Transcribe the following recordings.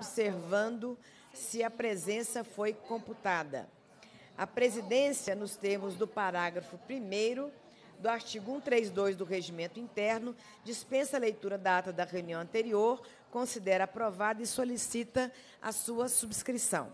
observando se a presença foi computada. A presidência, nos termos do parágrafo 1 do artigo 132 do Regimento Interno, dispensa a leitura da ata da reunião anterior, considera aprovada e solicita a sua subscrição.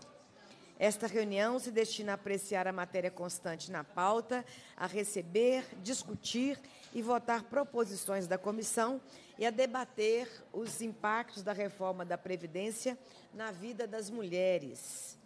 Esta reunião se destina a apreciar a matéria constante na pauta, a receber, discutir e votar proposições da comissão e a debater os impactos da reforma da Previdência na vida das mulheres.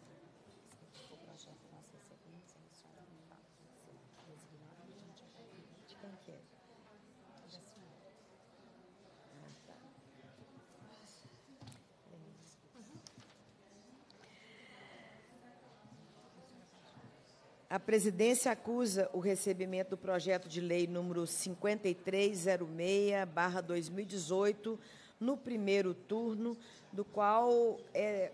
A presidência acusa o recebimento do projeto de lei número 5306/2018 no primeiro turno, do qual é,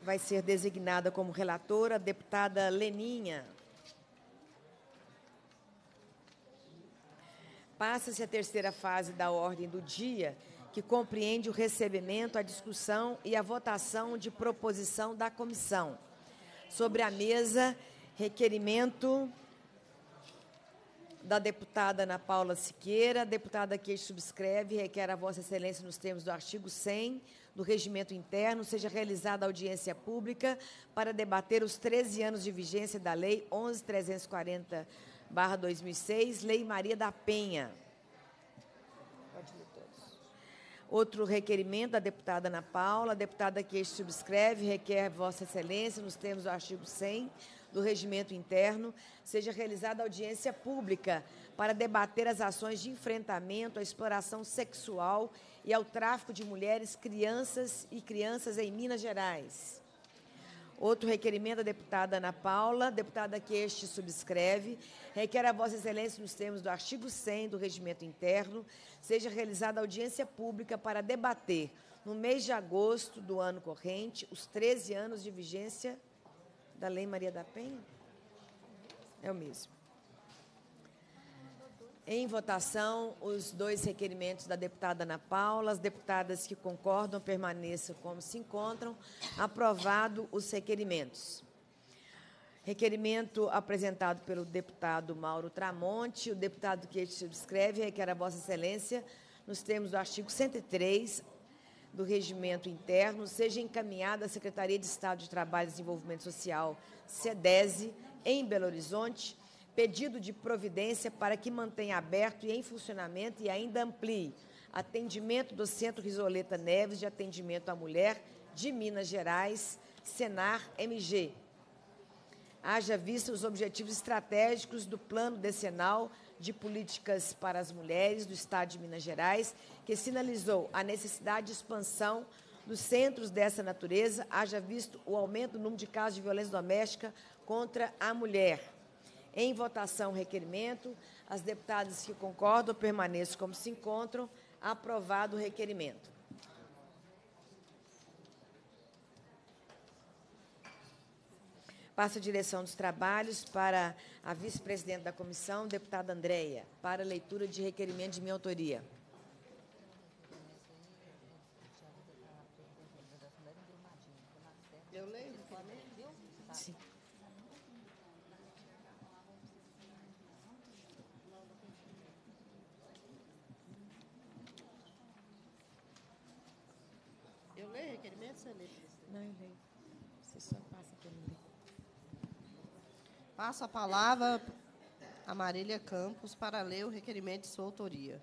vai ser designada como relatora a deputada Leninha. Passa-se a terceira fase da ordem do dia, que compreende o recebimento, a discussão e a votação de proposição da comissão. Sobre a mesa Requerimento da deputada Ana Paula Siqueira, deputada que subscreve, requer a Vossa Excelência, nos termos do artigo 100 do Regimento Interno, seja realizada audiência pública para debater os 13 anos de vigência da Lei 11.340-2006, Lei Maria da Penha. Outro requerimento da deputada Ana Paula, deputada que subscreve, requer Vossa Excelência, nos termos do artigo 100 do Regimento Interno, seja realizada audiência pública para debater as ações de enfrentamento à exploração sexual e ao tráfico de mulheres, crianças e crianças em Minas Gerais. Outro requerimento da deputada Ana Paula, deputada que este subscreve, requer a Vossa Excelência, nos termos do artigo 100 do Regimento Interno, seja realizada audiência pública para debater, no mês de agosto do ano corrente, os 13 anos de vigência da Lei Maria da Penha? É o mesmo. Em votação, os dois requerimentos da deputada Ana Paula. As deputadas que concordam permaneçam como se encontram. Aprovado os requerimentos. Requerimento apresentado pelo deputado Mauro Tramonte. O deputado que subscreve requer é a Vossa Excelência, nos termos do artigo 103, do regimento interno seja encaminhada à Secretaria de Estado de Trabalho e Desenvolvimento Social, SEDESE, em Belo Horizonte, pedido de providência para que mantenha aberto e em funcionamento e ainda amplie atendimento do Centro Risoleta Neves de Atendimento à Mulher de Minas Gerais, Senar MG. Haja vista os objetivos estratégicos do Plano Decenal de Políticas para as Mulheres do Estado de Minas Gerais, que sinalizou a necessidade de expansão dos centros dessa natureza, haja visto o aumento do número de casos de violência doméstica contra a mulher. Em votação, requerimento. As deputadas que concordam permaneçam como se encontram. Aprovado o requerimento. Passo a direção dos trabalhos para a vice-presidente da comissão, deputada Andréia, para leitura de requerimento de minha autoria. Passo a palavra a Marília Campos para ler o requerimento de sua autoria.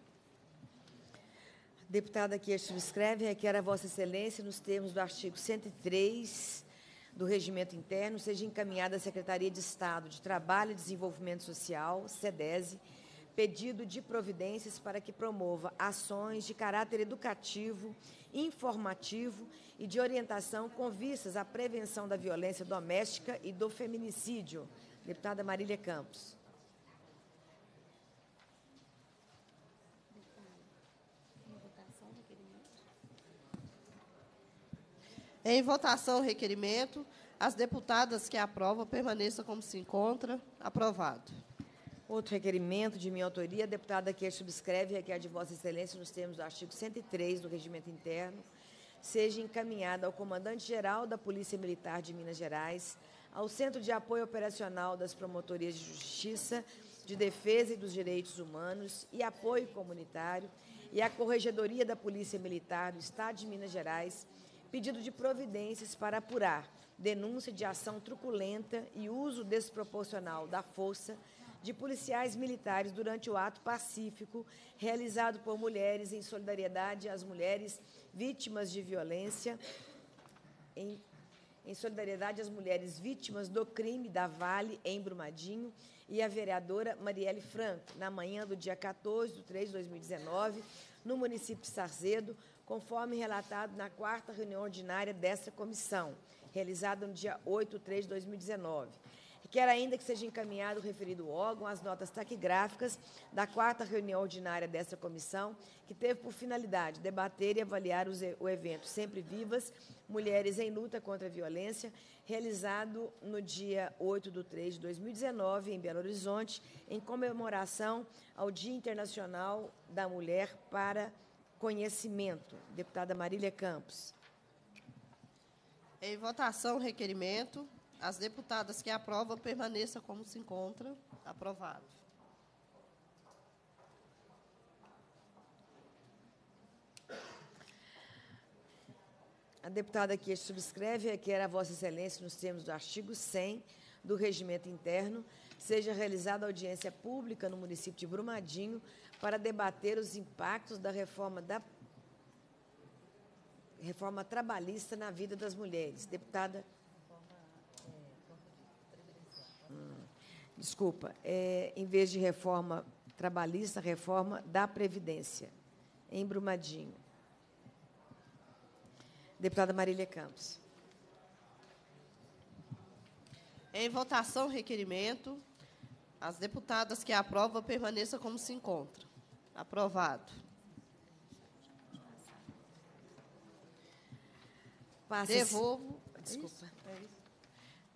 Deputada que escreve requer a Vossa Excelência, nos termos do artigo 103 do Regimento Interno, seja encaminhada à Secretaria de Estado de Trabalho e Desenvolvimento Social, SEDESE, pedido de providências para que promova ações de caráter educativo, informativo e de orientação com vistas à prevenção da violência doméstica e do feminicídio Deputada Marília Campos. Em votação o requerimento, as deputadas que aprovam permaneçam como se encontra. Aprovado. Outro requerimento de minha autoria, a deputada que subscreve requer de Vossa Excelência, nos termos do artigo 103 do Regimento Interno, seja encaminhada ao comandante-geral da Polícia Militar de Minas Gerais, ao Centro de Apoio Operacional das Promotorias de Justiça, de Defesa e dos Direitos Humanos e Apoio Comunitário e à Corregedoria da Polícia Militar do Estado de Minas Gerais, pedido de providências para apurar denúncia de ação truculenta e uso desproporcional da força de policiais militares durante o ato pacífico realizado por mulheres em solidariedade às mulheres vítimas de violência em em solidariedade às mulheres vítimas do crime da Vale, em Brumadinho, e à vereadora Marielle Franco, na manhã do dia 14 de 3 de 2019, no município de Sarzedo, conforme relatado na quarta reunião ordinária desta comissão, realizada no dia 8 de 3 de 2019. Que quer ainda que seja encaminhado o referido órgão as notas taquigráficas da quarta reunião ordinária desta comissão, que teve por finalidade debater e avaliar o evento Sempre Vivas, Mulheres em Luta contra a Violência, realizado no dia 8 de 3 de 2019, em Belo Horizonte, em comemoração ao Dia Internacional da Mulher para Conhecimento. Deputada Marília Campos. Em votação, requerimento. As deputadas que aprovam permaneçam como se encontra. Aprovado. A deputada que este subscreve requer é a Vossa Excelência, nos termos do artigo 100 do Regimento Interno, seja realizada audiência pública no município de Brumadinho para debater os impactos da reforma da reforma trabalhista na vida das mulheres. Deputada desculpa, é, em vez de reforma trabalhista, reforma da Previdência, em Brumadinho. Deputada Marília Campos. Em votação, requerimento. As deputadas que aprovam permaneçam como se encontram. Aprovado. Passa Devolvo. É desculpa. É isso?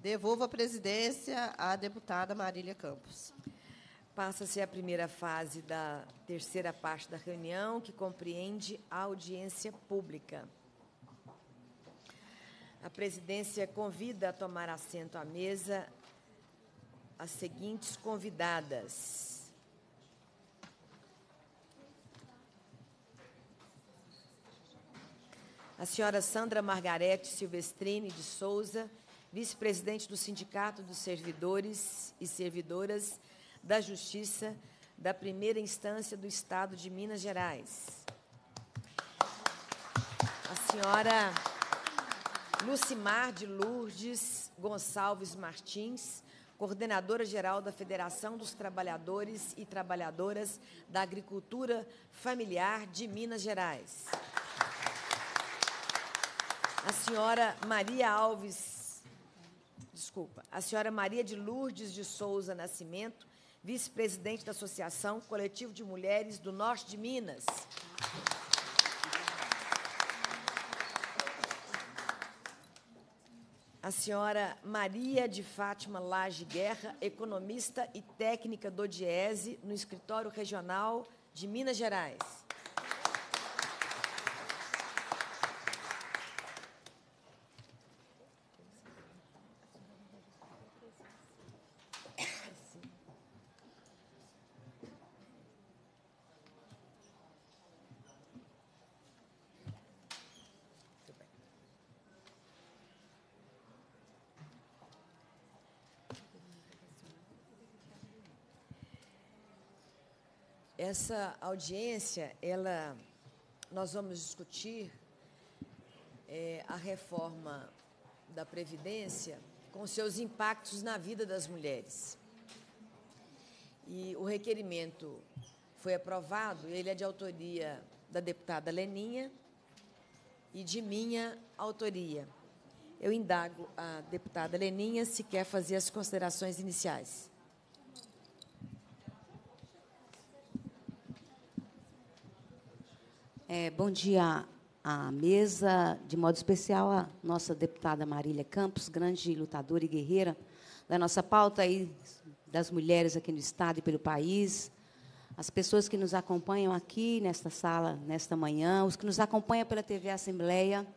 Devolvo a presidência à deputada Marília Campos. Passa-se a primeira fase da terceira parte da reunião, que compreende a audiência pública. A presidência convida a tomar assento à mesa as seguintes convidadas. A senhora Sandra Margarete Silvestrini de Souza, vice-presidente do Sindicato dos Servidores e Servidoras da Justiça da Primeira Instância do Estado de Minas Gerais. A senhora Lucimar de Lourdes Gonçalves Martins, coordenadora-geral da Federação dos Trabalhadores e Trabalhadoras da Agricultura Familiar de Minas Gerais. A senhora Maria Alves desculpa, a senhora Maria de Lourdes de Souza Nascimento, vice-presidente da Associação Coletivo de Mulheres do Norte de Minas. A senhora Maria de Fátima Lage Guerra, economista e técnica do DIESE, no Escritório Regional de Minas Gerais. Essa audiência, ela, nós vamos discutir é, a reforma da Previdência com seus impactos na vida das mulheres. E o requerimento foi aprovado, ele é de autoria da deputada Leninha e de minha autoria. Eu indago a deputada Leninha se quer fazer as considerações iniciais. É, bom dia à mesa, de modo especial à nossa deputada Marília Campos, grande lutadora e guerreira da nossa pauta aí das mulheres aqui no estado e pelo país, as pessoas que nos acompanham aqui nesta sala nesta manhã, os que nos acompanham pela TV Assembleia.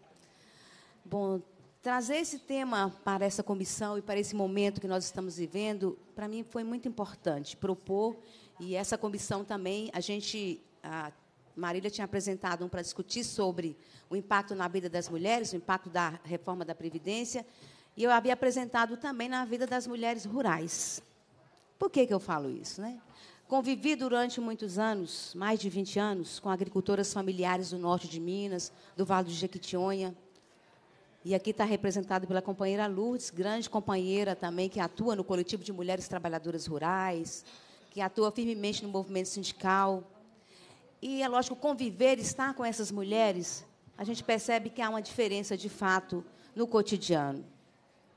Bom, trazer esse tema para essa comissão e para esse momento que nós estamos vivendo, para mim foi muito importante propor e essa comissão também a gente a, Marília tinha apresentado um para discutir sobre o impacto na vida das mulheres, o impacto da reforma da Previdência, e eu havia apresentado também na vida das mulheres rurais. Por que, que eu falo isso? Né? Convivi durante muitos anos, mais de 20 anos, com agricultoras familiares do norte de Minas, do Vale do Jequitinhonha. E aqui está representado pela companheira Lourdes, grande companheira também, que atua no coletivo de mulheres trabalhadoras rurais, que atua firmemente no movimento sindical, e é lógico, conviver, estar com essas mulheres, a gente percebe que há uma diferença de fato no cotidiano.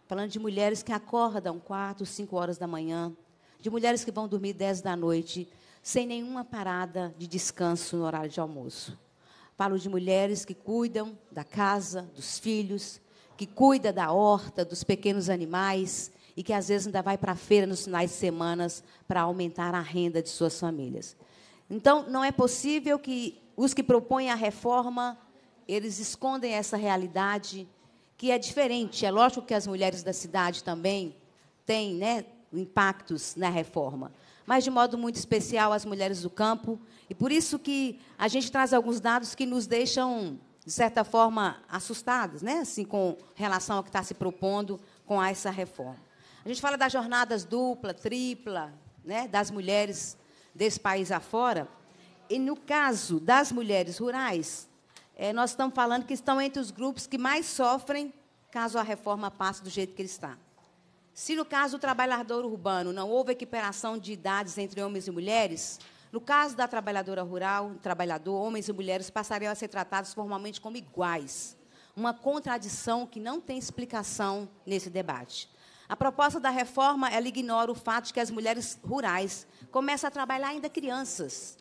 Falando de mulheres que acordam 4, 5 horas da manhã, de mulheres que vão dormir 10 da noite, sem nenhuma parada de descanso no horário de almoço. Falo de mulheres que cuidam da casa, dos filhos, que cuida da horta, dos pequenos animais e que às vezes ainda vai para a feira nos finais de semana para aumentar a renda de suas famílias. Então, não é possível que os que propõem a reforma, eles escondem essa realidade que é diferente. É lógico que as mulheres da cidade também têm né, impactos na reforma, mas de modo muito especial as mulheres do campo. E por isso que a gente traz alguns dados que nos deixam, de certa forma, assustados, né? assim, com relação ao que está se propondo com essa reforma. A gente fala das jornadas dupla, tripla, né? das mulheres desse país afora. E no caso das mulheres rurais, é, nós estamos falando que estão entre os grupos que mais sofrem caso a reforma passe do jeito que ele está. Se no caso do trabalhador urbano não houve equiparação de idades entre homens e mulheres, no caso da trabalhadora rural, trabalhador, homens e mulheres passariam a ser tratados formalmente como iguais. Uma contradição que não tem explicação nesse debate. A proposta da reforma, ela ignora o fato de que as mulheres rurais começam a trabalhar ainda crianças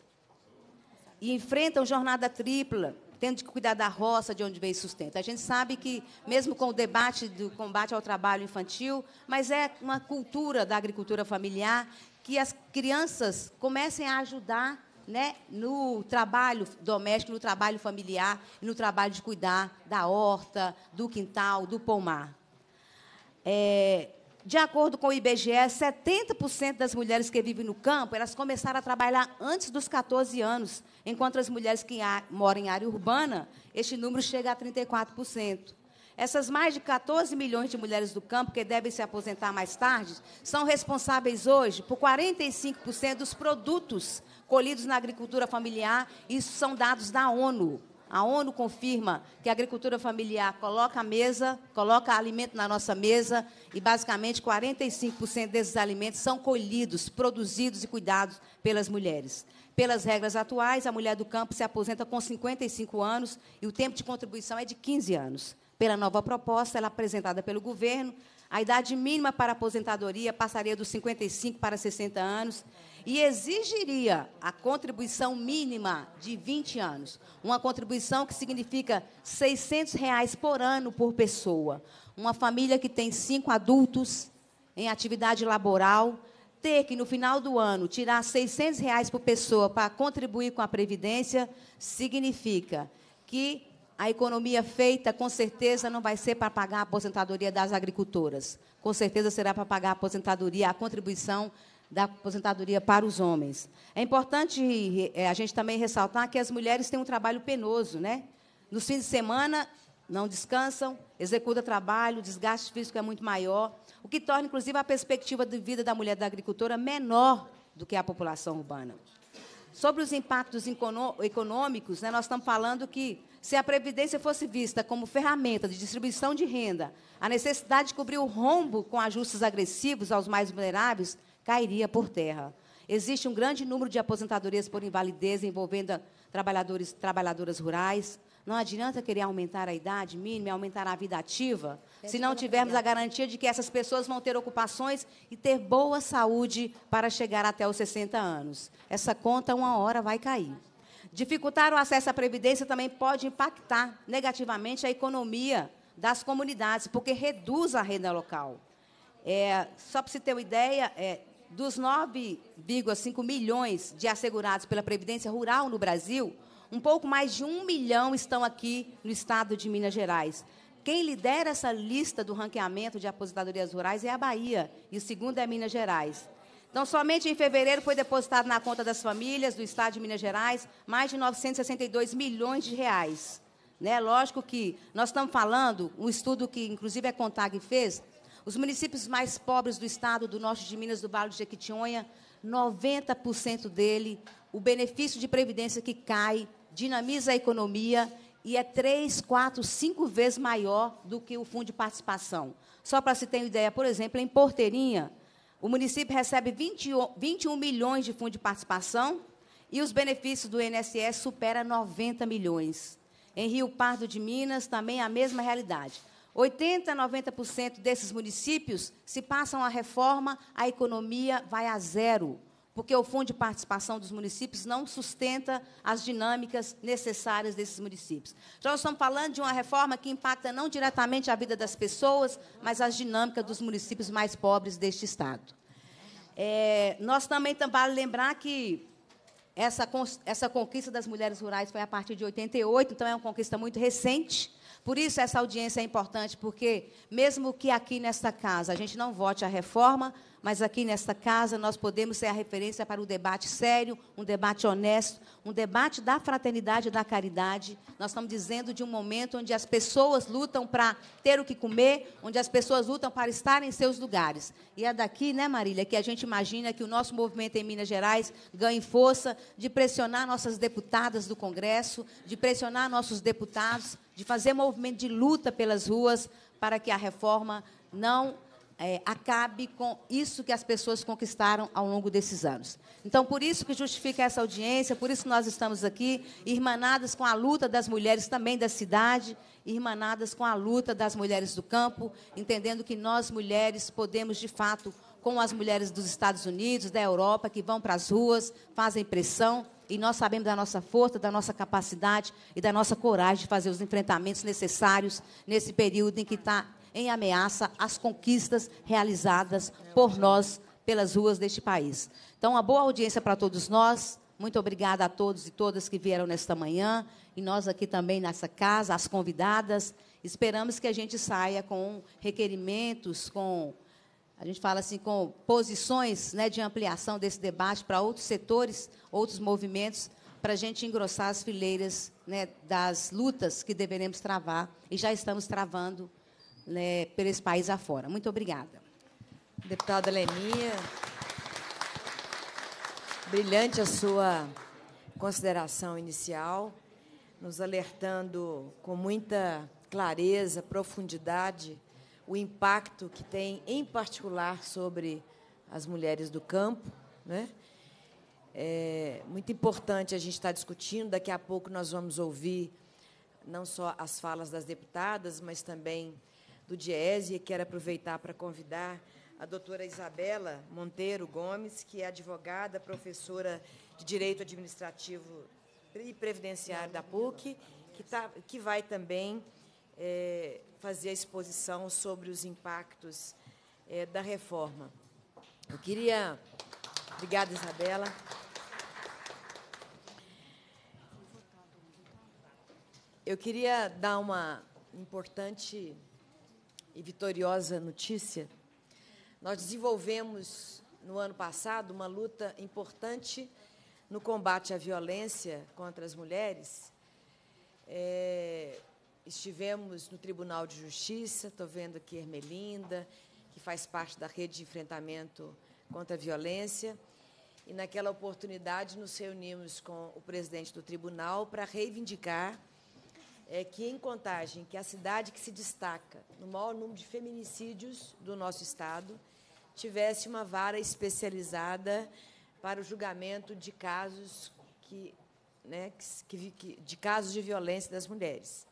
e enfrentam jornada tripla, tendo que cuidar da roça de onde vem sustento. A gente sabe que, mesmo com o debate do combate ao trabalho infantil, mas é uma cultura da agricultura familiar que as crianças comecem a ajudar né, no trabalho doméstico, no trabalho familiar e no trabalho de cuidar da horta, do quintal, do pomar. É, de acordo com o IBGE, 70% das mulheres que vivem no campo, elas começaram a trabalhar antes dos 14 anos, enquanto as mulheres que moram em área urbana, este número chega a 34%. Essas mais de 14 milhões de mulheres do campo que devem se aposentar mais tarde são responsáveis hoje por 45% dos produtos colhidos na agricultura familiar. Isso são dados da ONU. A ONU confirma que a agricultura familiar coloca a mesa, coloca alimento na nossa mesa e basicamente 45% desses alimentos são colhidos, produzidos e cuidados pelas mulheres. Pelas regras atuais, a mulher do campo se aposenta com 55 anos e o tempo de contribuição é de 15 anos. Pela nova proposta, ela apresentada pelo governo, a idade mínima para a aposentadoria passaria dos 55 para 60 anos e exigiria a contribuição mínima de 20 anos, uma contribuição que significa R$ 600 reais por ano por pessoa. Uma família que tem cinco adultos em atividade laboral ter que, no final do ano, tirar R$ 600 reais por pessoa para contribuir com a Previdência, significa que a economia feita, com certeza, não vai ser para pagar a aposentadoria das agricultoras. Com certeza será para pagar a aposentadoria, a contribuição da aposentadoria para os homens. É importante é, a gente também ressaltar que as mulheres têm um trabalho penoso, né? Nos fins de semana não descansam, executam trabalho, o desgaste físico é muito maior, o que torna inclusive a perspectiva de vida da mulher da agricultora menor do que a população urbana. Sobre os impactos econômicos, né, nós estamos falando que se a previdência fosse vista como ferramenta de distribuição de renda, a necessidade de cobrir o rombo com ajustes agressivos aos mais vulneráveis cairia por terra. Existe um grande número de aposentadorias por invalidez envolvendo trabalhadores, trabalhadoras rurais. Não adianta querer aumentar a idade mínima, aumentar a vida ativa, se não é tivermos a garantia de que essas pessoas vão ter ocupações e ter boa saúde para chegar até os 60 anos. Essa conta, uma hora, vai cair. Dificultar o acesso à previdência também pode impactar negativamente a economia das comunidades, porque reduz a renda local. É, só para você ter uma ideia, é, dos 9,5 milhões de assegurados pela Previdência Rural no Brasil, um pouco mais de um milhão estão aqui no estado de Minas Gerais. Quem lidera essa lista do ranqueamento de aposentadorias rurais é a Bahia, e o segundo é Minas Gerais. Então, somente em fevereiro foi depositado na conta das famílias do Estado de Minas Gerais mais de 962 milhões de reais. Né? Lógico que nós estamos falando, um estudo que, inclusive, a Contag fez, os municípios mais pobres do estado do norte de Minas, do Vale do Jequitinhonha, 90% dele, o benefício de previdência que cai, dinamiza a economia e é três, quatro, cinco vezes maior do que o fundo de participação. Só para se ter uma ideia, por exemplo, em Porteirinha, o município recebe 21, 21 milhões de fundo de participação e os benefícios do INSS supera 90 milhões. Em Rio Pardo de Minas, também é a mesma realidade. 80, 90% desses municípios, se passam a reforma, a economia vai a zero, porque o fundo de participação dos municípios não sustenta as dinâmicas necessárias desses municípios. Já então, nós estamos falando de uma reforma que impacta não diretamente a vida das pessoas, mas as dinâmicas dos municípios mais pobres deste Estado. É, nós também vale lembrar que essa, essa conquista das mulheres rurais foi a partir de 88, então é uma conquista muito recente. Por isso essa audiência é importante, porque mesmo que aqui nesta casa a gente não vote a reforma, mas aqui nesta casa nós podemos ser a referência para um debate sério, um debate honesto, um debate da fraternidade e da caridade. Nós estamos dizendo de um momento onde as pessoas lutam para ter o que comer, onde as pessoas lutam para estar em seus lugares. E é daqui, né, Marília, que a gente imagina que o nosso movimento em Minas Gerais ganhe força de pressionar nossas deputadas do Congresso, de pressionar nossos deputados, de fazer movimento de luta pelas ruas para que a reforma não é, acabe com isso que as pessoas conquistaram ao longo desses anos. Então, por isso que justifica essa audiência, por isso que nós estamos aqui, irmanadas com a luta das mulheres também da cidade, irmanadas com a luta das mulheres do campo, entendendo que nós, mulheres, podemos, de fato, com as mulheres dos Estados Unidos, da Europa, que vão para as ruas, fazem pressão, e nós sabemos da nossa força, da nossa capacidade e da nossa coragem de fazer os enfrentamentos necessários nesse período em que está em ameaça as conquistas realizadas por nós pelas ruas deste país. Então, uma boa audiência para todos nós. Muito obrigada a todos e todas que vieram nesta manhã e nós aqui também nessa casa, as convidadas. Esperamos que a gente saia com requerimentos, com a gente fala assim com posições né, de ampliação desse debate para outros setores, outros movimentos, para a gente engrossar as fileiras né, das lutas que deveremos travar e já estamos travando né, pelos países afora. Muito obrigada. Deputada Leninha, brilhante a sua consideração inicial, nos alertando com muita clareza, profundidade, o impacto que tem, em particular, sobre as mulheres do campo. Né? É muito importante a gente estar discutindo. Daqui a pouco nós vamos ouvir não só as falas das deputadas, mas também do DIESE e quero aproveitar para convidar a doutora Isabela Monteiro Gomes, que é advogada, professora de Direito Administrativo e Previdenciário da PUC, que, tá, que vai também é, fazer a exposição sobre os impactos é, da reforma. Eu queria. Obrigada, Isabela. Eu queria dar uma importante e vitoriosa notícia, nós desenvolvemos no ano passado uma luta importante no combate à violência contra as mulheres. É, estivemos no Tribunal de Justiça, estou vendo aqui Hermelinda, que faz parte da rede de enfrentamento contra a violência. E naquela oportunidade nos reunimos com o presidente do tribunal para reivindicar é que em Contagem, que é a cidade que se destaca no maior número de feminicídios do nosso estado, tivesse uma vara especializada para o julgamento de casos que, né, que, que, de casos de violência das mulheres.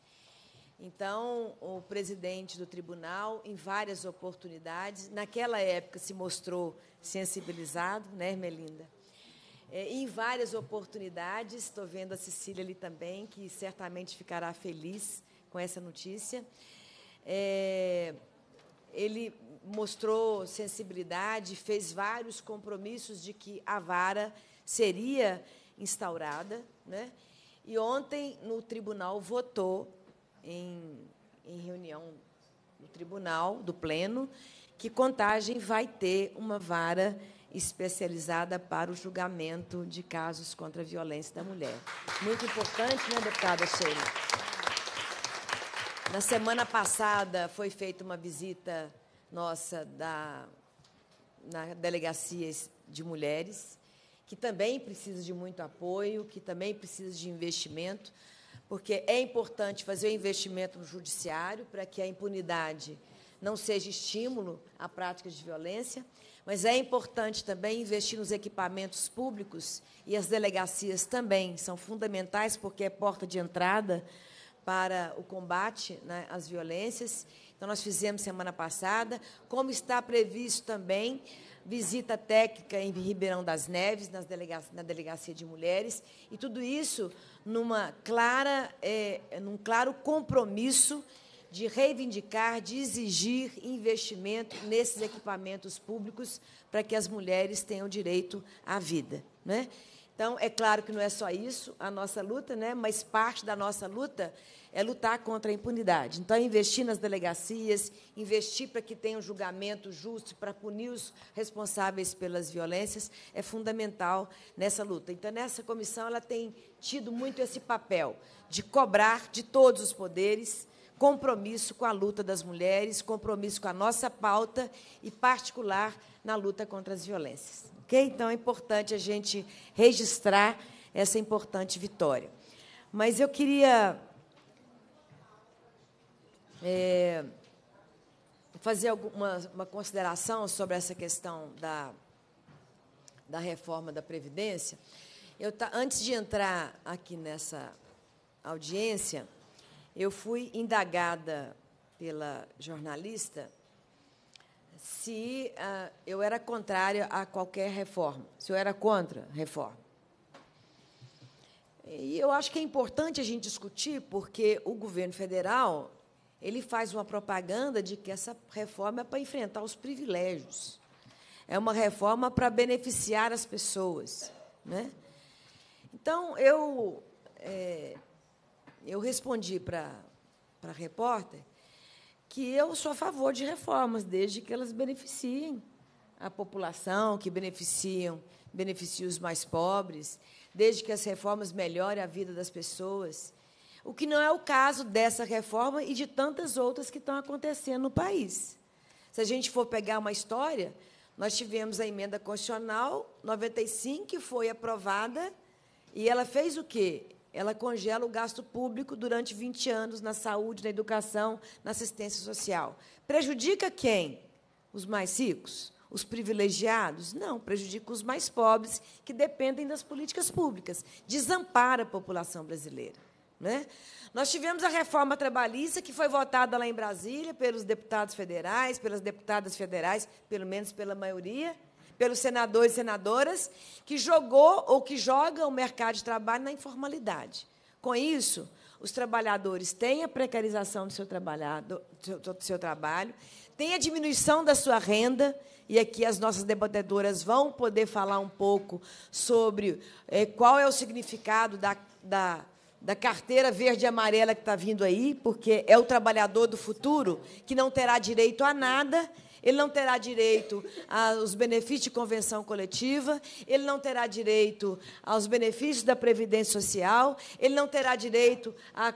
Então, o presidente do tribunal, em várias oportunidades, naquela época se mostrou sensibilizado, né, Melinda, é, em várias oportunidades. Estou vendo a Cecília ali também, que certamente ficará feliz com essa notícia. É, ele mostrou sensibilidade, fez vários compromissos de que a vara seria instaurada. Né? E ontem, no tribunal, votou, em, em reunião no tribunal, do Pleno, que Contagem vai ter uma vara especializada para o julgamento de casos contra a violência da mulher. Muito importante, né, deputada Sheila? Na semana passada foi feita uma visita nossa da, na delegacia de mulheres, que também precisa de muito apoio, que também precisa de investimento, porque é importante fazer o investimento no judiciário para que a impunidade não seja estímulo à prática de violência, mas é importante também investir nos equipamentos públicos e as delegacias também são fundamentais porque é porta de entrada para o combate né, às violências. Então, nós fizemos semana passada, como está previsto também, visita técnica em Ribeirão das Neves, nas delega na Delegacia de Mulheres, e tudo isso numa clara, é, num claro compromisso de reivindicar, de exigir investimento nesses equipamentos públicos para que as mulheres tenham direito à vida. Né? Então, é claro que não é só isso a nossa luta, né? mas parte da nossa luta é lutar contra a impunidade. Então, investir nas delegacias, investir para que tenha um julgamento justo, para punir os responsáveis pelas violências, é fundamental nessa luta. Então, nessa comissão, ela tem tido muito esse papel de cobrar de todos os poderes, compromisso com a luta das mulheres, compromisso com a nossa pauta e particular na luta contra as violências. OK? Então é importante a gente registrar essa importante vitória. Mas eu queria é, fazer alguma uma consideração sobre essa questão da, da reforma da Previdência. Eu, antes de entrar aqui nessa audiência, eu fui indagada pela jornalista se uh, eu era contrária a qualquer reforma, se eu era contra reforma. E eu acho que é importante a gente discutir, porque o governo federal ele faz uma propaganda de que essa reforma é para enfrentar os privilégios, é uma reforma para beneficiar as pessoas. Né? Então, eu é, eu respondi para a repórter que eu sou a favor de reformas, desde que elas beneficiem a população, que beneficiam, beneficiem os mais pobres, desde que as reformas melhorem a vida das pessoas. O que não é o caso dessa reforma e de tantas outras que estão acontecendo no país. Se a gente for pegar uma história, nós tivemos a emenda constitucional 95 que foi aprovada e ela fez o quê? ela congela o gasto público durante 20 anos na saúde, na educação, na assistência social. Prejudica quem? Os mais ricos? Os privilegiados? Não, prejudica os mais pobres, que dependem das políticas públicas. Desampara a população brasileira. Né? Nós tivemos a reforma trabalhista que foi votada lá em Brasília pelos deputados federais, pelas deputadas federais, pelo menos pela maioria, pelos senadores e senadoras, que jogou ou que joga o mercado de trabalho na informalidade. Com isso, os trabalhadores têm a precarização do seu, trabalhado, do seu trabalho, têm a diminuição da sua renda, e aqui as nossas debatedoras vão poder falar um pouco sobre é, qual é o significado da, da, da carteira verde e amarela que está vindo aí, porque é o trabalhador do futuro que não terá direito a nada ele não terá direito aos benefícios de convenção coletiva, ele não terá direito aos benefícios da Previdência Social, ele não terá direito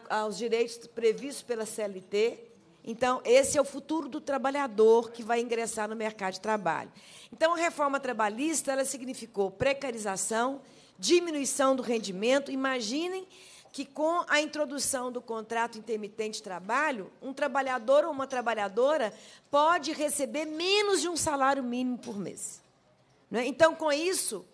aos direitos previstos pela CLT. Então, esse é o futuro do trabalhador que vai ingressar no mercado de trabalho. Então, a reforma trabalhista ela significou precarização, diminuição do rendimento. Imaginem que, com a introdução do contrato intermitente de trabalho, um trabalhador ou uma trabalhadora pode receber menos de um salário mínimo por mês. Né? Então, com isso,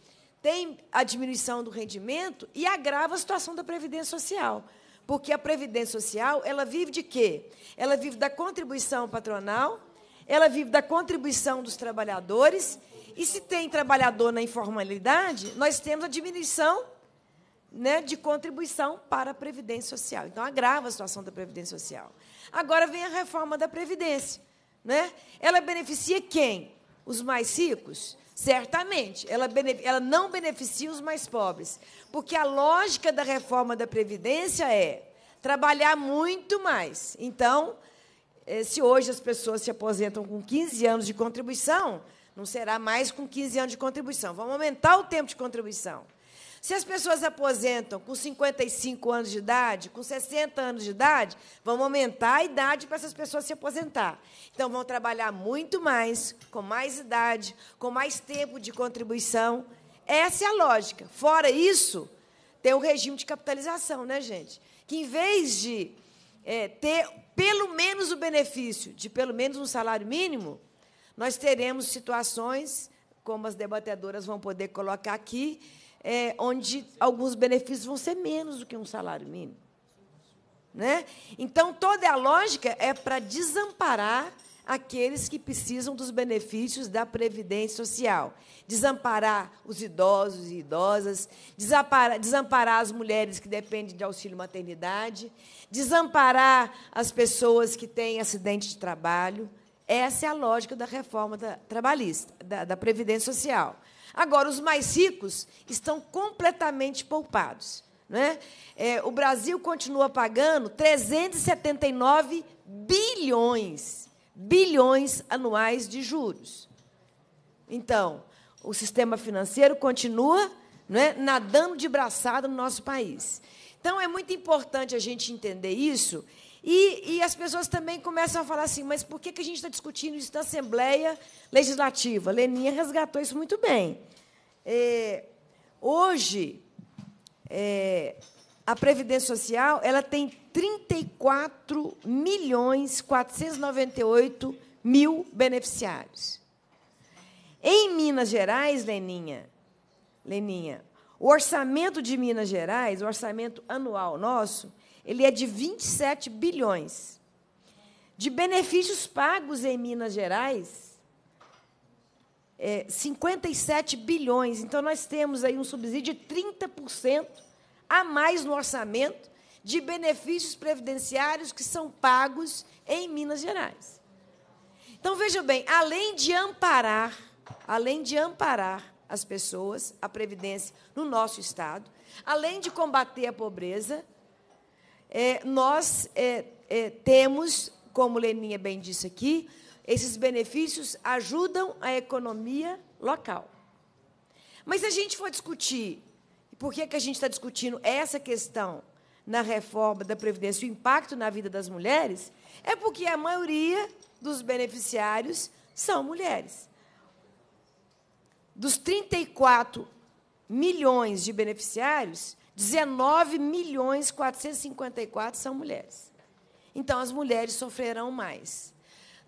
tem a diminuição do rendimento e agrava a situação da Previdência Social. Porque a Previdência Social, ela vive de quê? Ela vive da contribuição patronal, ela vive da contribuição dos trabalhadores, e se tem trabalhador na informalidade, nós temos a diminuição né, de contribuição para a Previdência Social. Então, agrava a situação da Previdência Social. Agora vem a reforma da Previdência. Né? Ela beneficia quem? Os mais ricos? Certamente, ela, ela não beneficia os mais pobres, porque a lógica da reforma da Previdência é trabalhar muito mais. Então, eh, se hoje as pessoas se aposentam com 15 anos de contribuição, não será mais com 15 anos de contribuição. Vamos aumentar o tempo de contribuição. Se as pessoas aposentam com 55 anos de idade, com 60 anos de idade, vão aumentar a idade para essas pessoas se aposentar. Então, vão trabalhar muito mais, com mais idade, com mais tempo de contribuição. Essa é a lógica. Fora isso, tem o regime de capitalização, né, gente? Que em vez de é, ter pelo menos o benefício de pelo menos um salário mínimo, nós teremos situações, como as debatedoras vão poder colocar aqui, é, onde alguns benefícios vão ser menos do que um salário mínimo. Né? Então, toda a lógica é para desamparar aqueles que precisam dos benefícios da Previdência Social. Desamparar os idosos e idosas, desamparar, desamparar as mulheres que dependem de auxílio maternidade, desamparar as pessoas que têm acidente de trabalho. Essa é a lógica da reforma da, trabalhista, da, da Previdência Social. Agora, os mais ricos estão completamente poupados. Né? É, o Brasil continua pagando 379 bilhões, bilhões anuais de juros. Então, o sistema financeiro continua né, nadando de braçada no nosso país. Então, é muito importante a gente entender isso e, e as pessoas também começam a falar assim, mas por que, que a gente está discutindo isso na Assembleia Legislativa? Leninha resgatou isso muito bem. É, hoje, é, a Previdência Social ela tem 34 milhões 498 mil beneficiários. Em Minas Gerais, Leninha, Leninha, o orçamento de Minas Gerais, o orçamento anual nosso, ele é de 27 bilhões. De benefícios pagos em Minas Gerais, é 57 bilhões. Então, nós temos aí um subsídio de 30% a mais no orçamento de benefícios previdenciários que são pagos em Minas Gerais. Então, veja bem, além de amparar, além de amparar as pessoas, a previdência no nosso estado, além de combater a pobreza, é, nós é, é, temos, como Leninha bem disse aqui, esses benefícios ajudam a economia local. Mas se a gente for discutir por que, que a gente está discutindo essa questão na reforma da Previdência, o impacto na vida das mulheres, é porque a maioria dos beneficiários são mulheres. Dos 34 milhões de beneficiários, 19 milhões 454 são mulheres. Então, as mulheres sofrerão mais.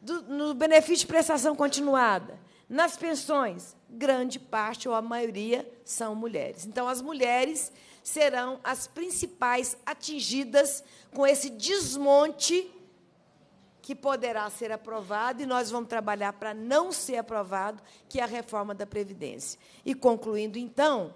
Do, no benefício de prestação continuada, nas pensões, grande parte ou a maioria são mulheres. Então, as mulheres serão as principais atingidas com esse desmonte que poderá ser aprovado, e nós vamos trabalhar para não ser aprovado, que é a reforma da Previdência. E concluindo, então,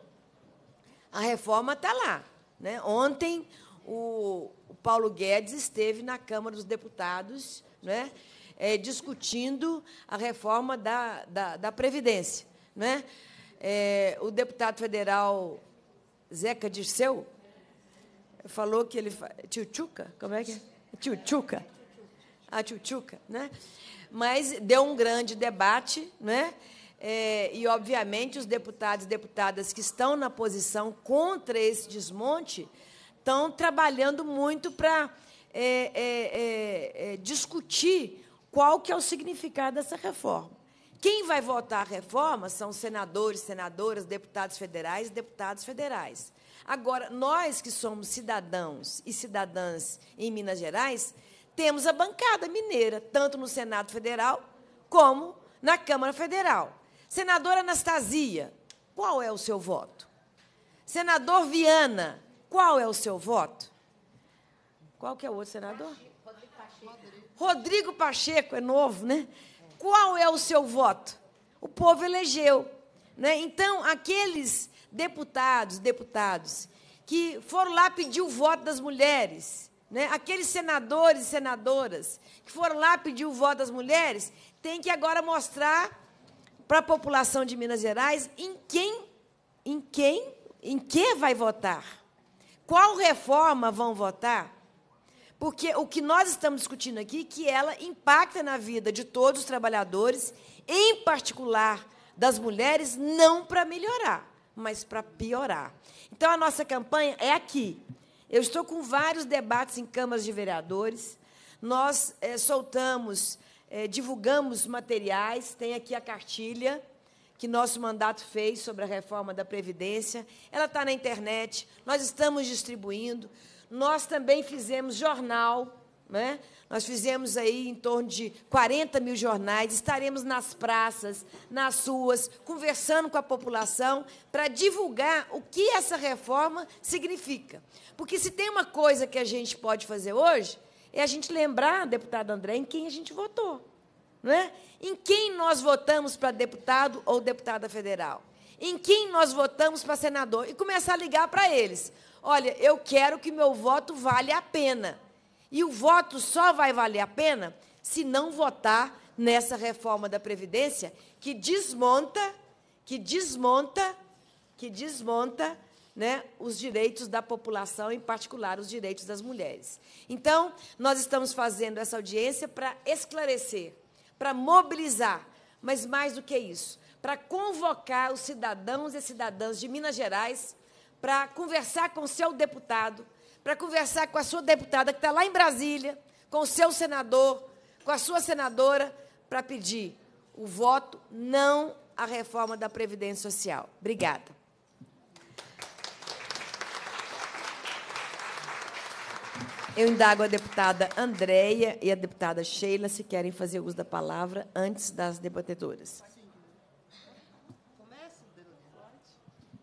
a reforma está lá. Né? Ontem, o, o, Paulo Guedes esteve na Câmara dos Deputados né, é, discutindo a reforma da, da, da Previdência. Né? É, o deputado federal Zeca Dirceu falou que ele. Tchutchuca? Como é que é? Tchutchuca. A Tchutchuca, né? Mas deu um grande debate, né? É, e, obviamente, os deputados e deputadas que estão na posição contra esse desmonte estão trabalhando muito para é é, é, é, discutir qual que é o significado dessa reforma. Quem vai votar a reforma são senadores, senadoras, deputados federais e deputados federais. Agora, nós que somos cidadãos e cidadãs em Minas Gerais, temos a bancada mineira, tanto no Senado Federal como na Câmara Federal. Senadora Anastasia, qual é o seu voto? Senador Viana, qual é o seu voto? Qual que é o outro senador? Rodrigo Pacheco. é novo, né? Qual é o seu voto? O povo elegeu, né? Então, aqueles deputados, deputados que foram lá pedir o voto das mulheres, né? Aqueles senadores e senadoras que foram lá pedir o voto das mulheres, têm que agora mostrar para a população de Minas Gerais em quem, em quem, em que vai votar? Qual reforma vão votar? Porque o que nós estamos discutindo aqui é que ela impacta na vida de todos os trabalhadores, em particular das mulheres, não para melhorar, mas para piorar. Então a nossa campanha é aqui. Eu estou com vários debates em câmaras de vereadores. Nós é, soltamos é, divulgamos materiais, tem aqui a cartilha que nosso mandato fez sobre a reforma da Previdência. Ela está na internet, nós estamos distribuindo. Nós também fizemos jornal, né? nós fizemos aí em torno de 40 mil jornais, estaremos nas praças, nas ruas, conversando com a população para divulgar o que essa reforma significa. Porque se tem uma coisa que a gente pode fazer hoje, é a gente lembrar, deputado André, em quem a gente votou. Não é? Em quem nós votamos para deputado ou deputada federal? Em quem nós votamos para senador? E começar a ligar para eles. Olha, eu quero que meu voto valha a pena. E o voto só vai valer a pena se não votar nessa reforma da Previdência que desmonta, que desmonta, que desmonta né, os direitos da população, em particular os direitos das mulheres. Então, nós estamos fazendo essa audiência para esclarecer, para mobilizar, mas mais do que isso, para convocar os cidadãos e cidadãs de Minas Gerais para conversar com o seu deputado, para conversar com a sua deputada que está lá em Brasília, com o seu senador, com a sua senadora, para pedir o voto não à reforma da Previdência Social. Obrigada. Eu indago a deputada Andréia e a deputada Sheila se querem fazer uso da palavra antes das debatedoras.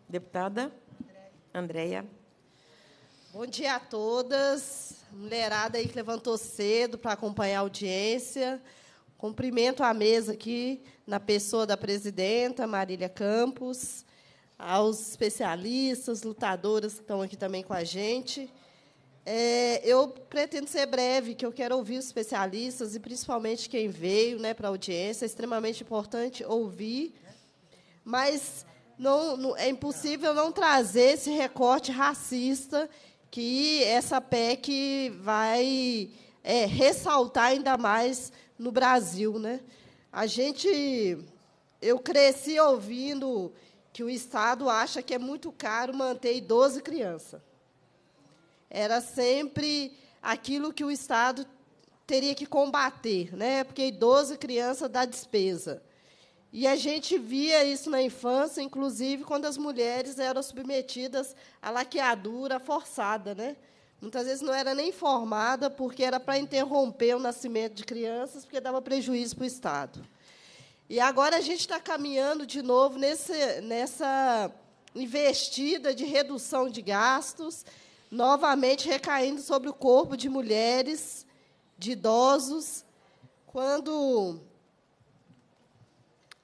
Deputada Andréia. Bom dia a todas. Mulherada aí que levantou cedo para acompanhar a audiência. Cumprimento a mesa aqui na pessoa da presidenta, Marília Campos, aos especialistas, lutadoras que estão aqui também com a gente. É, eu pretendo ser breve, que eu quero ouvir os especialistas e principalmente quem veio né, para a audiência. É extremamente importante ouvir, mas não, não, é impossível não trazer esse recorte racista que essa PEC vai é, ressaltar ainda mais no Brasil. Né? A gente. Eu cresci ouvindo que o Estado acha que é muito caro manter 12 crianças. Era sempre aquilo que o Estado teria que combater, né? porque idoso e criança dá despesa. E a gente via isso na infância, inclusive quando as mulheres eram submetidas à laqueadura forçada. Né? Muitas vezes não era nem formada, porque era para interromper o nascimento de crianças, porque dava prejuízo para o Estado. E agora a gente está caminhando de novo nesse, nessa investida de redução de gastos novamente recaindo sobre o corpo de mulheres, de idosos, quando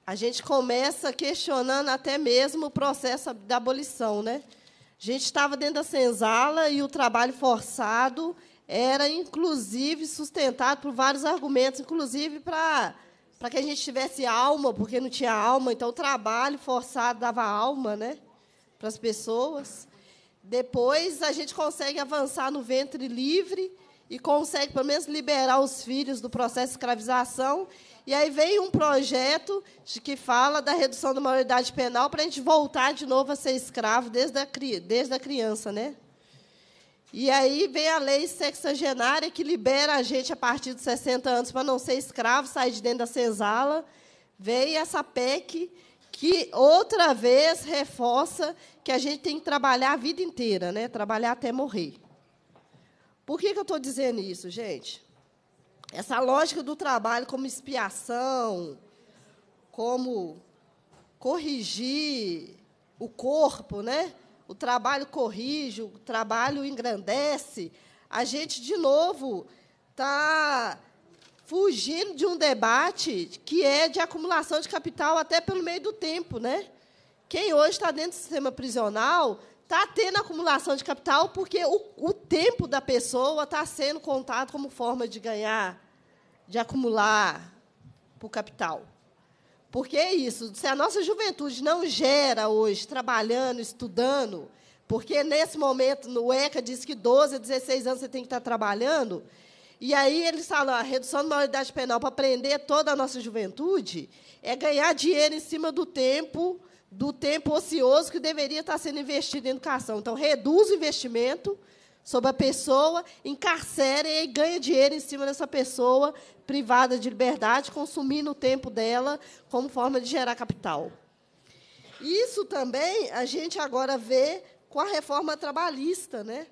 a gente começa questionando até mesmo o processo da abolição, né? A gente estava dentro da senzala e o trabalho forçado era, inclusive, sustentado por vários argumentos, inclusive para, para que a gente tivesse alma, porque não tinha alma, então o trabalho forçado dava alma né, para as pessoas. Depois a gente consegue avançar no ventre livre e consegue, pelo menos, liberar os filhos do processo de escravização. E aí vem um projeto de que fala da redução da maioridade penal para a gente voltar de novo a ser escravo desde a, desde a criança, né? E aí vem a lei sexagenária que libera a gente a partir dos 60 anos para não ser escravo, sair de dentro da senzala. Veio essa PEC que outra vez reforça que a gente tem que trabalhar a vida inteira, né? trabalhar até morrer. Por que, que eu estou dizendo isso, gente? Essa lógica do trabalho como expiação, como corrigir o corpo, né? o trabalho corrige, o trabalho engrandece, a gente, de novo, está fugindo de um debate que é de acumulação de capital até pelo meio do tempo. Né? Quem hoje está dentro do sistema prisional está tendo acumulação de capital porque o, o tempo da pessoa está sendo contado como forma de ganhar, de acumular para o capital. Porque é isso, se a nossa juventude não gera hoje, trabalhando, estudando, porque nesse momento no ECA diz que 12 a 16 anos você tem que estar trabalhando, e aí eles falam, a redução da maioridade penal para prender toda a nossa juventude é ganhar dinheiro em cima do tempo, do tempo ocioso que deveria estar sendo investido em educação. Então, reduz o investimento sobre a pessoa, encarcere e ganha dinheiro em cima dessa pessoa privada de liberdade, consumindo o tempo dela como forma de gerar capital. Isso também a gente agora vê com a reforma trabalhista, né?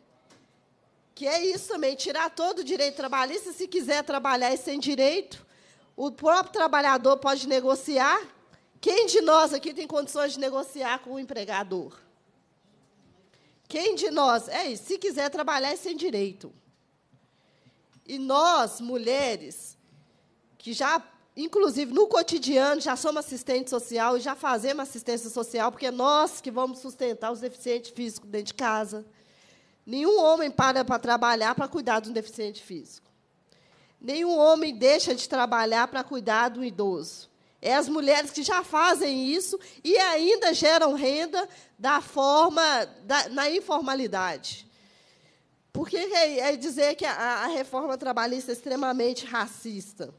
Que é isso também, tirar todo o direito trabalhista, se quiser trabalhar e sem direito, o próprio trabalhador pode negociar. Quem de nós aqui tem condições de negociar com o empregador? Quem de nós? É isso, se quiser trabalhar e sem direito. E nós, mulheres, que já, inclusive, no cotidiano, já somos assistente social e já fazemos assistência social, porque é nós que vamos sustentar os deficientes físicos dentro de casa. Nenhum homem para para trabalhar para cuidar de um deficiente físico. Nenhum homem deixa de trabalhar para cuidar de um idoso. É as mulheres que já fazem isso e ainda geram renda da forma da, na informalidade. Por que é, é dizer que a, a, reforma trabalhista é extremamente racista?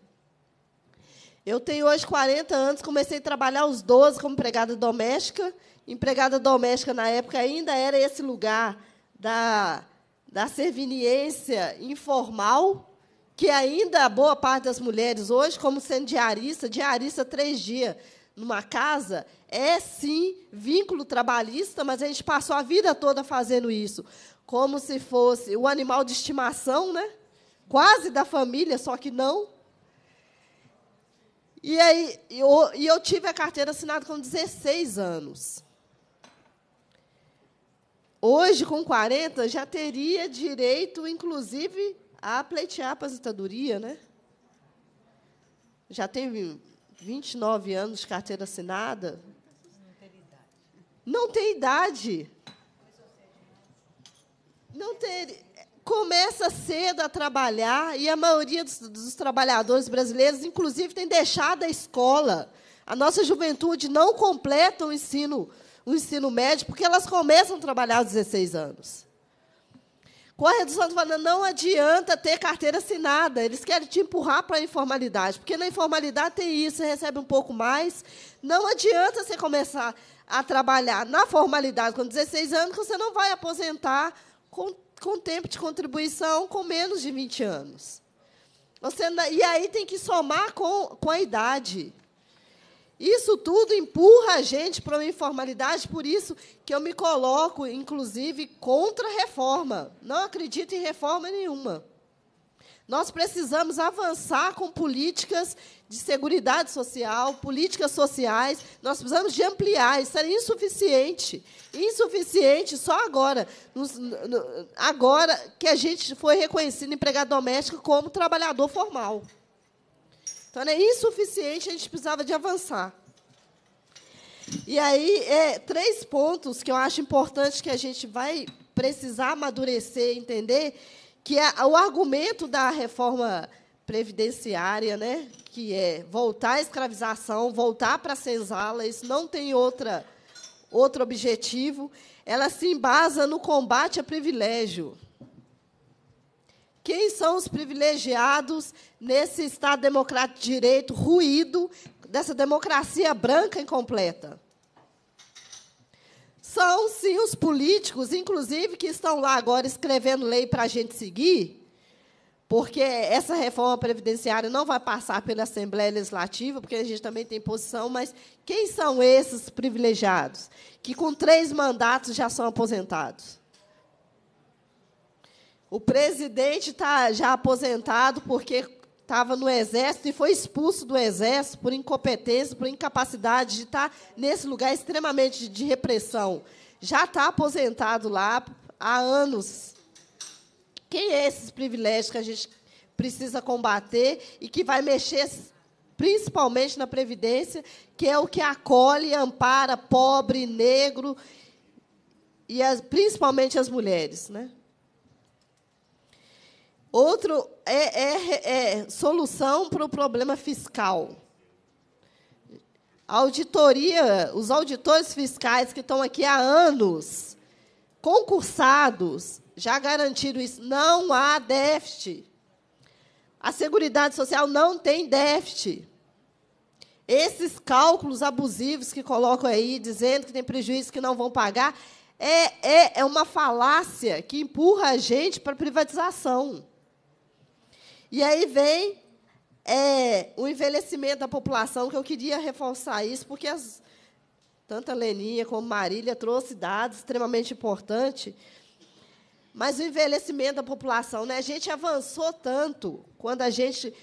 Eu tenho hoje 40 anos, comecei a trabalhar aos 12 como empregada doméstica. Empregada doméstica, na época, ainda era esse lugar da, da serviniência informal, que ainda boa parte das mulheres hoje, como sendo diarista, diarista três dias numa casa, é sim vínculo trabalhista, mas a gente passou a vida toda fazendo isso, como se fosse o animal de estimação, né? quase da família, só que não. E aí eu, eu tive a carteira assinada com 16 anos. Hoje, com 40, já teria direito, inclusive, a pleitear a aposentadoria, né? Já teve 29 anos de carteira assinada. Não tem idade. Não Começa cedo a trabalhar e a maioria dos, dos trabalhadores brasileiros, inclusive, tem deixado a escola. A nossa juventude não completa o ensino o ensino médio, porque elas começam a trabalhar aos 16 anos. Com a redução do valor, não adianta ter carteira assinada. Eles querem te empurrar para a informalidade, porque na informalidade tem isso, você recebe um pouco mais. Não adianta você começar a trabalhar na formalidade com 16 anos, que você não vai aposentar com, com tempo de contribuição com menos de 20 anos. Você, e aí tem que somar com, com a idade. Isso tudo empurra a gente para uma informalidade, por isso que eu me coloco, inclusive, contra a reforma. Não acredito em reforma nenhuma. Nós precisamos avançar com políticas de segurança social, políticas sociais. Nós precisamos de ampliar. Isso é insuficiente. Insuficiente só agora. Agora que a gente foi reconhecido empregado doméstico como trabalhador formal. Então, era né, insuficiente, a gente precisava de avançar. E aí, é, três pontos que eu acho importante que a gente vai precisar amadurecer, entender, que é o argumento da reforma previdenciária, né, que é voltar à escravização, voltar para a senzala, isso não tem outra, outro objetivo, ela se embasa no combate a privilégio. Quem são os privilegiados nesse Estado democrático de direito ruído dessa democracia branca incompleta? São, sim, os políticos, inclusive, que estão lá agora escrevendo lei para a gente seguir, porque essa reforma previdenciária não vai passar pela Assembleia Legislativa, porque a gente também tem posição, mas quem são esses privilegiados que, com três mandatos, já são aposentados? O presidente está já aposentado porque estava no exército e foi expulso do exército por incompetência, por incapacidade de estar tá nesse lugar extremamente de repressão. Já está aposentado lá há anos. Quem é esses privilégios que a gente precisa combater e que vai mexer principalmente na previdência, que é o que acolhe e ampara pobre, negro e as, principalmente as mulheres, né? Outro é, é, é solução para o problema fiscal. A auditoria, os auditores fiscais que estão aqui há anos, concursados, já garantiram isso. Não há déficit. A Seguridade Social não tem déficit. Esses cálculos abusivos que colocam aí, dizendo que tem prejuízo que não vão pagar, é, é, é uma falácia que empurra a gente para a privatização. E aí vem é, o envelhecimento da população, que eu queria reforçar isso, porque as, tanto a Leninha como a Marília trouxe dados extremamente importantes. Mas o envelhecimento da população, né? a gente avançou tanto quando a gente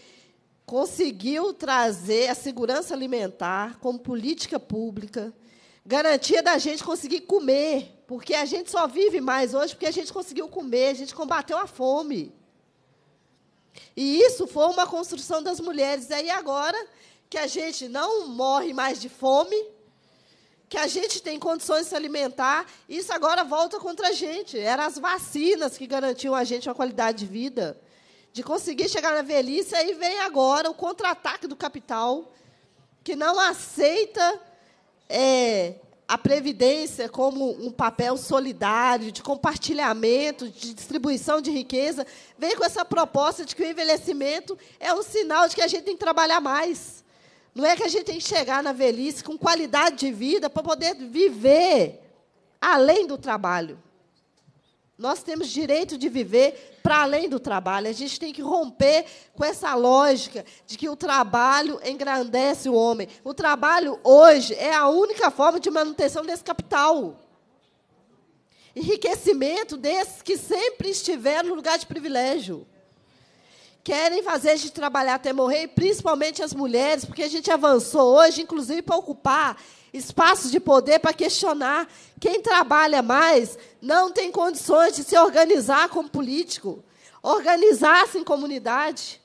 conseguiu trazer a segurança alimentar como política pública, garantia da gente conseguir comer, porque a gente só vive mais hoje porque a gente conseguiu comer, a gente combateu a fome. E isso foi uma construção das mulheres. E é aí agora que a gente não morre mais de fome, que a gente tem condições de se alimentar, isso agora volta contra a gente. Eram as vacinas que garantiam a gente uma qualidade de vida, de conseguir chegar na velhice, aí vem agora o contra-ataque do capital, que não aceita é, a previdência como um papel solidário, de compartilhamento, de distribuição de riqueza, vem com essa proposta de que o envelhecimento é um sinal de que a gente tem que trabalhar mais. Não é que a gente tem que chegar na velhice com qualidade de vida para poder viver além do trabalho. Nós temos direito de viver para além do trabalho. A gente tem que romper com essa lógica de que o trabalho engrandece o homem. O trabalho hoje é a única forma de manutenção desse capital. Enriquecimento desses que sempre estiveram no lugar de privilégio querem fazer a gente trabalhar até morrer, e principalmente as mulheres, porque a gente avançou hoje, inclusive, para ocupar espaços de poder para questionar. Quem trabalha mais não tem condições de se organizar como político, organizar-se em comunidade,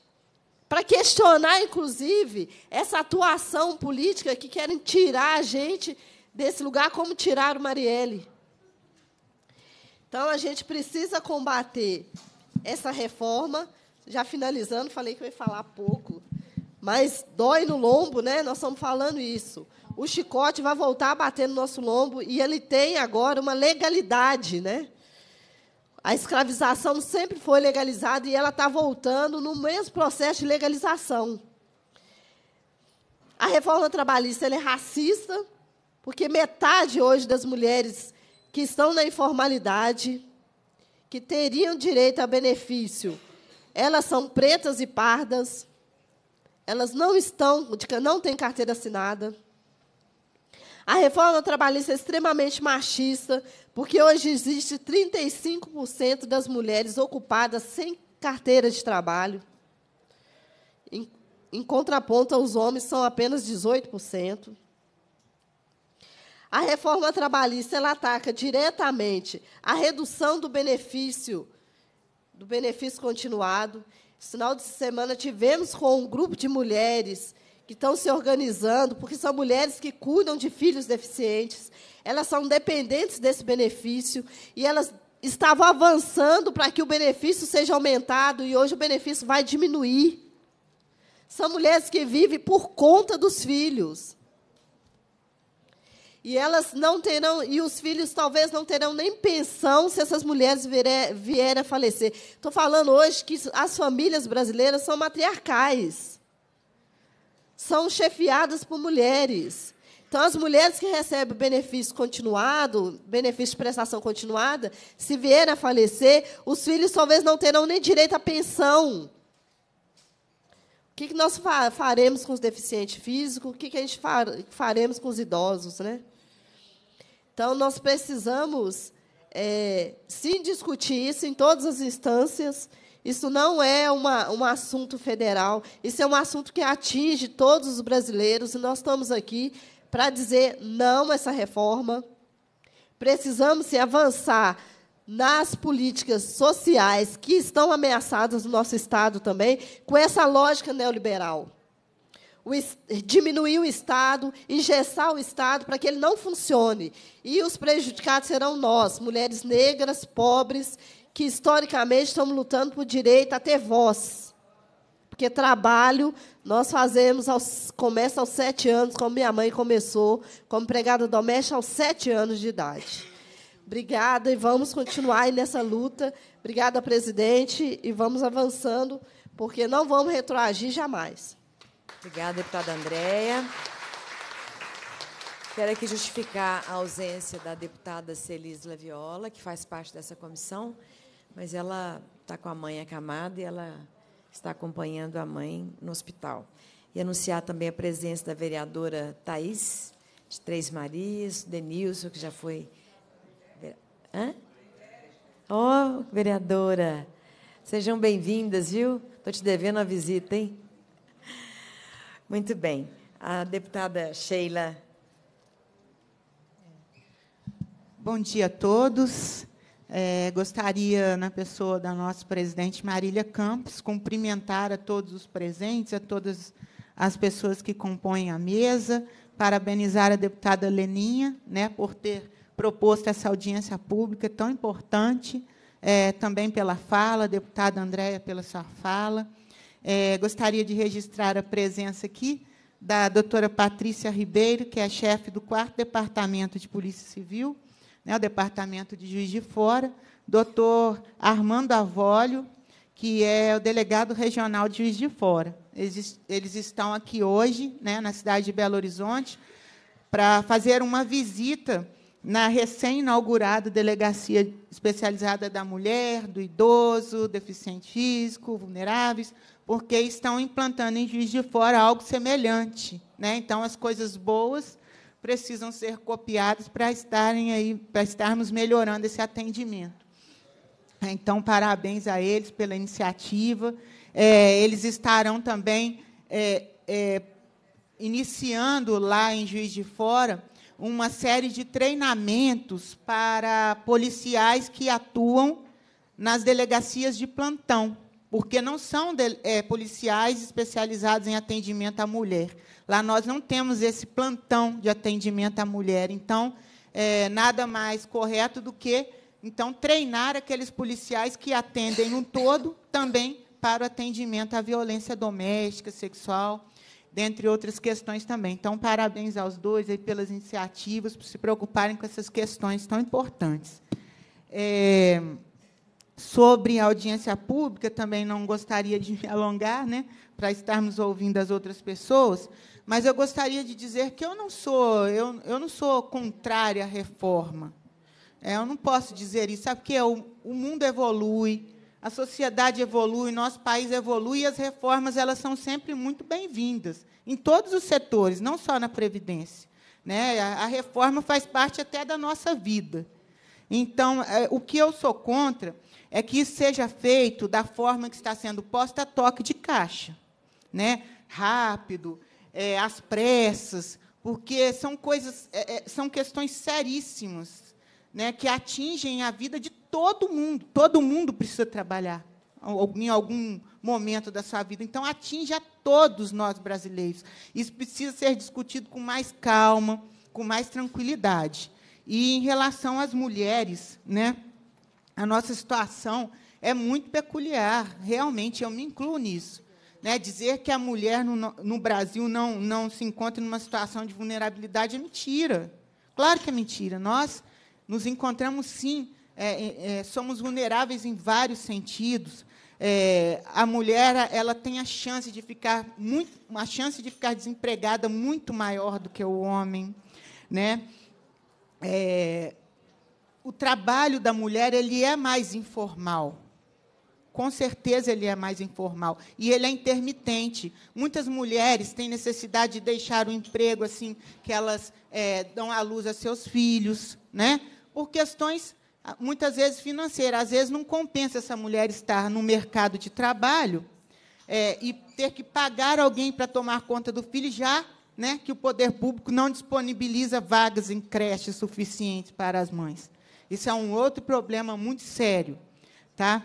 para questionar, inclusive, essa atuação política que querem tirar a gente desse lugar, como tiraram Marielle. Então, a gente precisa combater essa reforma. Já finalizando, falei que eu ia falar pouco, mas dói no lombo, né? Nós estamos falando isso o chicote vai voltar a bater no nosso lombo e ele tem agora uma legalidade, né? A escravização sempre foi legalizada e ela está voltando no mesmo processo de legalização. A reforma trabalhista é racista, porque metade hoje das mulheres que estão na informalidade, que teriam direito a benefício, elas são pretas e pardas, elas não estão, não têm carteira assinada. A reforma trabalhista é extremamente machista, porque hoje existe 35% das mulheres ocupadas sem carteira de trabalho. Em, em contraponto, os homens são apenas 18%. A reforma trabalhista ela ataca diretamente a redução do benefício do benefício continuado. Esse final de semana tivemos com um grupo de mulheres que estão se organizando, porque são mulheres que cuidam de filhos deficientes, elas são dependentes desse benefício e elas estavam avançando para que o benefício seja aumentado e hoje o benefício vai diminuir. São mulheres que vivem por conta dos filhos. E elas não terão, e os filhos talvez não terão nem pensão se essas mulheres vierem a falecer. Estou falando hoje que as famílias brasileiras são matriarcais são chefiadas por mulheres. Então, as mulheres que recebem benefício continuado, benefício de prestação continuada, se vierem a falecer, os filhos talvez não terão nem direito à pensão. O que, que nós faremos com os deficientes físicos? O que, que a gente faremos com os idosos? Né? Então, nós precisamos, é, sim, discutir isso em todas as instâncias, isso não é uma, um assunto federal, isso é um assunto que atinge todos os brasileiros, e nós estamos aqui para dizer não a essa reforma. Precisamos se avançar nas políticas sociais que estão ameaçadas no nosso Estado também, com essa lógica neoliberal. O, diminuir o Estado, engessar o Estado para que ele não funcione. E os prejudicados serão nós, mulheres negras, pobres que historicamente estamos lutando por direito a ter voz. Porque trabalho nós fazemos, aos, começa aos sete anos, como minha mãe começou, como empregada doméstica, aos sete anos de idade. Obrigada e vamos continuar nessa luta. Obrigada, presidente, e vamos avançando, porque não vamos retroagir jamais. Obrigada, deputada Andréia. Quero aqui justificar a ausência da deputada Celis Laviola, que faz parte dessa comissão mas ela está com a mãe acamada e ela está acompanhando a mãe no hospital. E anunciar também a presença da vereadora Thais, de Três Marias, Denilson, que já foi. Hã? Ó, oh, vereadora! Sejam bem-vindas, viu? Estou te devendo a visita, hein? Muito bem. A deputada Sheila. Bom dia a todos. É, gostaria, na pessoa da nossa presidente Marília Campos, cumprimentar a todos os presentes, a todas as pessoas que compõem a mesa, parabenizar a deputada Leninha né, por ter proposto essa audiência pública tão importante, é, também pela fala, a deputada Andréia pela sua fala. É, gostaria de registrar a presença aqui da doutora Patrícia Ribeiro, que é chefe do 4 Departamento de Polícia Civil, né, o Departamento de Juiz de Fora, doutor Armando Avólio, que é o delegado regional de Juiz de Fora. Eles, eles estão aqui hoje, né, na cidade de Belo Horizonte, para fazer uma visita na recém-inaugurada Delegacia Especializada da Mulher, do Idoso, Deficiente Físico, Vulneráveis, porque estão implantando em Juiz de Fora algo semelhante. Né? Então, as coisas boas precisam ser copiados para estarem aí, para estarmos melhorando esse atendimento. Então, parabéns a eles pela iniciativa. É, eles estarão também é, é, iniciando lá em Juiz de Fora uma série de treinamentos para policiais que atuam nas delegacias de plantão porque não são de, é, policiais especializados em atendimento à mulher. Lá nós não temos esse plantão de atendimento à mulher. Então, é, nada mais correto do que então treinar aqueles policiais que atendem um todo também para o atendimento à violência doméstica, sexual, dentre outras questões também. Então, parabéns aos dois aí pelas iniciativas, por se preocuparem com essas questões tão importantes. É... Sobre a audiência pública, também não gostaria de me alongar, né, para estarmos ouvindo as outras pessoas, mas eu gostaria de dizer que eu não sou, eu, eu não sou contrária à reforma. É, eu não posso dizer isso, sabe? Porque o, o mundo evolui, a sociedade evolui, nosso país evolui e as reformas elas são sempre muito bem-vindas em todos os setores, não só na previdência, né? A, a reforma faz parte até da nossa vida. Então, é, o que eu sou contra é que isso seja feito da forma que está sendo posta a toque de caixa, né? rápido, é, às pressas, porque são coisas, é, é são questões seríssimas, né? que atingem a vida de todo mundo. Todo mundo precisa trabalhar em algum momento da sua vida. Então, atinge a todos nós brasileiros. Isso precisa ser discutido com mais calma, com mais tranquilidade. E em relação às mulheres, né, a nossa situação é muito peculiar, realmente, eu me incluo nisso. Né? Dizer que a mulher no, no Brasil não, não se encontra numa situação de vulnerabilidade é mentira. Claro que é mentira. Nós nos encontramos, sim, é, é, é, somos vulneráveis em vários sentidos. É, a mulher ela tem a chance de ficar muito, uma chance de ficar desempregada muito maior do que o homem, né? é, o trabalho da mulher ele é mais informal. Com certeza ele é mais informal e ele é intermitente. Muitas mulheres têm necessidade de deixar o emprego assim que elas é, dão à luz a seus filhos, né? Por questões ah, muitas vezes financeiras. Às vezes não compensa essa mulher estar no mercado de trabalho é, e ter que pagar alguém para tomar conta do filho já né, que o poder público não disponibiliza vagas em creches suficientes para as mães. Isso é um outro problema muito sério. Tá?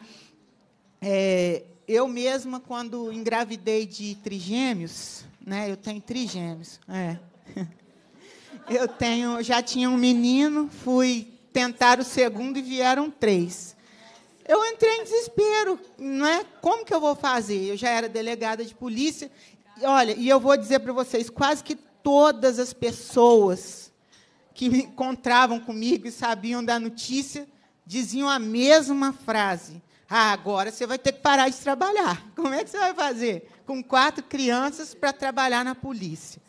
É, eu mesma, quando engravidei de trigêmeos, né, eu tenho trigêmeos, é. eu tenho, já tinha um menino, fui tentar o segundo e vieram três. Eu entrei em desespero, não é? Como que eu vou fazer? Eu já era delegada de polícia Olha, e eu vou dizer para vocês, quase que todas as pessoas que me encontravam comigo e sabiam da notícia diziam a mesma frase. Ah, agora você vai ter que parar de trabalhar. Como é que você vai fazer? Com quatro crianças para trabalhar na polícia.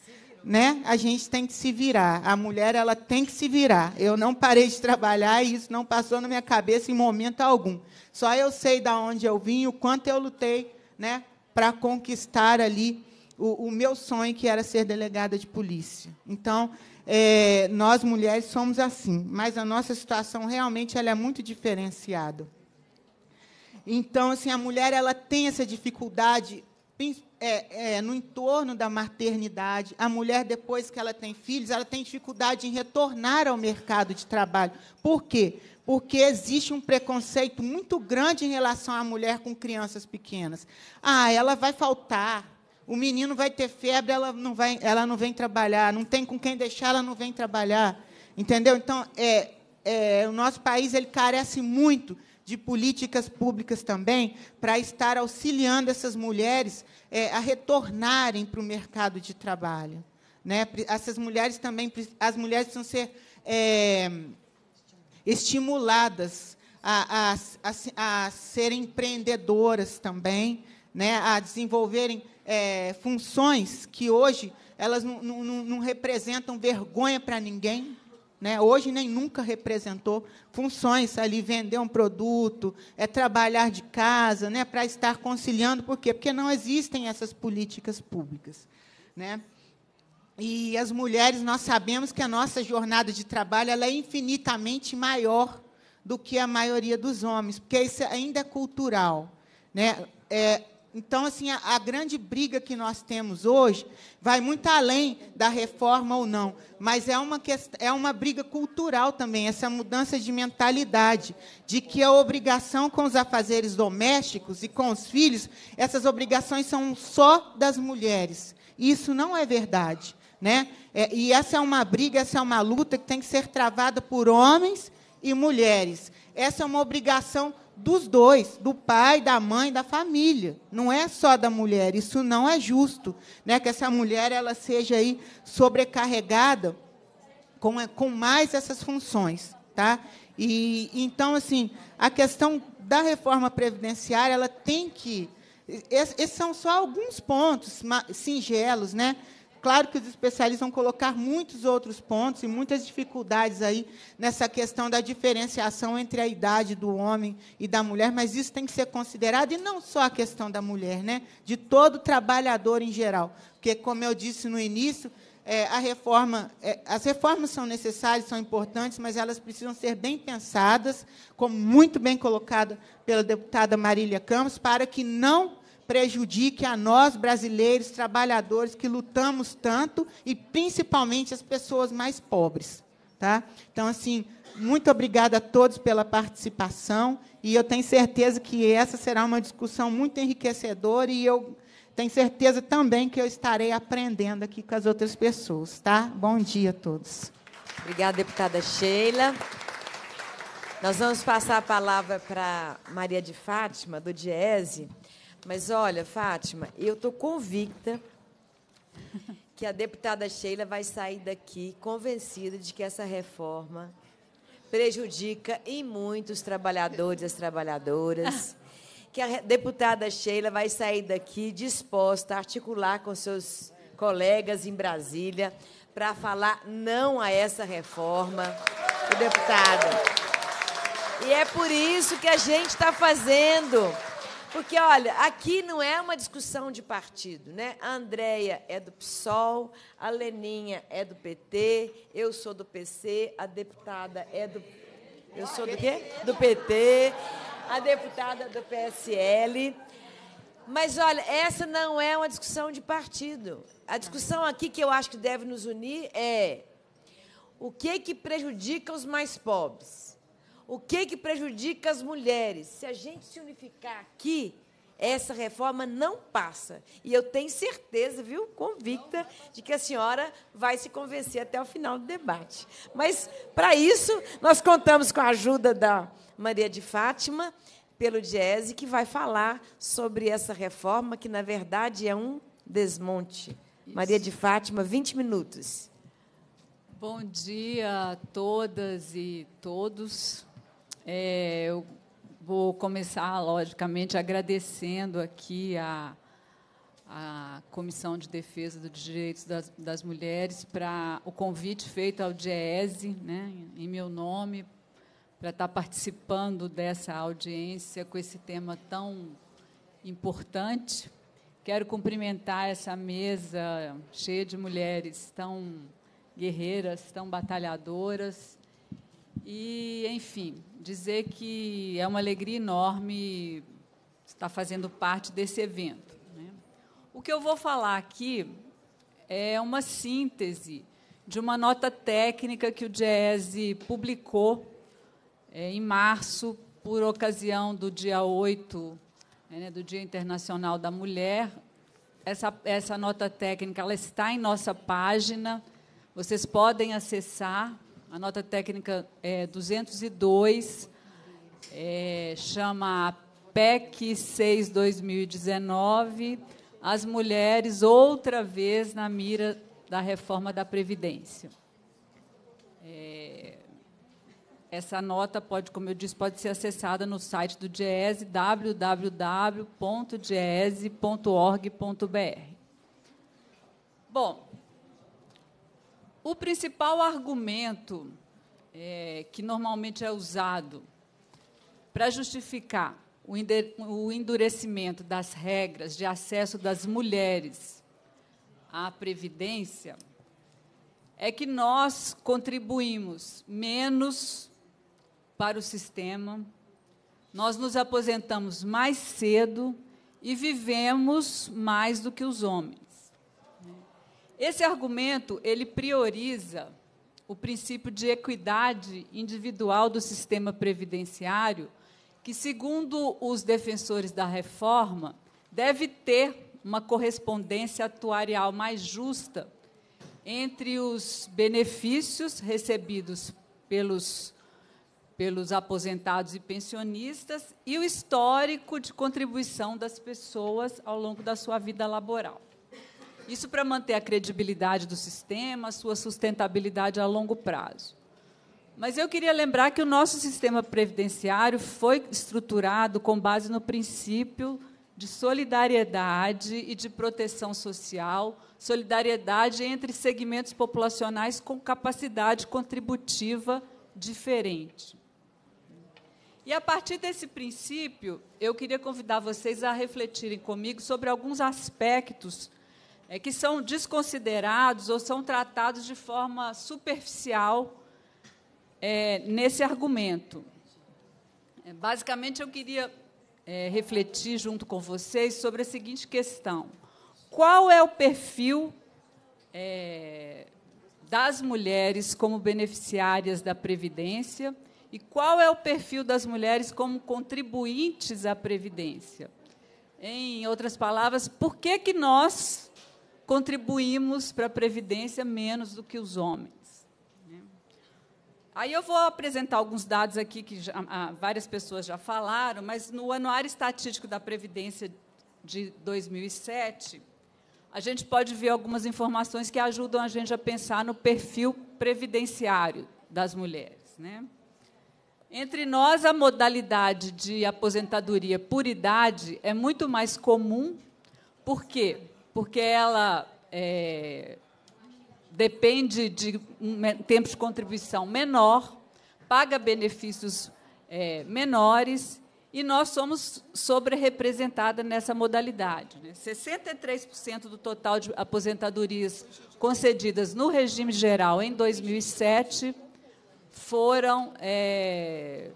Né? A gente tem que se virar. A mulher ela tem que se virar. Eu não parei de trabalhar e isso não passou na minha cabeça em momento algum. Só eu sei da onde eu vim, o quanto eu lutei, né, para conquistar ali o, o meu sonho, que era ser delegada de polícia. Então, é, nós mulheres somos assim, mas a nossa situação realmente ela é muito diferenciada. Então, assim, a mulher ela tem essa dificuldade é, é, no entorno da maternidade. A mulher, depois que ela tem filhos, ela tem dificuldade em retornar ao mercado de trabalho. Por quê? Porque existe um preconceito muito grande em relação à mulher com crianças pequenas. Ah, ela vai faltar, o menino vai ter febre, ela não, vai, ela não vem trabalhar. Não tem com quem deixar, ela não vem trabalhar. Entendeu? Então, é, é, o nosso país ele carece muito de políticas públicas também para estar auxiliando essas mulheres é, a retornarem para o mercado de trabalho. Né? Essas mulheres também, as mulheres precisam ser é, estimuladas a, a, a, a serem empreendedoras também, né? a desenvolverem é, funções que hoje elas não, representam vergonha para ninguém. Né? Hoje nem nunca representou funções ali, vender um produto, é trabalhar de casa, né? para estar conciliando. Por quê? Porque não existem essas políticas públicas. Né? E as mulheres, nós sabemos que a nossa jornada de trabalho ela é infinitamente maior do que a maioria dos homens, porque isso ainda é cultural. Né? É, então, assim, a, a, grande briga que nós temos hoje vai muito além da reforma ou não, mas é uma, é uma briga cultural também, essa mudança de mentalidade, de que a obrigação com os afazeres domésticos e com os filhos, essas obrigações são só das mulheres. Isso não é verdade. Né? É, e essa é uma briga, essa é uma luta que tem que ser travada por homens e mulheres. Essa é uma obrigação dos dois, do pai, da mãe, da família. Não é só da mulher. Isso não é justo, né? Que essa mulher ela seja aí sobrecarregada com, com mais essas funções, tá? E então assim, a questão da reforma previdenciária, ela tem que esses são só alguns pontos singelos, né? claro que os especialistas vão colocar muitos outros pontos e muitas dificuldades aí nessa questão da diferenciação entre a idade do homem e da mulher, mas isso tem que ser considerado, e não só a questão da mulher, né? de todo trabalhador em geral. Porque, como eu disse no início, é, a reforma, é, as reformas são necessárias, são importantes, mas elas precisam ser bem pensadas, como muito bem colocado pela deputada Marília Campos, para que não prejudique a nós, brasileiros, trabalhadores, que lutamos tanto, e principalmente as pessoas mais pobres. Tá? Então, assim, muito obrigada a todos pela participação, e eu tenho certeza que essa será uma discussão muito enriquecedora, e eu tenho certeza também que eu estarei aprendendo aqui com as outras pessoas. Tá? Bom dia a todos. Obrigada, deputada Sheila. Nós vamos passar a palavra para Maria de Fátima, do Diese. Mas olha, Fátima, eu estou convicta que a deputada Sheila vai sair daqui convencida de que essa reforma prejudica em muito os trabalhadores e as trabalhadoras. Que a deputada Sheila vai sair daqui disposta a articular com seus colegas em Brasília para falar não a essa reforma. deputada. E é por isso que a gente está fazendo porque, olha, aqui não é uma discussão de partido, né? A Andréia é do PSOL, a Leninha é do PT, eu sou do PC, a deputada é do. Eu sou do quê? Do PT, a deputada é do PSL. Mas, olha, essa não é uma discussão de partido. A discussão aqui que eu acho que deve nos unir é o que, que prejudica os mais pobres o que, que prejudica as mulheres? Se a gente se unificar aqui, essa reforma não passa. E eu tenho certeza, viu, convicta, de que a senhora vai se convencer até o final do debate. Mas, para isso, nós contamos com a ajuda da Maria de Fátima, pelo Diese, que vai falar sobre essa reforma, que, na verdade, é um desmonte. Isso. Maria de Fátima, 20 minutos. Bom dia a todas e todos. É, eu vou começar, logicamente, agradecendo aqui a, a Comissão de Defesa dos Direitos das, das Mulheres para o convite feito ao DIEESE, né, em meu nome, para estar tá participando dessa audiência com esse tema tão importante. Quero cumprimentar essa mesa cheia de mulheres tão guerreiras, tão batalhadoras, e, enfim, dizer que é uma alegria enorme estar fazendo parte desse evento. Né? O que eu vou falar aqui é uma síntese de uma nota técnica que o JEZ publicou é, em março, por ocasião do dia 8, né, do Dia Internacional da Mulher. Essa, essa nota técnica ela está em nossa página, vocês podem acessar a nota técnica é 202, é, chama PEC 6 2019, as mulheres outra vez na mira da reforma da Previdência. É, essa nota pode, como eu disse, pode ser acessada no site do GESE, www.diese.org.br. Bom, o principal argumento é, que normalmente é usado para justificar o endurecimento das regras de acesso das mulheres à Previdência é que nós contribuímos menos para o sistema, nós nos aposentamos mais cedo e vivemos mais do que os homens. Esse argumento ele prioriza o princípio de equidade individual do sistema previdenciário, que, segundo os defensores da reforma, deve ter uma correspondência atuarial mais justa entre os benefícios recebidos pelos, pelos aposentados e pensionistas e o histórico de contribuição das pessoas ao longo da sua vida laboral. Isso para manter a credibilidade do sistema, sua sustentabilidade a longo prazo. Mas eu queria lembrar que o nosso sistema previdenciário foi estruturado com base no princípio de solidariedade e de proteção social, solidariedade entre segmentos populacionais com capacidade contributiva diferente. E a partir desse princípio, eu queria convidar vocês a refletirem comigo sobre alguns aspectos é, que são desconsiderados ou são tratados de forma superficial é, nesse argumento. É, basicamente, eu queria é, refletir junto com vocês sobre a seguinte questão: qual é o perfil é, das mulheres como beneficiárias da Previdência e qual é o perfil das mulheres como contribuintes à Previdência? Em outras palavras, por que, que nós, contribuímos para a Previdência menos do que os homens. Né? Aí eu vou apresentar alguns dados aqui que já, ah, várias pessoas já falaram, mas no Anuário Estatístico da Previdência de 2007, a gente pode ver algumas informações que ajudam a gente a pensar no perfil previdenciário das mulheres. Né? Entre nós, a modalidade de aposentadoria por idade é muito mais comum, por quê? Porque porque ela é, depende de um tempo de contribuição menor, paga benefícios é, menores e nós somos sobre-representada nessa modalidade. Né? 63% do total de aposentadorias concedidas no regime geral em 2007 foram é,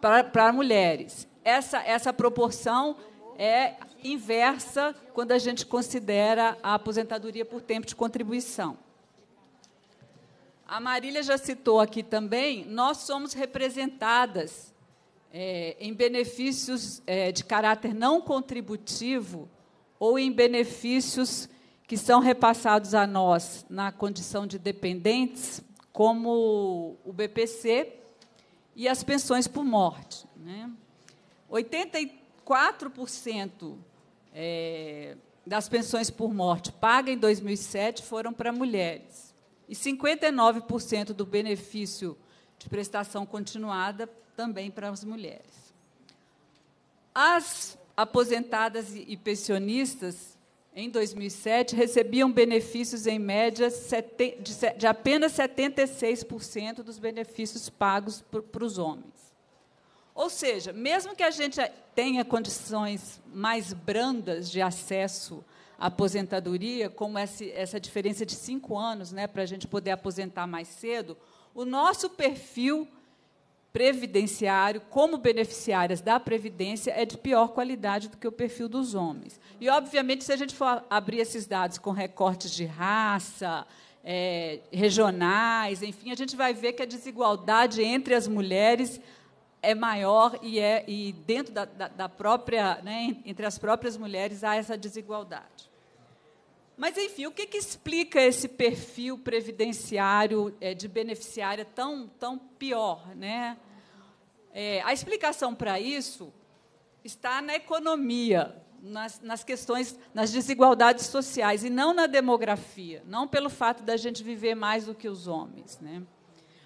para mulheres. Essa, essa proporção é inversa quando a gente considera a aposentadoria por tempo de contribuição. A Marília já citou aqui também, nós somos representadas é, em benefícios é, de caráter não contributivo ou em benefícios que são repassados a nós na condição de dependentes, como o BPC e as pensões por morte. Né? 84% é, das pensões por morte paga em 2007 foram para mulheres. E 59% do benefício de prestação continuada também para as mulheres. As aposentadas e pensionistas, em 2007, recebiam benefícios em média de apenas 76% dos benefícios pagos para os homens. Ou seja, mesmo que a gente tenha condições mais brandas de acesso à aposentadoria, como essa diferença de cinco anos né, para a gente poder aposentar mais cedo, o nosso perfil previdenciário, como beneficiárias da Previdência, é de pior qualidade do que o perfil dos homens. E, obviamente, se a gente for abrir esses dados com recortes de raça, é, regionais, enfim, a gente vai ver que a desigualdade entre as mulheres é maior e, é, e dentro da, da, da própria, né, entre as próprias mulheres há essa desigualdade. Mas, enfim, o que, que explica esse perfil previdenciário é, de beneficiária tão, tão pior? Né? É, a explicação para isso está na economia, nas, nas questões, nas desigualdades sociais, e não na demografia, não pelo fato da gente viver mais do que os homens. Né?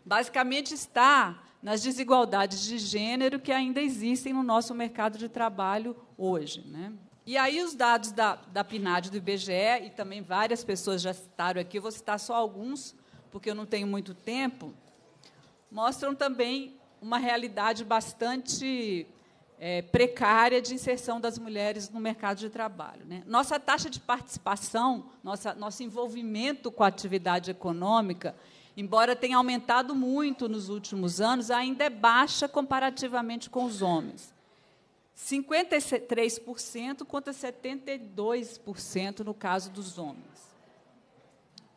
Basicamente está nas desigualdades de gênero que ainda existem no nosso mercado de trabalho hoje. Né? E aí os dados da, da PNAD do IBGE, e também várias pessoas já citaram aqui, eu vou citar só alguns, porque eu não tenho muito tempo, mostram também uma realidade bastante é, precária de inserção das mulheres no mercado de trabalho. Né? Nossa taxa de participação, nossa, nosso envolvimento com a atividade econômica embora tenha aumentado muito nos últimos anos, ainda é baixa comparativamente com os homens. 53% contra 72% no caso dos homens.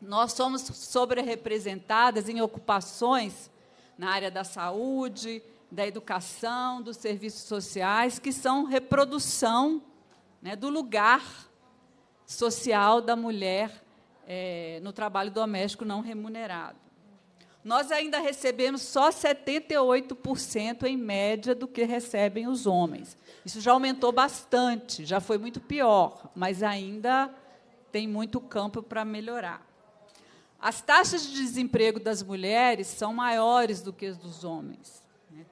Nós somos sobre-representadas em ocupações na área da saúde, da educação, dos serviços sociais, que são reprodução né, do lugar social da mulher é, no trabalho doméstico não remunerado nós ainda recebemos só 78% em média do que recebem os homens. Isso já aumentou bastante, já foi muito pior, mas ainda tem muito campo para melhorar. As taxas de desemprego das mulheres são maiores do que as dos homens.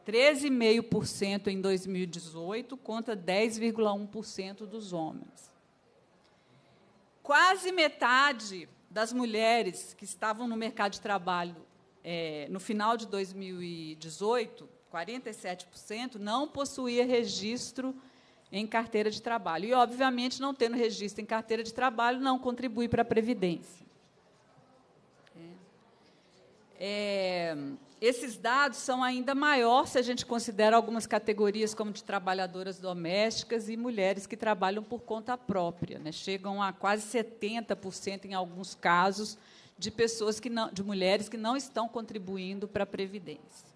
13,5% né? em 2018 contra 10,1% dos homens. Quase metade das mulheres que estavam no mercado de trabalho é, no final de 2018, 47% não possuía registro em carteira de trabalho. E, obviamente, não tendo registro em carteira de trabalho, não contribui para a Previdência. É. é, esses dados são ainda maiores se a gente considera algumas categorias como de trabalhadoras domésticas e mulheres que trabalham por conta própria. Né? Chegam a quase 70% em alguns casos de pessoas que não, de mulheres que não estão contribuindo para a previdência.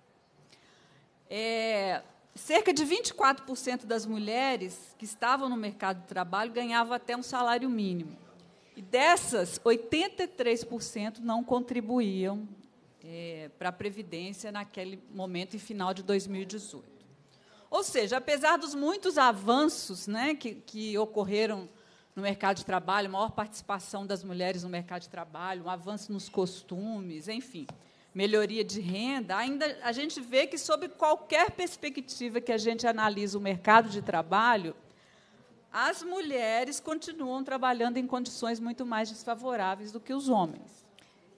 É, cerca de 24% das mulheres que estavam no mercado de trabalho ganhavam até um salário mínimo. E dessas, 83% não contribuíam é, para a Previdência naquele momento e final de 2018. Ou seja, apesar dos muitos avanços né, que, que ocorreram no mercado de trabalho, maior participação das mulheres no mercado de trabalho, um avanço nos costumes, enfim, melhoria de renda, ainda a gente vê que, sob qualquer perspectiva que a gente analisa o mercado de trabalho, as mulheres continuam trabalhando em condições muito mais desfavoráveis do que os homens.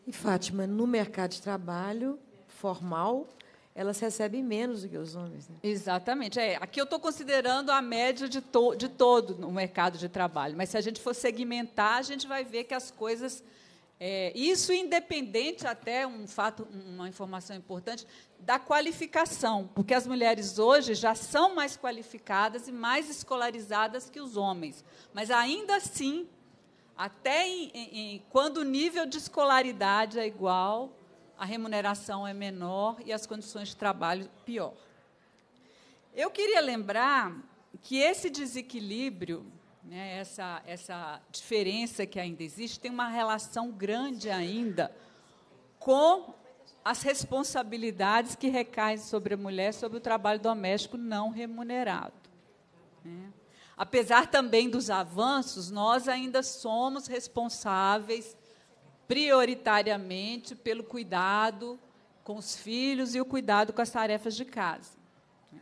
E, Fátima, no mercado de trabalho formal, elas recebem menos do que os homens. Né? Exatamente. É, aqui eu estou considerando a média de, to de todo o mercado de trabalho, mas se a gente for segmentar, a gente vai ver que as coisas. É, isso independente, até um fato, uma informação importante, da qualificação, porque as mulheres hoje já são mais qualificadas e mais escolarizadas que os homens, mas ainda assim, até em, em, quando o nível de escolaridade é igual, a remuneração é menor e as condições de trabalho pior. Eu queria lembrar que esse desequilíbrio, né, essa, essa diferença que ainda existe, tem uma relação grande ainda com as responsabilidades que recaem sobre a mulher sobre o trabalho doméstico não remunerado. Né? Apesar também dos avanços, nós ainda somos responsáveis prioritariamente pelo cuidado com os filhos e o cuidado com as tarefas de casa.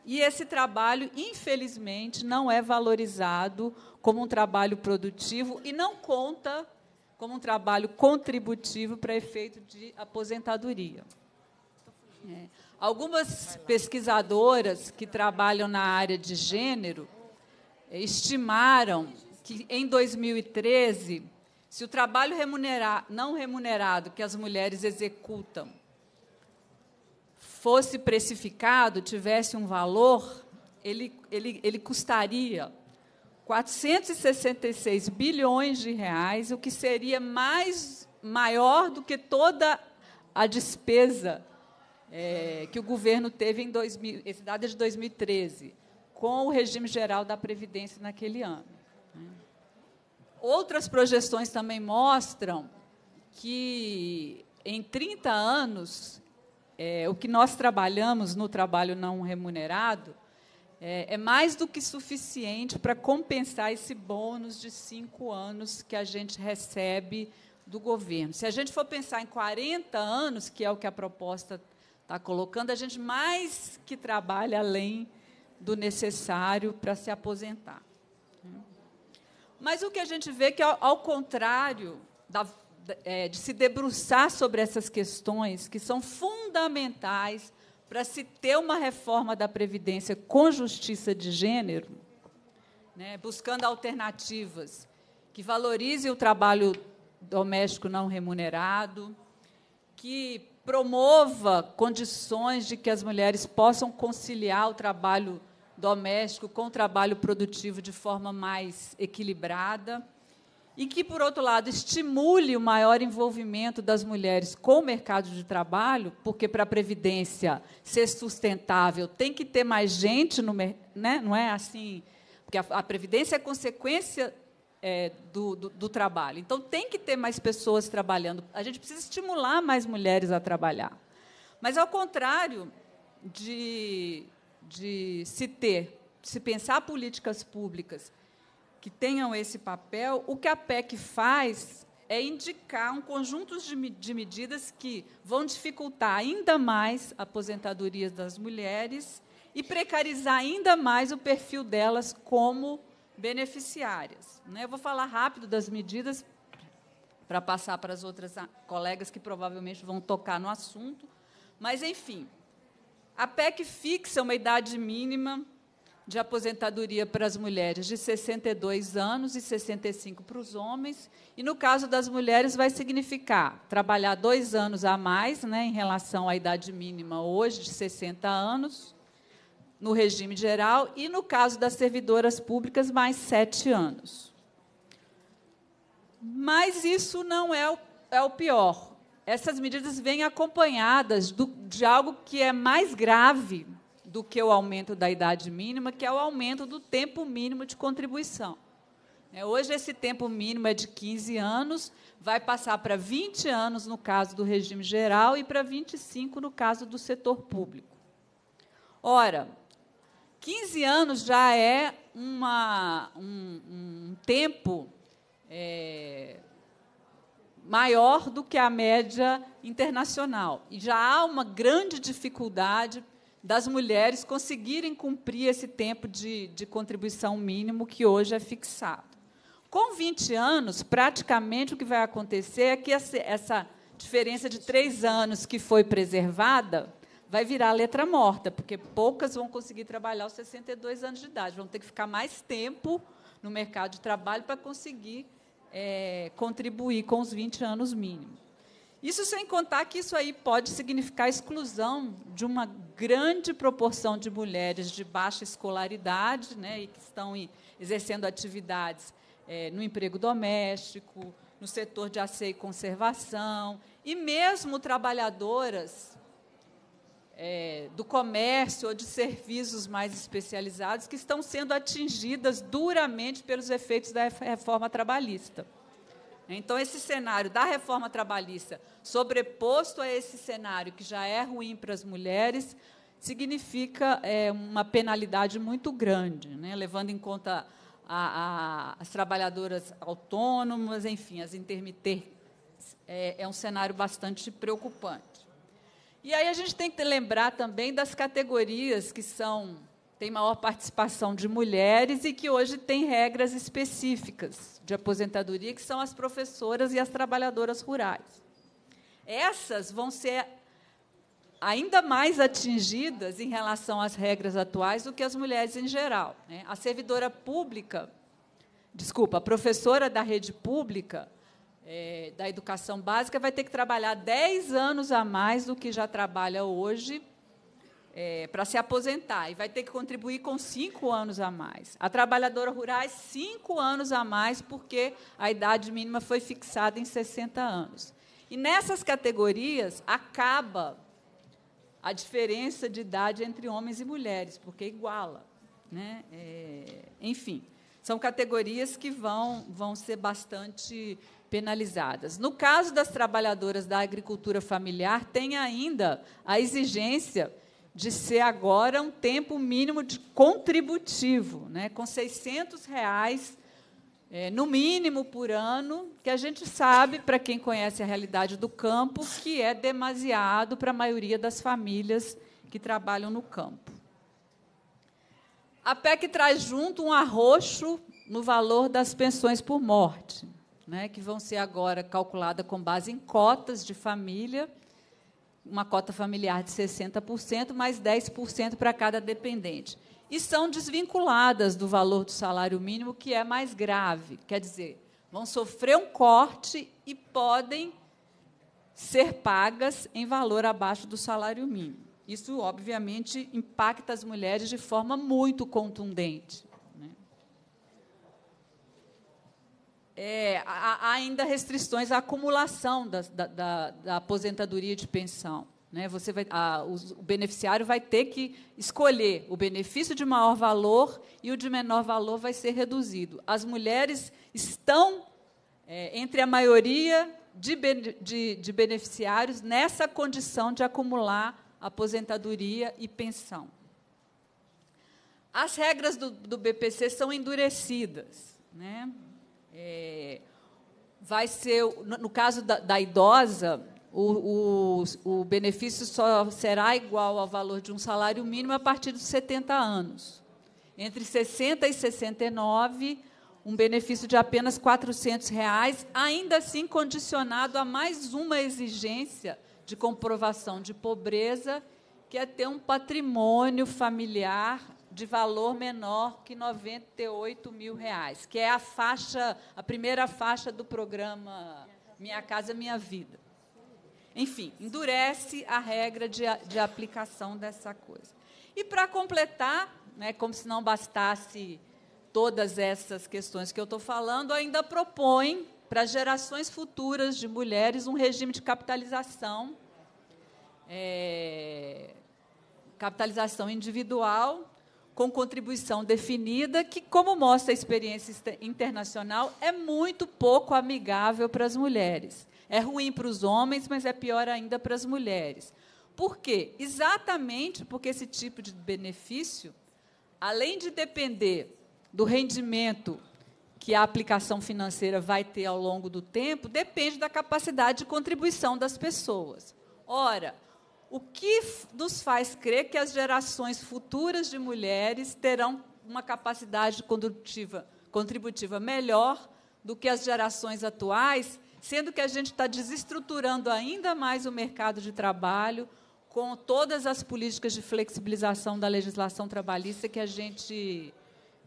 E esse trabalho, infelizmente, não é valorizado como um trabalho produtivo e não conta como um trabalho contributivo para efeito de aposentadoria. É. Algumas pesquisadoras que trabalham na área de gênero eh, estimaram que em 2013 se o trabalho não remunerado que as mulheres executam fosse precificado, tivesse um valor, ele, ele, ele custaria 466 bilhões de reais, o que seria mais maior do que toda a despesa é, que o governo teve em 2000, esse dado é de 2013, com o regime geral da Previdência naquele ano. Né? Outras projeções também mostram que em 30 anos, é, o que nós trabalhamos no trabalho não remunerado é, é mais do que suficiente para compensar esse bônus de cinco anos que a gente recebe do governo. Se a gente for pensar em 40 anos, que é o que a proposta está colocando, a gente mais que trabalha além do necessário para se aposentar. Mas o que a gente vê é que, ao, contrário da, é, de se debruçar sobre essas questões que são fundamentais para se ter uma reforma da Previdência com justiça de gênero, né, buscando alternativas que valorizem o trabalho doméstico não remunerado, que promova condições de que as mulheres possam conciliar o trabalho doméstico com trabalho produtivo de forma mais equilibrada e que, por outro lado, estimule o maior envolvimento das mulheres com o mercado de trabalho, porque para a Previdência ser sustentável tem que ter mais gente no mercado, né? não é assim? Porque a, a Previdência é consequência é, do, do, do trabalho. Então, tem que ter mais pessoas trabalhando. A gente precisa estimular mais mulheres a trabalhar. Mas, ao contrário de de se ter, se pensar políticas públicas que tenham esse papel, o que a PEC faz é indicar um conjunto de, de medidas que vão dificultar ainda mais a aposentadoria das mulheres e precarizar ainda mais o perfil delas como beneficiárias. Né? Eu vou falar rápido das medidas para passar para as outras colegas que provavelmente vão tocar no assunto, mas, enfim, a PEC fixa uma idade mínima de aposentadoria para as mulheres de 62 anos e 65 para os homens. E no caso das mulheres, vai significar trabalhar dois anos a mais né, em relação à idade mínima hoje, de 60 anos, no regime geral, e no caso das servidoras públicas, mais sete anos. Mas isso não é o, é o pior essas medidas vêm acompanhadas do, de algo que é mais grave do que o aumento da idade mínima, que é o aumento do tempo mínimo de contribuição. É, hoje, esse tempo mínimo é de 15 anos, vai passar para 20 anos no caso do regime geral e para 25 no caso do setor público. Ora, 15 anos já é uma, um, um tempo é, maior do que a média internacional. E já há uma grande dificuldade das mulheres conseguirem cumprir esse tempo de, de contribuição mínimo que hoje é fixado. Com 20 anos, praticamente o que vai acontecer é que essa diferença de três anos que foi preservada vai virar letra morta, porque poucas vão conseguir trabalhar aos 62 anos de idade, vão ter que ficar mais tempo no mercado de trabalho para conseguir é, contribuir com os 20 anos mínimos. Isso sem contar que isso aí pode significar a exclusão de uma grande proporção de mulheres de baixa escolaridade, né, e que estão exercendo atividades é, no emprego doméstico, no setor de asseio e conservação, e mesmo trabalhadoras é, do comércio ou de serviços mais especializados que estão sendo atingidas duramente pelos efeitos da reforma trabalhista. Então, esse cenário da reforma trabalhista, sobreposto a esse cenário que já é ruim para as mulheres, significa é, uma penalidade muito grande, né? levando em conta a, a, as trabalhadoras autônomas, enfim, as intermitentes. É, é um cenário bastante preocupante. E aí a gente tem que lembrar também das categorias que são tem maior participação de mulheres e que hoje tem regras específicas de aposentadoria, que são as professoras e as trabalhadoras rurais. Essas vão ser ainda mais atingidas em relação às regras atuais do que as mulheres em geral. Né? A servidora pública, desculpa, a professora da rede pública, é, da educação básica vai ter que trabalhar 10 anos a mais do que já trabalha hoje é, para se aposentar e vai ter que contribuir com cinco anos a mais. A trabalhadora rural, é cinco anos a mais, porque a idade mínima foi fixada em 60 anos. E nessas categorias acaba a diferença de idade entre homens e mulheres, porque iguala. Né? É, enfim, são categorias que vão, vão ser bastante penalizadas. No caso das trabalhadoras da agricultura familiar, tem ainda a exigência de ser agora um tempo mínimo de contributivo, né, com 600 reais é, no mínimo por ano, que a gente sabe, para quem conhece a realidade do campo, que é demasiado para a maioria das famílias que trabalham no campo. A PEC traz junto um arroxo no valor das pensões por morte né, que vão ser agora calculadas com base em cotas de família, uma cota familiar de 60%, mais 10% para cada dependente. E são desvinculadas do valor do salário mínimo, que é mais grave. Quer dizer, vão sofrer um corte e podem ser pagas em valor abaixo do salário mínimo. Isso, obviamente, impacta as mulheres de forma muito contundente. é, há ainda restrições à acumulação da, da, da aposentadoria de pensão. Né? Você vai, a, o, o beneficiário vai ter que escolher o benefício de maior valor e o de menor valor vai ser reduzido. As mulheres estão é, entre a maioria de, de, de beneficiários nessa condição de acumular aposentadoria e pensão. As regras do, do BPC são endurecidas. Né? É, vai ser, no caso da, da idosa, o, o, o, benefício só será igual ao valor de um salário mínimo a partir dos 70 anos. Entre 60 e 69, um benefício de apenas R$ 400, reais, ainda assim condicionado a mais uma exigência de comprovação de pobreza, que é ter um patrimônio familiar de valor menor que 98 mil reais, que é a faixa, a primeira faixa do programa Minha Casa Minha Vida. Enfim, endurece a regra de, de aplicação dessa coisa. E para completar, né, como se não bastasse todas essas questões que eu estou falando, ainda propõe para gerações futuras de mulheres um regime de capitalização, é, capitalização individual, com contribuição definida, que, como mostra a experiência internacional, é muito pouco amigável para as mulheres. É ruim para os homens, mas é pior ainda para as mulheres. Por quê? Exatamente porque esse tipo de benefício, além de depender do rendimento que a aplicação financeira vai ter ao longo do tempo, depende da capacidade de contribuição das pessoas. Ora, o que nos faz crer que as gerações futuras de mulheres terão uma capacidade contributiva, contributiva melhor do que as gerações atuais, sendo que a gente está desestruturando ainda mais o mercado de trabalho com todas as políticas de flexibilização da legislação trabalhista que a gente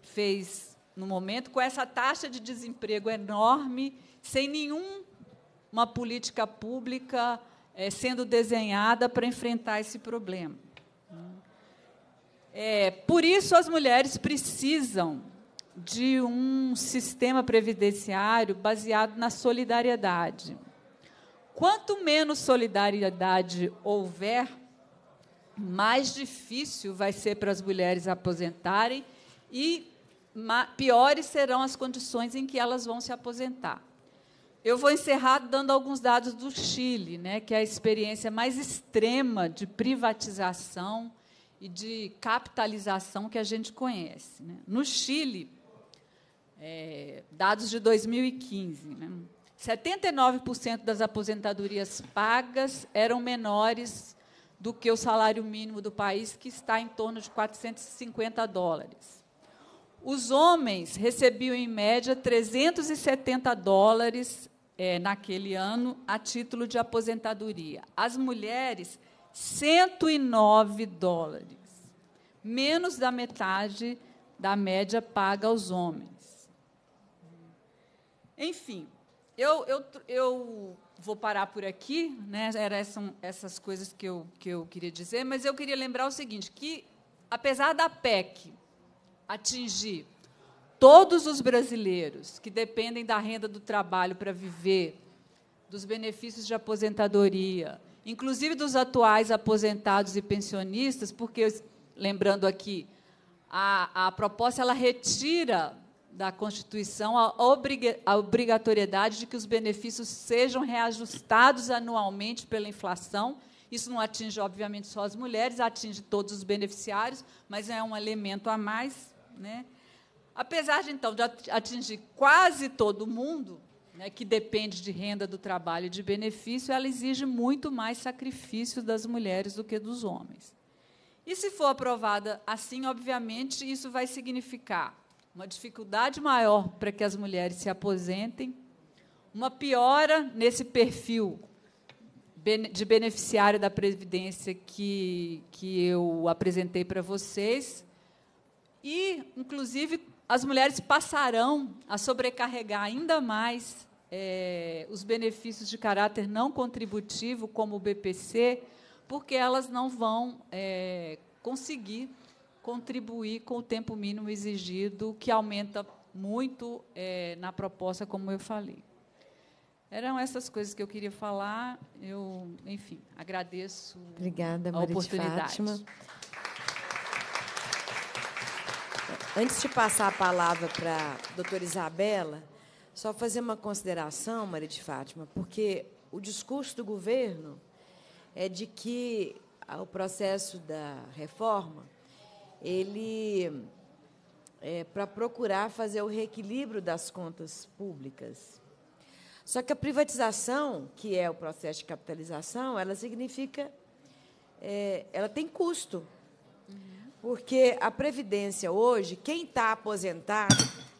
fez no momento, com essa taxa de desemprego enorme, sem nenhuma política pública é, sendo desenhada para enfrentar esse problema. É, por isso, as mulheres precisam de um sistema previdenciário baseado na solidariedade. Quanto menos solidariedade houver, mais difícil vai ser para as mulheres aposentarem e piores serão as condições em que elas vão se aposentar. Eu vou encerrar dando alguns dados do Chile, né, que é a experiência mais extrema de privatização e de capitalização que a gente conhece. Né? No Chile, é, dados de 2015, né, 79% das aposentadorias pagas eram menores do que o salário mínimo do país, que está em torno de 450 dólares. Os homens recebiam, em média, 370 dólares é, naquele ano a título de aposentadoria. As mulheres, 109 dólares, menos da metade da média paga aos homens. Enfim, eu, eu, eu vou parar por aqui, né? Eram essas, essas coisas que eu, que eu queria dizer, mas eu queria lembrar o seguinte, que apesar da PEC atingir todos os brasileiros que dependem da renda do trabalho para viver, dos benefícios de aposentadoria, inclusive dos atuais aposentados e pensionistas, porque, lembrando aqui, a, a proposta ela retira da Constituição a, obriga a obrigatoriedade de que os benefícios sejam reajustados anualmente pela inflação. Isso não atinge, obviamente, só as mulheres, atinge todos os beneficiários, mas é um elemento a mais. Né? Apesar de, então, de atingir quase todo mundo, né, que depende de renda do trabalho e de benefício, ela exige muito mais sacrifício das mulheres do que dos homens. E se for aprovada assim, obviamente, isso vai significar uma dificuldade maior para que as mulheres se aposentem, uma piora nesse perfil de beneficiário da Previdência que, que eu apresentei para vocês, e, inclusive, as mulheres passarão a sobrecarregar ainda mais é, os benefícios de caráter não contributivo, como o BPC, porque elas não vão é, conseguir contribuir com o tempo mínimo exigido, que aumenta muito é, na proposta, como eu falei. Eram essas coisas que eu queria falar. Eu, enfim, agradeço Obrigada, a Maria oportunidade. Antes de passar a palavra para a doutora Isabela, só fazer uma consideração, Maria de Fátima, porque o discurso do governo é de que o processo da reforma ele é para procurar fazer o reequilíbrio das contas públicas. Só que a privatização, que é o processo de capitalização, ela significa, é, ela tem custo. Uhum porque a Previdência hoje, quem está aposentado,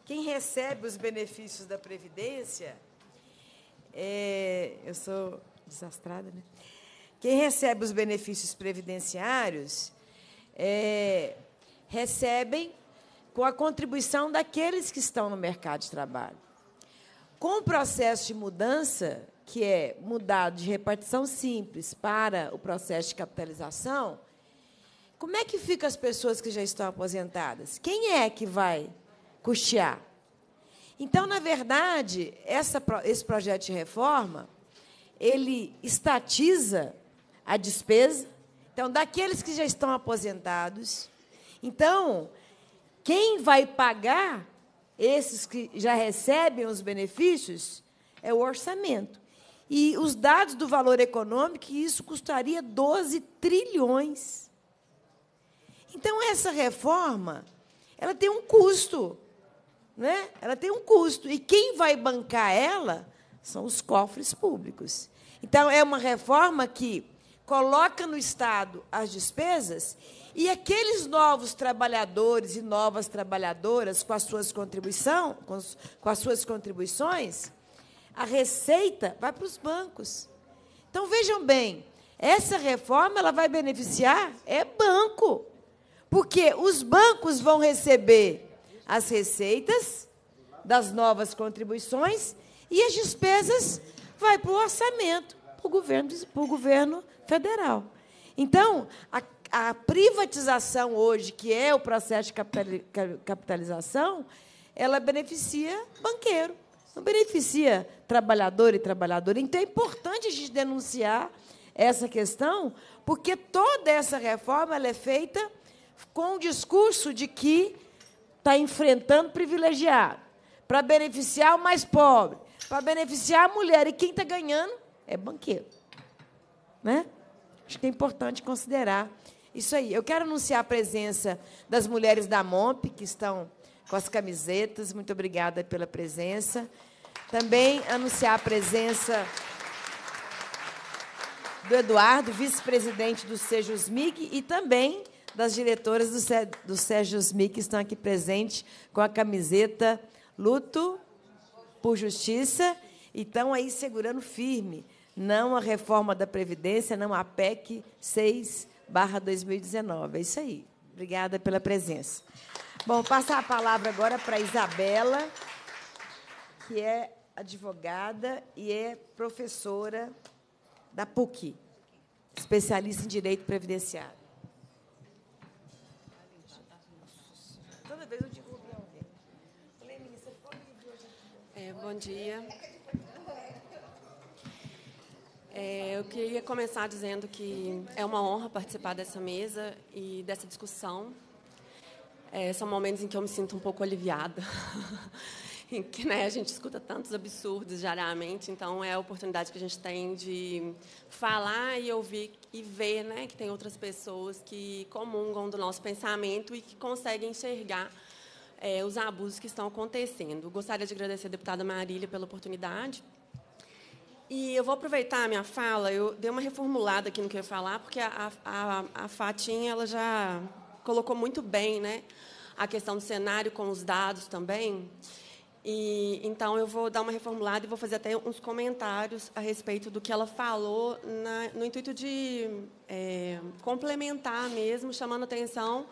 quem recebe os benefícios da Previdência, é, eu sou desastrada, né? Quem recebe os benefícios previdenciários é, recebem com a contribuição daqueles que estão no mercado de trabalho. Com o processo de mudança, que é mudado de repartição simples para o processo de capitalização, como é que ficam as pessoas que já estão aposentadas? Quem é que vai custear? Então, na verdade, essa, esse projeto de reforma ele estatiza a despesa. Então, daqueles que já estão aposentados, então quem vai pagar esses que já recebem os benefícios é o orçamento. E os dados do valor econômico, isso custaria 12 trilhões então, essa reforma, ela tem um custo. Né? Ela tem um custo. E quem vai bancar ela são os cofres públicos. Então, é uma reforma que coloca no Estado as despesas e aqueles novos trabalhadores e novas trabalhadoras com as suas contribuição, com, os, com as suas contribuições, a receita vai para os bancos. Então vejam bem, essa reforma ela vai beneficiar é banco. Porque os bancos vão receber as receitas das novas contribuições e as despesas vai para o orçamento, para o governo, governo federal. Então, a, a, privatização hoje, que é o processo de capitalização, ela beneficia banqueiro, não beneficia trabalhador e trabalhadora. Então, é importante a gente denunciar essa questão, porque toda essa reforma ela é feita com o discurso de que está enfrentando privilegiado, para beneficiar o mais pobre, para beneficiar a mulher. E quem está ganhando é banqueiro. Né? Acho que é importante considerar isso aí. Eu quero anunciar a presença das mulheres da MOMP, que estão com as camisetas. Muito obrigada pela presença. Também anunciar a presença do Eduardo, vice-presidente do Sejusmig, e também das diretoras do, Cé, do Sérgio Smith, que estão aqui presentes com a camiseta Luto por Justiça e estão aí segurando firme. Não a reforma da Previdência, não a PEC 6 2019. É isso aí. Obrigada pela presença. Bom, passar a palavra agora para a Isabela, que é advogada e é professora da PUC, especialista em direito previdenciário. bom dia. É, eu queria começar dizendo que é uma honra participar dessa mesa e dessa discussão. É, são momentos em que eu me sinto um pouco aliviada, em que né, a gente escuta tantos absurdos diariamente, então é a oportunidade que a gente tem de falar e ouvir e ver né, que tem outras pessoas que comungam do nosso pensamento e que conseguem enxergar é, os abusos que estão acontecendo. Gostaria de agradecer a deputada Marília pela oportunidade. E eu vou aproveitar a minha fala, eu dei uma reformulada aqui no que eu ia falar, porque a, a, a Fatinha ela já colocou muito bem né, a questão do cenário com os dados também. E, então, eu vou dar uma reformulada e vou fazer até uns comentários a respeito do que ela falou, na, no intuito de é, complementar mesmo, chamando atenção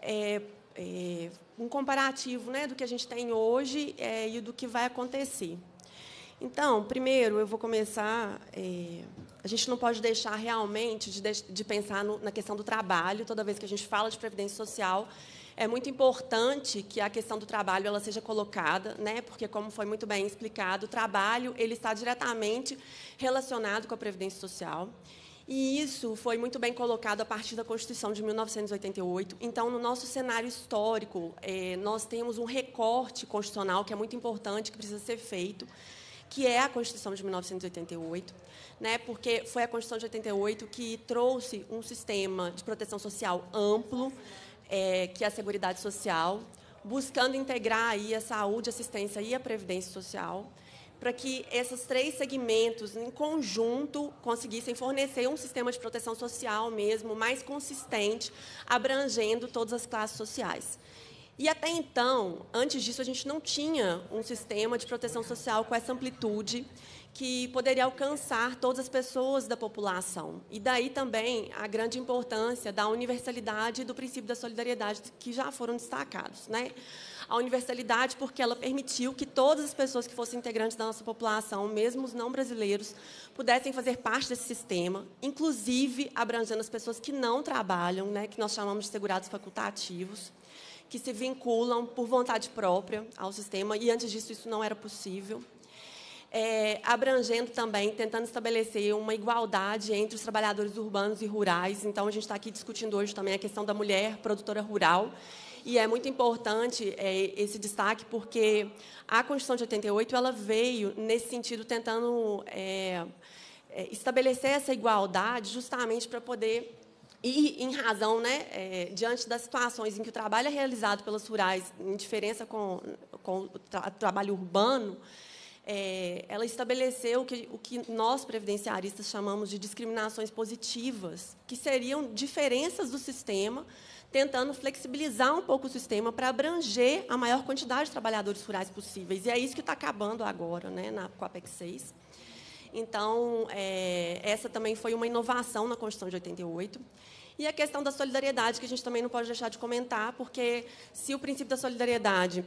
é, é, um comparativo né, do que a gente tem hoje é, e do que vai acontecer. Então, primeiro, eu vou começar. É, a gente não pode deixar realmente de, de pensar no, na questão do trabalho. Toda vez que a gente fala de previdência social, é muito importante que a questão do trabalho ela seja colocada, né? Porque como foi muito bem explicado, o trabalho ele está diretamente relacionado com a previdência social. E isso foi muito bem colocado a partir da Constituição de 1988. Então, no nosso cenário histórico, eh, nós temos um recorte constitucional que é muito importante, que precisa ser feito, que é a Constituição de 1988, né? Porque foi a Constituição de 88 que trouxe um sistema de proteção social amplo, eh, que é a Seguridade Social, buscando integrar aí a saúde, a assistência e a previdência social para que esses três segmentos, em conjunto, conseguissem fornecer um sistema de proteção social mesmo mais consistente, abrangendo todas as classes sociais. E até então, antes disso, a gente não tinha um sistema de proteção social com essa amplitude que poderia alcançar todas as pessoas da população. E daí também a grande importância da universalidade e do princípio da solidariedade que já foram destacados, né? A universalidade porque ela permitiu que todas as pessoas que fossem integrantes da nossa população, mesmo os não brasileiros, pudessem fazer parte desse sistema, inclusive abrangendo as pessoas que não trabalham, né, que nós chamamos de segurados facultativos que se vinculam por vontade própria ao sistema, e antes disso isso não era possível é, abrangendo também, tentando estabelecer uma igualdade entre os trabalhadores urbanos e rurais. Então, a gente está aqui discutindo hoje também a questão da mulher produtora rural. E é muito importante é, esse destaque, porque a Constituição de 88 ela veio nesse sentido tentando é, é estabelecer essa igualdade justamente para poder e em razão, né, é, diante das situações em que o trabalho é realizado pelas rurais, em diferença com, com o tra trabalho urbano, é, ela estabeleceu que, o que nós previdenciaristas chamamos de discriminações positivas, que seriam diferenças do sistema, tentando flexibilizar um pouco o sistema para abranger a maior quantidade de trabalhadores rurais possíveis. E é isso que está acabando agora né, na, com a PEC 6. Então, é, essa também foi uma inovação na Constituição de 88. E a questão da solidariedade, que a gente também não pode deixar de comentar, porque se o princípio da solidariedade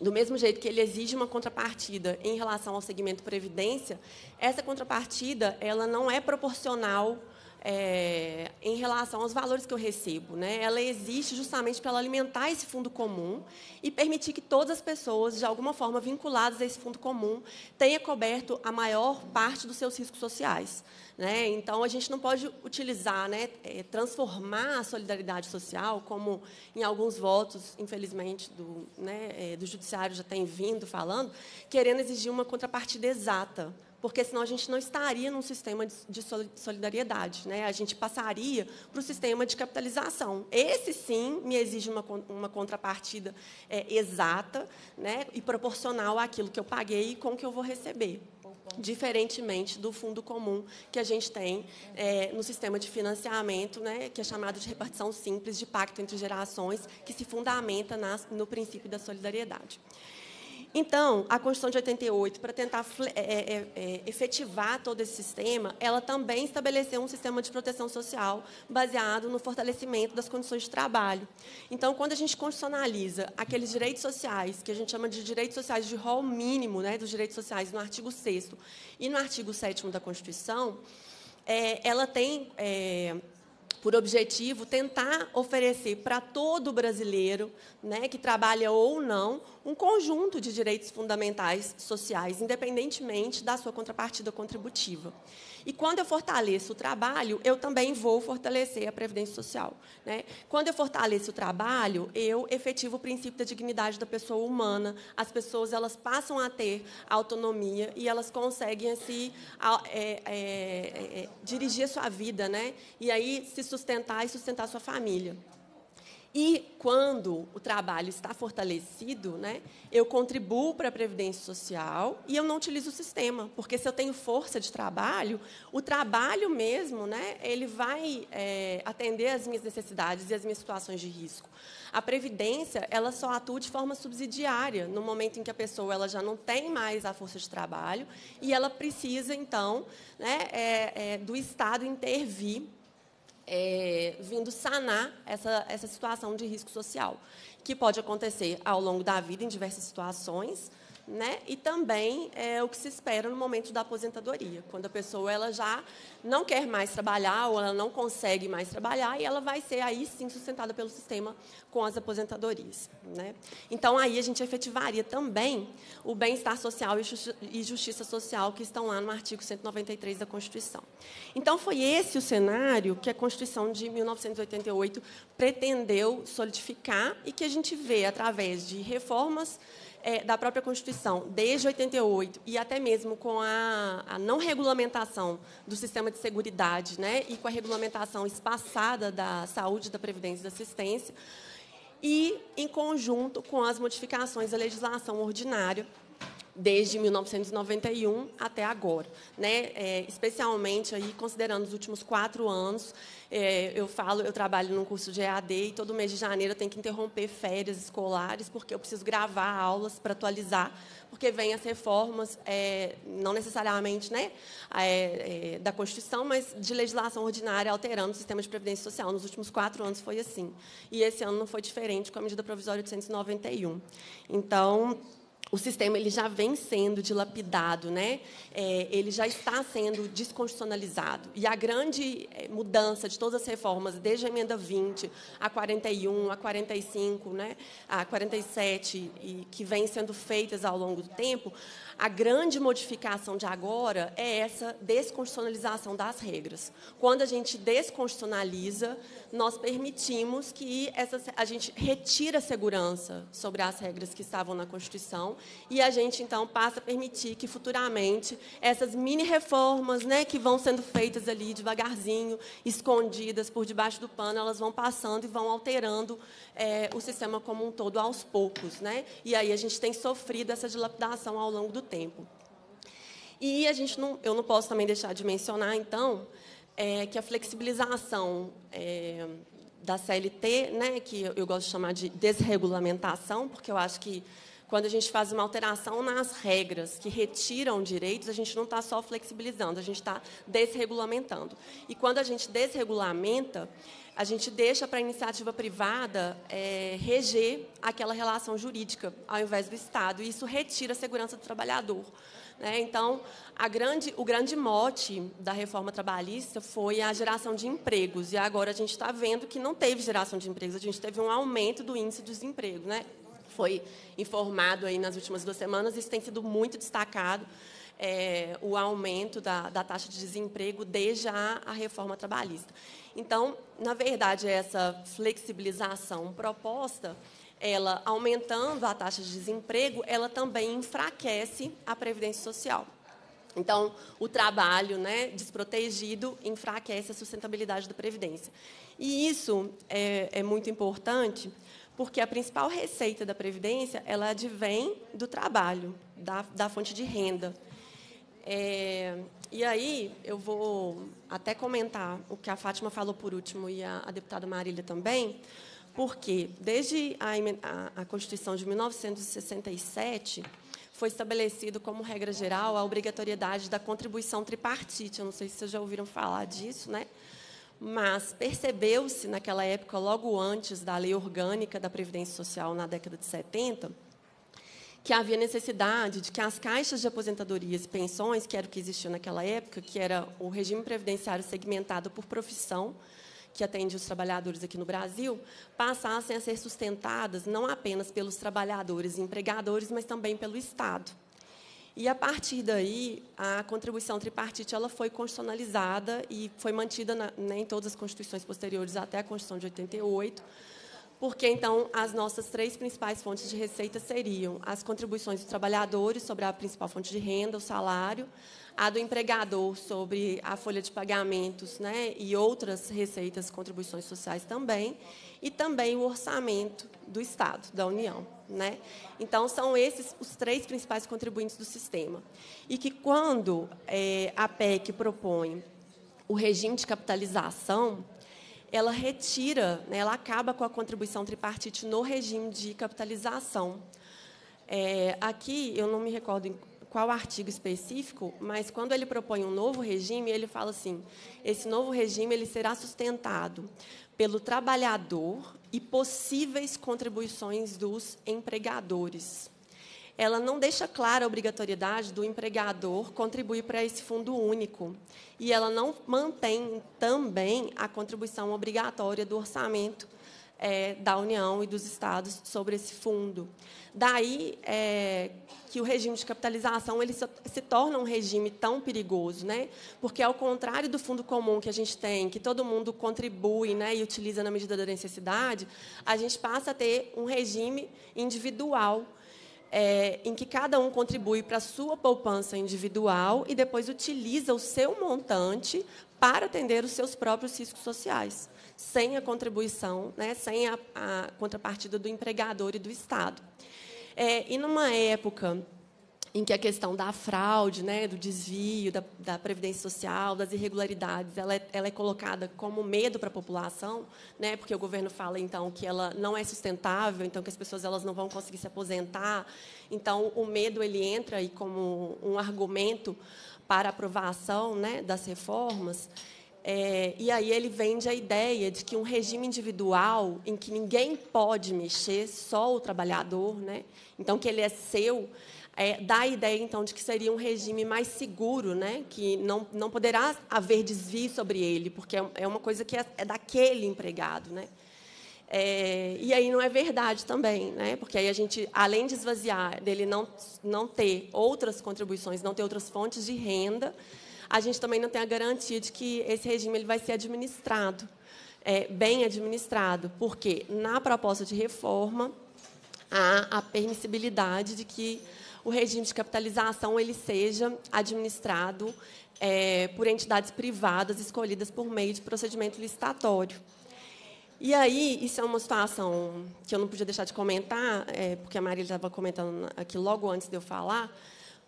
do mesmo jeito que ele exige uma contrapartida em relação ao segmento previdência, essa contrapartida ela não é proporcional é, em relação aos valores que eu recebo. Né? Ela existe justamente para alimentar esse fundo comum e permitir que todas as pessoas, de alguma forma vinculadas a esse fundo comum, tenha coberto a maior parte dos seus riscos sociais. Né? Então, a gente não pode utilizar, né, é, transformar a solidariedade social, como em alguns votos, infelizmente, do, né, é, do judiciário já tem vindo falando, querendo exigir uma contrapartida exata, porque senão a gente não estaria num sistema de solidariedade, né? A gente passaria para o sistema de capitalização. Esse sim me exige uma, uma contrapartida é, exata, né? E proporcional àquilo que eu paguei e com o que eu vou receber diferentemente do fundo comum que a gente tem é, no sistema de financiamento, né, que é chamado de repartição simples de pacto entre gerações, que se fundamenta nas, no princípio da solidariedade. Então, a Constituição de 88, para tentar é é, é, é, efetivar todo esse sistema, ela também estabeleceu um sistema de proteção social baseado no fortalecimento das condições de trabalho. Então, quando a gente constitucionaliza aqueles direitos sociais, que a gente chama de direitos sociais de rol mínimo, né, dos direitos sociais, no artigo 6 e no artigo 7 da Constituição, é, ela tem é, por objetivo tentar oferecer para todo brasileiro, né, que trabalha ou não, um conjunto de direitos fundamentais sociais, independentemente da sua contrapartida contributiva. E quando eu fortaleço o trabalho, eu também vou fortalecer a previdência social. Né? Quando eu fortaleço o trabalho, eu efetivo o princípio da dignidade da pessoa humana. As pessoas elas passam a ter autonomia e elas conseguem assim, a, é, é, é, é, dirigir a sua vida, né? E aí se sustentar e sustentar a sua família. E quando o trabalho está fortalecido, né, eu contribuo para a previdência social e eu não utilizo o sistema, porque se eu tenho força de trabalho, o trabalho mesmo, né, ele vai é, atender às minhas necessidades e às minhas situações de risco. A previdência, ela só atua de forma subsidiária no momento em que a pessoa ela já não tem mais a força de trabalho e ela precisa então, né, é, é, do Estado intervir é, vindo sanar essa, essa situação de risco social, que pode acontecer ao longo da vida em diversas situações, né? E também é o que se espera no momento da aposentadoria, quando a pessoa ela já não quer mais trabalhar ou ela não consegue mais trabalhar e ela vai ser aí sim sustentada pelo sistema com as aposentadorias, né? Então aí a gente efetivaria também o bem-estar social e justiça social que estão lá no artigo 193 da Constituição. Então foi esse o cenário que a Constituição de 1988 pretendeu solidificar e que a gente vê através de reformas é, da própria Constituição, desde 88, e até mesmo com a, a não regulamentação do sistema de segurança né, e com a regulamentação espaçada da saúde, da previdência e da assistência, e em conjunto com as modificações da legislação ordinária desde 1991 até agora, né? É, especialmente aí considerando os últimos quatro anos, é, eu falo, eu trabalho num curso de EAD e todo mês de janeiro eu tenho que interromper férias escolares porque eu preciso gravar aulas para atualizar, porque vem as reformas, é, não necessariamente, né, é, é, da Constituição, mas de legislação ordinária alterando o sistema de previdência social. Nos últimos quatro anos foi assim e esse ano não foi diferente com a medida provisória 891. Então o sistema ele já vem sendo dilapidado, né? É, ele já está sendo desconstitucionalizado. E a grande é, mudança de todas as reformas, desde a emenda 20, a 41, a 45, né? a 47, e que vem sendo feitas ao longo do tempo, a grande modificação de agora é essa desconstitucionalização das regras. Quando a gente desconstitucionaliza, nós permitimos que essa, a gente retira a segurança sobre as regras que estavam na Constituição e a gente, então, passa a permitir que, futuramente, essas mini-reformas né, que vão sendo feitas ali devagarzinho, escondidas por debaixo do pano, elas vão passando e vão alterando é, o sistema como um todo aos poucos. Né? E aí a gente tem sofrido essa dilapidação ao longo do tempo. E a gente não, eu não posso também deixar de mencionar, então, é, que a flexibilização é, da CLT, né, que eu, eu gosto de chamar de desregulamentação, porque eu acho que quando a gente faz uma alteração nas regras que retiram direitos, a gente não está só flexibilizando, a gente está desregulamentando. E quando a gente desregulamenta, a gente deixa para a iniciativa privada é, reger aquela relação jurídica, ao invés do Estado, e isso retira a segurança do trabalhador. Né? Então, grande, o grande mote da reforma trabalhista foi a geração de empregos, e agora a gente está vendo que não teve geração de empregos, a gente teve um aumento do índice de desemprego. Né? Foi informado aí nas últimas duas semanas, isso tem sido muito destacado é, o aumento da, da, taxa de desemprego desde a, a reforma trabalhista. Então, na verdade, essa flexibilização proposta, ela aumentando a taxa de desemprego, ela também enfraquece a previdência social. Então, o trabalho né, desprotegido enfraquece a sustentabilidade da Previdência. E isso é, é, muito importante, porque a principal receita da Previdência ela advém do trabalho, da, da fonte de renda. É, e aí, eu vou até comentar o que a Fátima falou por último e a, a deputada Marília também, porque desde a, a, a, Constituição de 1967 foi estabelecido como regra geral a obrigatoriedade da contribuição tripartite. Eu não sei se vocês já ouviram falar disso, né? Mas percebeu-se naquela época, logo antes da lei orgânica da Previdência Social na década de 70, que havia necessidade de que as caixas de aposentadorias e pensões, que era o que existia naquela época, que era o regime previdenciário segmentado por profissão, que atende os trabalhadores aqui no Brasil, passassem a ser sustentadas não apenas pelos trabalhadores e empregadores, mas também pelo Estado. E a partir daí, a contribuição tripartite ela foi constitucionalizada e foi mantida na, né, em todas as constituições posteriores até a Constituição de 88 porque então as nossas três principais fontes de receita seriam as contribuições dos trabalhadores sobre a principal fonte de renda, o salário, a do empregador sobre a folha de pagamentos né, e outras receitas, contribuições sociais também, e também o orçamento do Estado, da União. Né? Então, são esses os três principais contribuintes do sistema. E que quando é, a PEC propõe o regime de capitalização, ela retira, né, ela acaba com a contribuição tripartite no regime de capitalização. É, aqui, eu não me recordo em qual artigo específico, mas quando ele propõe um novo regime, ele fala assim: esse novo regime ele será sustentado pelo trabalhador e possíveis contribuições dos empregadores ela não deixa clara a obrigatoriedade do empregador contribuir para esse fundo único. E ela não mantém também a contribuição obrigatória do orçamento é, da União e dos Estados sobre esse fundo. Daí é, que o regime de capitalização ele se, se, torna um regime tão perigoso, né? porque, ao contrário do fundo comum que a gente tem, que todo mundo contribui né, e utiliza na medida da necessidade, a gente passa a ter um regime individual, é, em que cada um contribui para a sua poupança individual e depois utiliza o seu montante para atender os seus próprios riscos sociais, sem a contribuição, né, sem a, a contrapartida do empregador e do Estado. É, e numa época em que a questão da fraude, né, do desvio, da, da previdência social, das irregularidades, ela é, ela é colocada como medo para a população, né, porque o governo fala então que ela não é sustentável, então que as pessoas elas não vão conseguir se aposentar, então o medo ele entra aí como um argumento para aprovação, né, das reformas. É, e aí ele vende a ideia de que um regime individual em que ninguém pode mexer, só o trabalhador, né? então que ele é seu, é, dá a ideia, então, de que seria um regime mais seguro, né? que não, não poderá haver desvio sobre ele, porque é, é uma coisa que é, é daquele empregado. Né? É, e aí não é verdade também, né? porque aí a gente, além de esvaziar, dele não, não ter outras contribuições, não ter outras fontes de renda, a gente também não tem a garantia de que esse regime ele vai ser administrado, é, bem administrado, porque na proposta de reforma há a permissibilidade de que o regime de capitalização ele seja administrado é, por entidades privadas escolhidas por meio de procedimento licitatório. E aí, isso é uma situação que eu não podia deixar de comentar, é, porque a Marília estava comentando aqui logo antes de eu falar,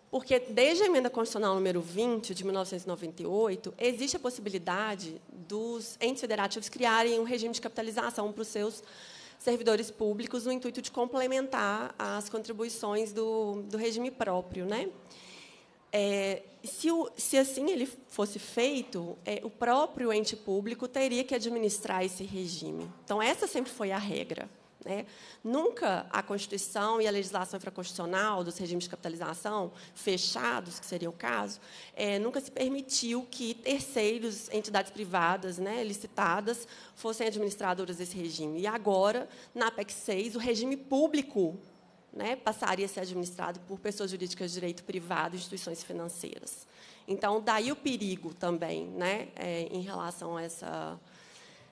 porque desde a emenda constitucional número 20 de 1998 existe a possibilidade dos entes federativos criarem um regime de capitalização para os seus servidores públicos no intuito de complementar as contribuições do, do regime próprio. Né? É, se, o, se, assim ele fosse feito, é, o próprio ente público teria que administrar esse regime. Então, essa sempre foi a regra. Né? Nunca a Constituição e a legislação infraconstitucional dos regimes de capitalização fechados, que seria o caso, é, nunca se permitiu que terceiros, entidades privadas né, licitadas, fossem administradoras desse regime. E agora, na PEC 6, o regime público né, passaria a ser administrado por pessoas jurídicas de direito privado e instituições financeiras. Então, daí o perigo também né, é, em relação a essa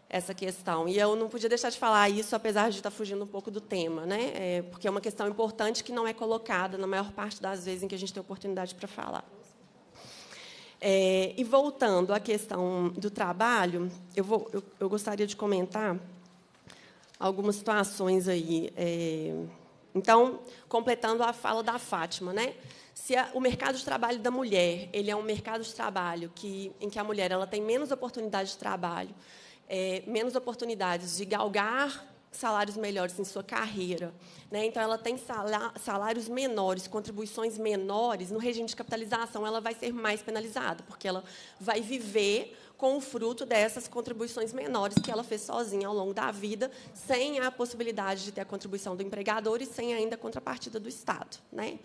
essa questão. E eu não podia deixar de falar isso, apesar de estar tá fugindo um pouco do tema, né? É, porque é uma questão importante que não é colocada na maior parte das vezes em que a gente tem oportunidade para falar. É, e voltando à questão do trabalho, eu, vou, eu, eu gostaria de comentar algumas situações aí. É, então, completando a fala da Fátima, né? Se a, o mercado de trabalho da mulher ele é um mercado de trabalho que, em que a mulher ela tem menos oportunidade de trabalho, é, menos oportunidades de galgar salários melhores em sua carreira. Né? Então, ela tem salários menores, contribuições menores, no regime de capitalização, ela vai ser mais penalizada, porque ela vai viver com o fruto dessas contribuições menores que ela fez sozinha ao longo da vida, sem a possibilidade de ter a contribuição do empregador e sem ainda a contrapartida do Estado. Né?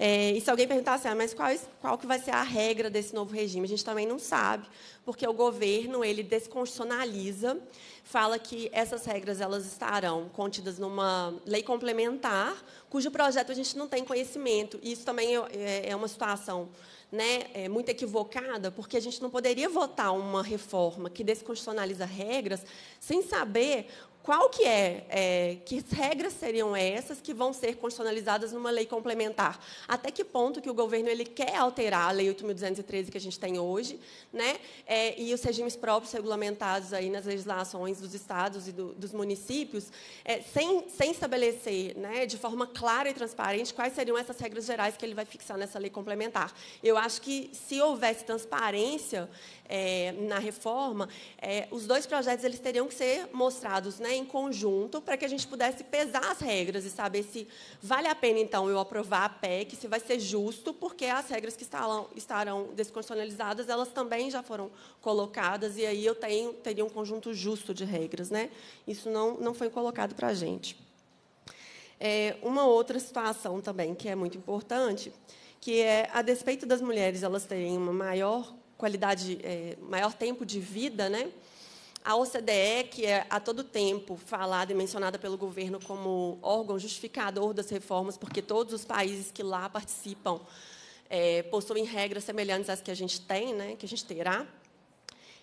É, e se alguém perguntasse, assim, ah, mas qual, qual que vai ser a regra desse novo regime? A gente também não sabe, porque o governo ele desconstitucionaliza, fala que essas regras elas estarão contidas numa lei complementar, cujo projeto a gente não tem conhecimento. E isso também é, é, é uma situação né, é muito equivocada, porque a gente não poderia votar uma reforma que desconstitucionaliza regras sem saber qual que é, é, que regras seriam essas que vão ser constitucionalizadas numa lei complementar? Até que ponto que o governo ele quer alterar a lei 8.213 que a gente tem hoje, né? É, e os regimes próprios regulamentados aí nas legislações dos estados e do, dos municípios, é, sem, sem estabelecer, né, de forma clara e transparente quais seriam essas regras gerais que ele vai fixar nessa lei complementar. Eu acho que se houvesse transparência é, na reforma, é, os dois projetos eles teriam que ser mostrados né, em conjunto para que a gente pudesse pesar as regras e saber se vale a pena, então, eu aprovar a PEC, se vai ser justo, porque as regras que estarão, estarão desconstitucionalizadas, elas também já foram colocadas, e aí eu tenho, teria um conjunto justo de regras. Né? Isso não, não foi colocado para a gente. É, uma outra situação também que é muito importante, que é, a despeito das mulheres elas terem uma maior qualidade, é, maior tempo de vida, né? A OCDE, que é a todo tempo falada e mencionada pelo governo como órgão justificador das reformas, porque todos os países que lá participam é, possuem regras semelhantes às que a gente tem, né, que a gente terá,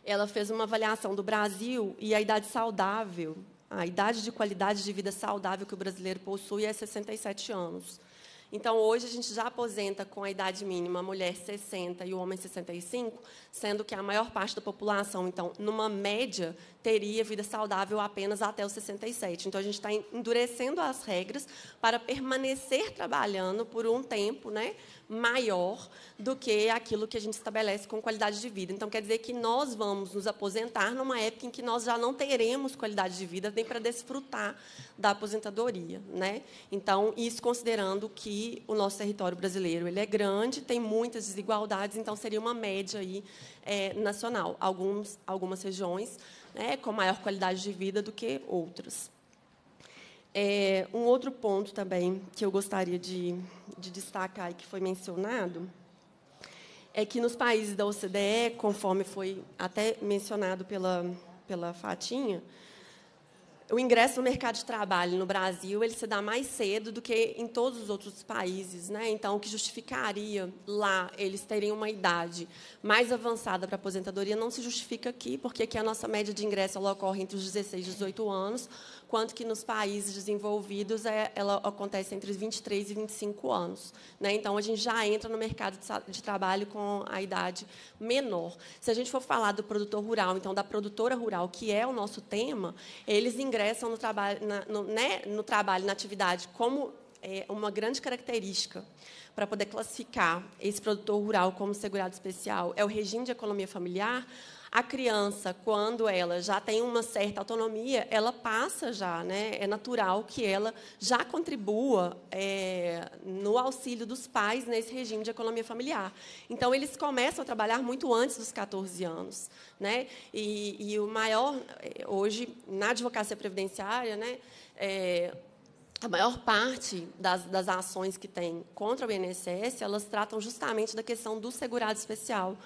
ela fez uma avaliação do Brasil e a idade saudável, a idade de qualidade de vida saudável que o brasileiro possui é 67 anos. Então, hoje, a gente já aposenta com a idade mínima a mulher 60 e o homem 65, sendo que a maior parte da população, então, numa média teria vida saudável apenas até os 67. Então, a gente está endurecendo as regras para permanecer trabalhando por um tempo né, maior do que aquilo que a gente estabelece com qualidade de vida. Então, quer dizer que nós vamos nos aposentar numa época em que nós já não teremos qualidade de vida nem para desfrutar da aposentadoria. Né? Então, isso considerando que o nosso território brasileiro ele é grande, tem muitas desigualdades, então seria uma média aí, é, nacional. Alguns, algumas regiões né, com maior qualidade de vida do que outros. É, um outro ponto também que eu gostaria de, de destacar e que foi mencionado é que nos países da OCDE, conforme foi até mencionado pela, pela Fatinha, o ingresso no mercado de trabalho no Brasil ele se dá mais cedo do que em todos os outros países, né? Então, o que justificaria lá eles terem uma idade mais avançada para aposentadoria não se justifica aqui, porque aqui a nossa média de ingresso ela ocorre entre os 16 e 18 anos, enquanto que nos países desenvolvidos é, ela acontece entre 23 e 25 anos. Né? Então, a gente já entra no mercado de, de trabalho com a idade menor. Se a gente for falar do produtor rural, então da produtora rural, que é o nosso tema, eles ingressam no trabalho, na, no, né, no trabalho, na atividade, como é, uma grande característica para poder classificar esse produtor rural como segurado especial é o regime de economia familiar, a criança, quando ela já tem uma certa autonomia, ela passa já, né? É natural que ela já contribua é, no auxílio dos pais nesse regime de economia familiar. Então, eles começam a trabalhar muito antes dos 14 anos, né? E, e o maior, é, hoje, na advocacia previdenciária, né? É, a maior parte das, das, ações que tem contra o INSS, elas tratam justamente da questão do segurado especial,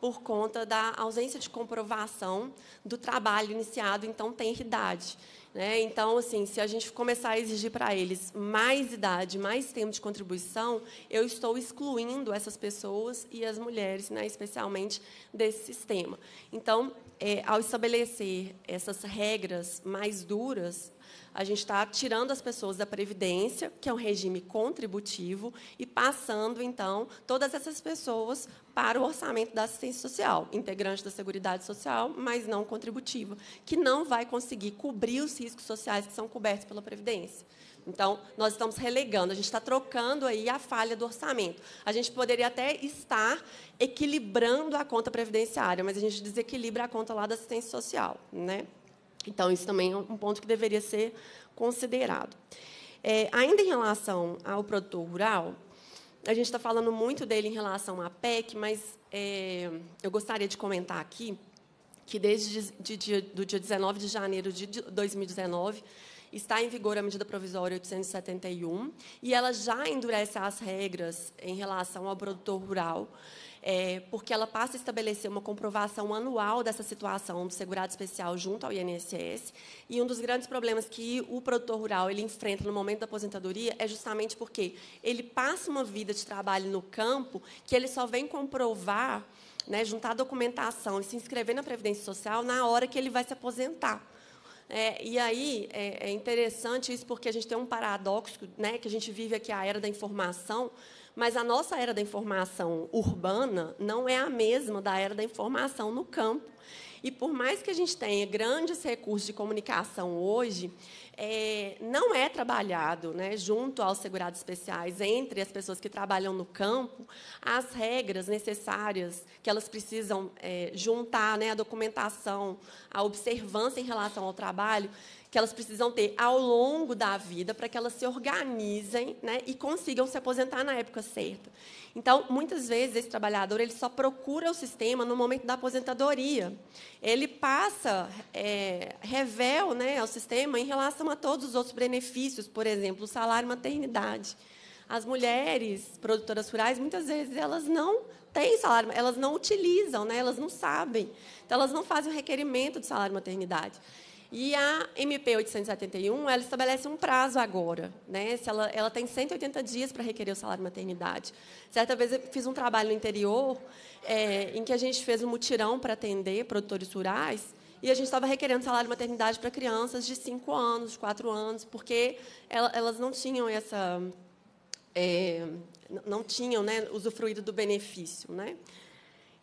por conta da ausência de comprovação do trabalho iniciado em tão tenra idade. Né? Então, assim, se a gente começar a exigir para eles mais idade, mais tempo de contribuição, eu estou excluindo essas pessoas e as mulheres, né, especialmente, desse sistema. Então, é, ao estabelecer essas regras mais duras, a gente está tirando as pessoas da Previdência, que é um regime contributivo, e passando, então, todas essas pessoas para o orçamento da assistência social, integrante da Seguridade Social, mas não contributiva, que não vai conseguir cobrir os riscos sociais que são cobertos pela Previdência. Então, nós estamos relegando, a gente está trocando aí a falha do orçamento. A gente poderia até estar equilibrando a conta previdenciária, mas a gente desequilibra a conta lá da assistência social, né? Então, isso também é um ponto que deveria ser considerado. É, ainda em relação ao produtor rural, a gente está falando muito dele em relação à PEC, mas é, eu gostaria de comentar aqui que desde de, de, do dia 19 de janeiro de 2019 está em vigor a medida provisória 871 e ela já endurece as regras em relação ao produtor rural é, porque ela passa a estabelecer uma comprovação anual dessa situação do segurado especial junto ao INSS. E um dos grandes problemas que o produtor rural ele enfrenta no momento da aposentadoria é justamente porque ele passa uma vida de trabalho no campo que ele só vem comprovar, né, juntar documentação e se inscrever na Previdência Social na hora que ele vai se aposentar. É, e aí é, é, interessante isso porque a gente tem um paradoxo, né, que a gente vive aqui a era da informação, mas a nossa era da informação urbana não é a mesma da era da informação no campo. E por mais que a gente tenha grandes recursos de comunicação hoje, é, não é trabalhado né, junto aos segurados especiais, entre as pessoas que trabalham no campo, as regras necessárias que elas precisam é, juntar, né, a documentação, a observância em relação ao trabalho, que elas precisam ter ao longo da vida para que elas se organizem né, e consigam se aposentar na época certa. Então, muitas vezes, esse trabalhador ele só procura o sistema no momento da aposentadoria. Ele passa é, né, ao sistema em relação a todos os outros benefícios, por exemplo, o salário maternidade. As mulheres produtoras rurais, muitas vezes, elas não têm salário, elas não utilizam, né? elas não sabem. Então, elas não fazem o requerimento do salário maternidade. E a MP 871, ela estabelece um prazo agora. Né? Se ela, ela tem 180 dias para requerer o salário maternidade. Certa vez eu fiz um trabalho no interior é, em que a gente fez um mutirão para atender produtores rurais e a gente estava requerendo salário maternidade para crianças de 5 anos, de 4 anos, porque elas não tinham essa... É, não tinham né, usufruído do benefício. Né?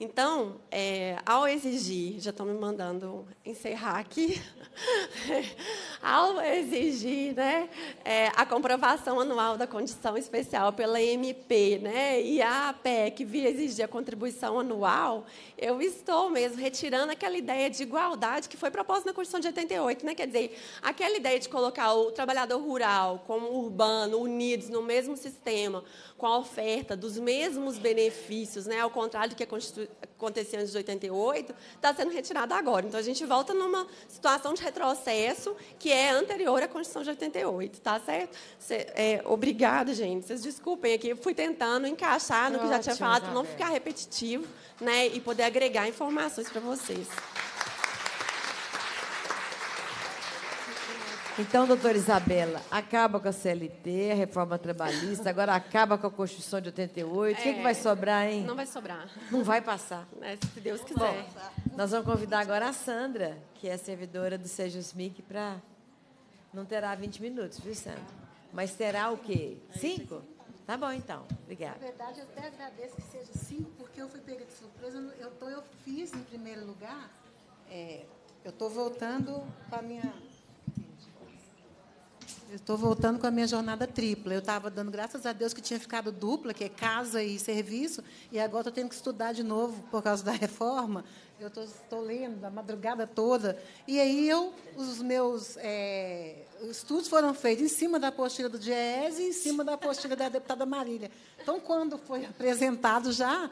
Então, é, ao exigir, já estão me mandando encerrar aqui, ao exigir né, é, a comprovação anual da condição especial pela MP né, e a PEC vir exigir a contribuição anual, eu estou mesmo retirando aquela ideia de igualdade que foi proposta na Constituição de 88. Né? Quer dizer, aquela ideia de colocar o trabalhador rural como urbano, unidos no mesmo sistema, com a oferta dos mesmos benefícios, né, ao contrário do que a Constituição acontecia antes de 88, está sendo retirada agora. Então, a gente volta numa situação de retrocesso que é anterior à Constituição de 88, tá certo? Cê, é, obrigada, gente. Vocês desculpem aqui, eu fui tentando encaixar no que já tinha falado, para não ficar repetitivo né, e poder agregar informações para vocês. Então, doutora Isabela, acaba com a CLT, a reforma trabalhista, agora acaba com a Constituição de 88. o que, é que é. vai sobrar, hein? Não vai sobrar. Não vai passar. É, se Deus quiser. Bom, nós vamos convidar agora a Sandra, que é servidora do Sejusmic, para. Não terá 20 minutos, viu, Sandra? Mas terá o quê? Cinco? Tá bom, então. Obrigada. Na verdade, eu até agradeço que seja cinco, porque eu fui pega de surpresa. Eu, tô, eu fiz, em primeiro lugar, é, eu estou voltando para a minha Estou voltando com a minha jornada tripla. Eu estava dando graças a Deus que tinha ficado dupla, que é casa e serviço, e agora estou tendo que estudar de novo por causa da reforma. Eu estou lendo a madrugada toda. E aí eu, os meus é, estudos foram feitos em cima da apostila do Diese e em cima da apostila da deputada Marília. Então, quando foi apresentado já,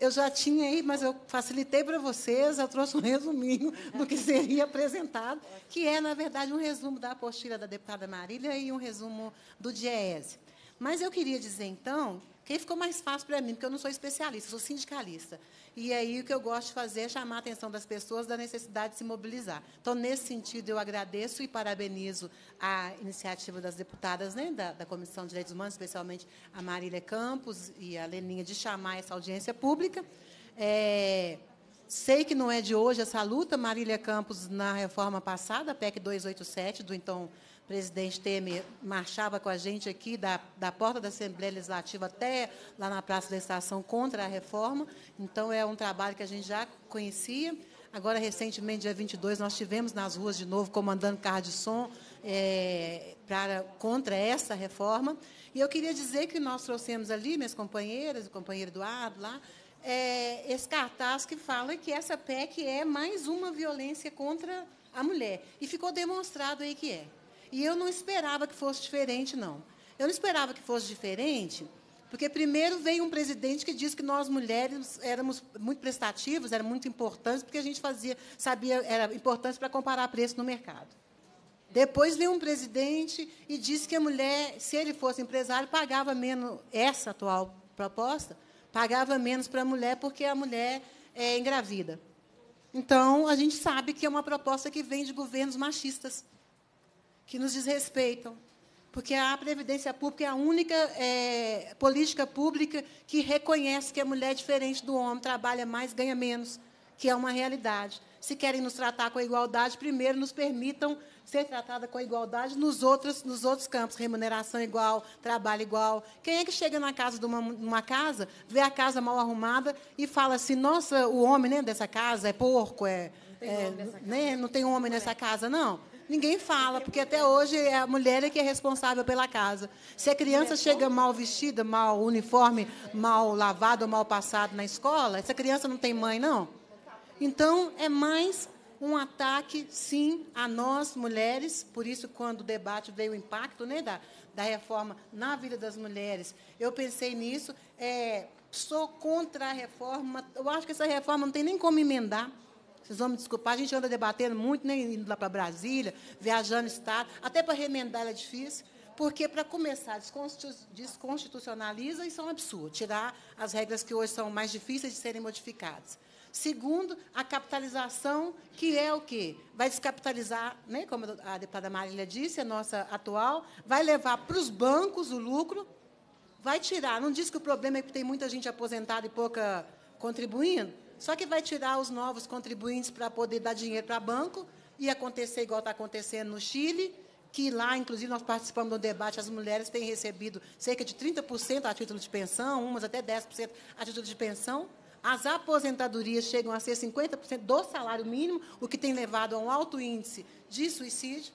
eu já tinha aí, mas eu facilitei para vocês, eu trouxe um resuminho do que seria apresentado, que é, na verdade, um resumo da apostila da deputada Marília e um resumo do DIEESE. Mas eu queria dizer, então, que ficou mais fácil para mim, porque eu não sou especialista, sou sindicalista. E aí o que eu gosto de fazer é chamar a atenção das pessoas da necessidade de se mobilizar. Então, nesse sentido, eu agradeço e parabenizo a iniciativa das deputadas né, da, da Comissão de Direitos Humanos, especialmente a Marília Campos e a Leninha, de chamar essa audiência pública. É, sei que não é de hoje essa luta, Marília Campos, na reforma passada, a PEC 287, do então presidente Temer marchava com a gente aqui da, da porta da Assembleia Legislativa até lá na Praça da Estação contra a reforma. Então, é um trabalho que a gente já conhecia. Agora, recentemente, dia 22, nós tivemos nas ruas de novo, comandando carro de som é, para, contra essa reforma. E eu queria dizer que nós trouxemos ali, minhas companheiras, o companheiro Eduardo lá, é, esse cartaz que fala que essa PEC é mais uma violência contra a mulher. E ficou demonstrado aí que é. E eu não esperava que fosse diferente, não. Eu não esperava que fosse diferente, porque primeiro veio um presidente que disse que nós mulheres éramos muito prestativos, era muito importantes, porque a gente fazia, sabia, era importante para comparar preço no mercado. Depois veio um presidente e disse que a mulher, se ele fosse empresário, pagava menos essa atual proposta, pagava menos para a mulher porque a mulher é engravida. Então, a gente sabe que é uma proposta que vem de governos machistas que nos desrespeitam, porque a previdência pública é a única é, política pública que reconhece que a mulher é diferente do homem, trabalha mais, ganha menos, que é uma realidade. Se querem nos tratar com igualdade, primeiro nos permitam ser tratada com igualdade nos outros, nos outros campos, remuneração igual, trabalho igual. Quem é que chega na casa de uma, uma casa, vê a casa mal arrumada e fala assim, nossa, o homem né, dessa casa é porco, é, não tem, é, né, não tem homem é. nessa casa, não ninguém fala, porque até hoje é a mulher é que é responsável pela casa. Se a criança é. chega mal vestida, mal uniforme, mal lavado ou mal passado na escola, essa criança não tem mãe, não. Então, é mais um ataque, sim, a nós, mulheres. Por isso, quando o debate veio o impacto né, da, da reforma na vida das mulheres, eu pensei nisso. É, sou contra a reforma. Eu acho que essa reforma não tem nem como emendar. Vocês vão me desculpar, a gente anda debatendo muito, nem né, indo lá para Brasília, viajando estado, até para remendar é difícil, porque para começar desconstitucionaliza isso é um absurdo, tirar as regras que hoje são mais difíceis de serem modificadas. Segundo, a capitalização, que é o quê? Vai descapitalizar, né, como a deputada Marília disse, a nossa atual, vai levar para os bancos o lucro, vai tirar. Não diz que o problema é que tem muita gente aposentada e pouca contribuindo? Só que vai tirar os novos contribuintes para poder dar dinheiro para banco, e acontecer igual está acontecendo no Chile, que lá, inclusive, nós participamos de um debate, as mulheres têm recebido cerca de 30% a título de pensão, umas até 10% a título de pensão. As aposentadorias chegam a ser 50% do salário mínimo, o que tem levado a um alto índice de suicídio.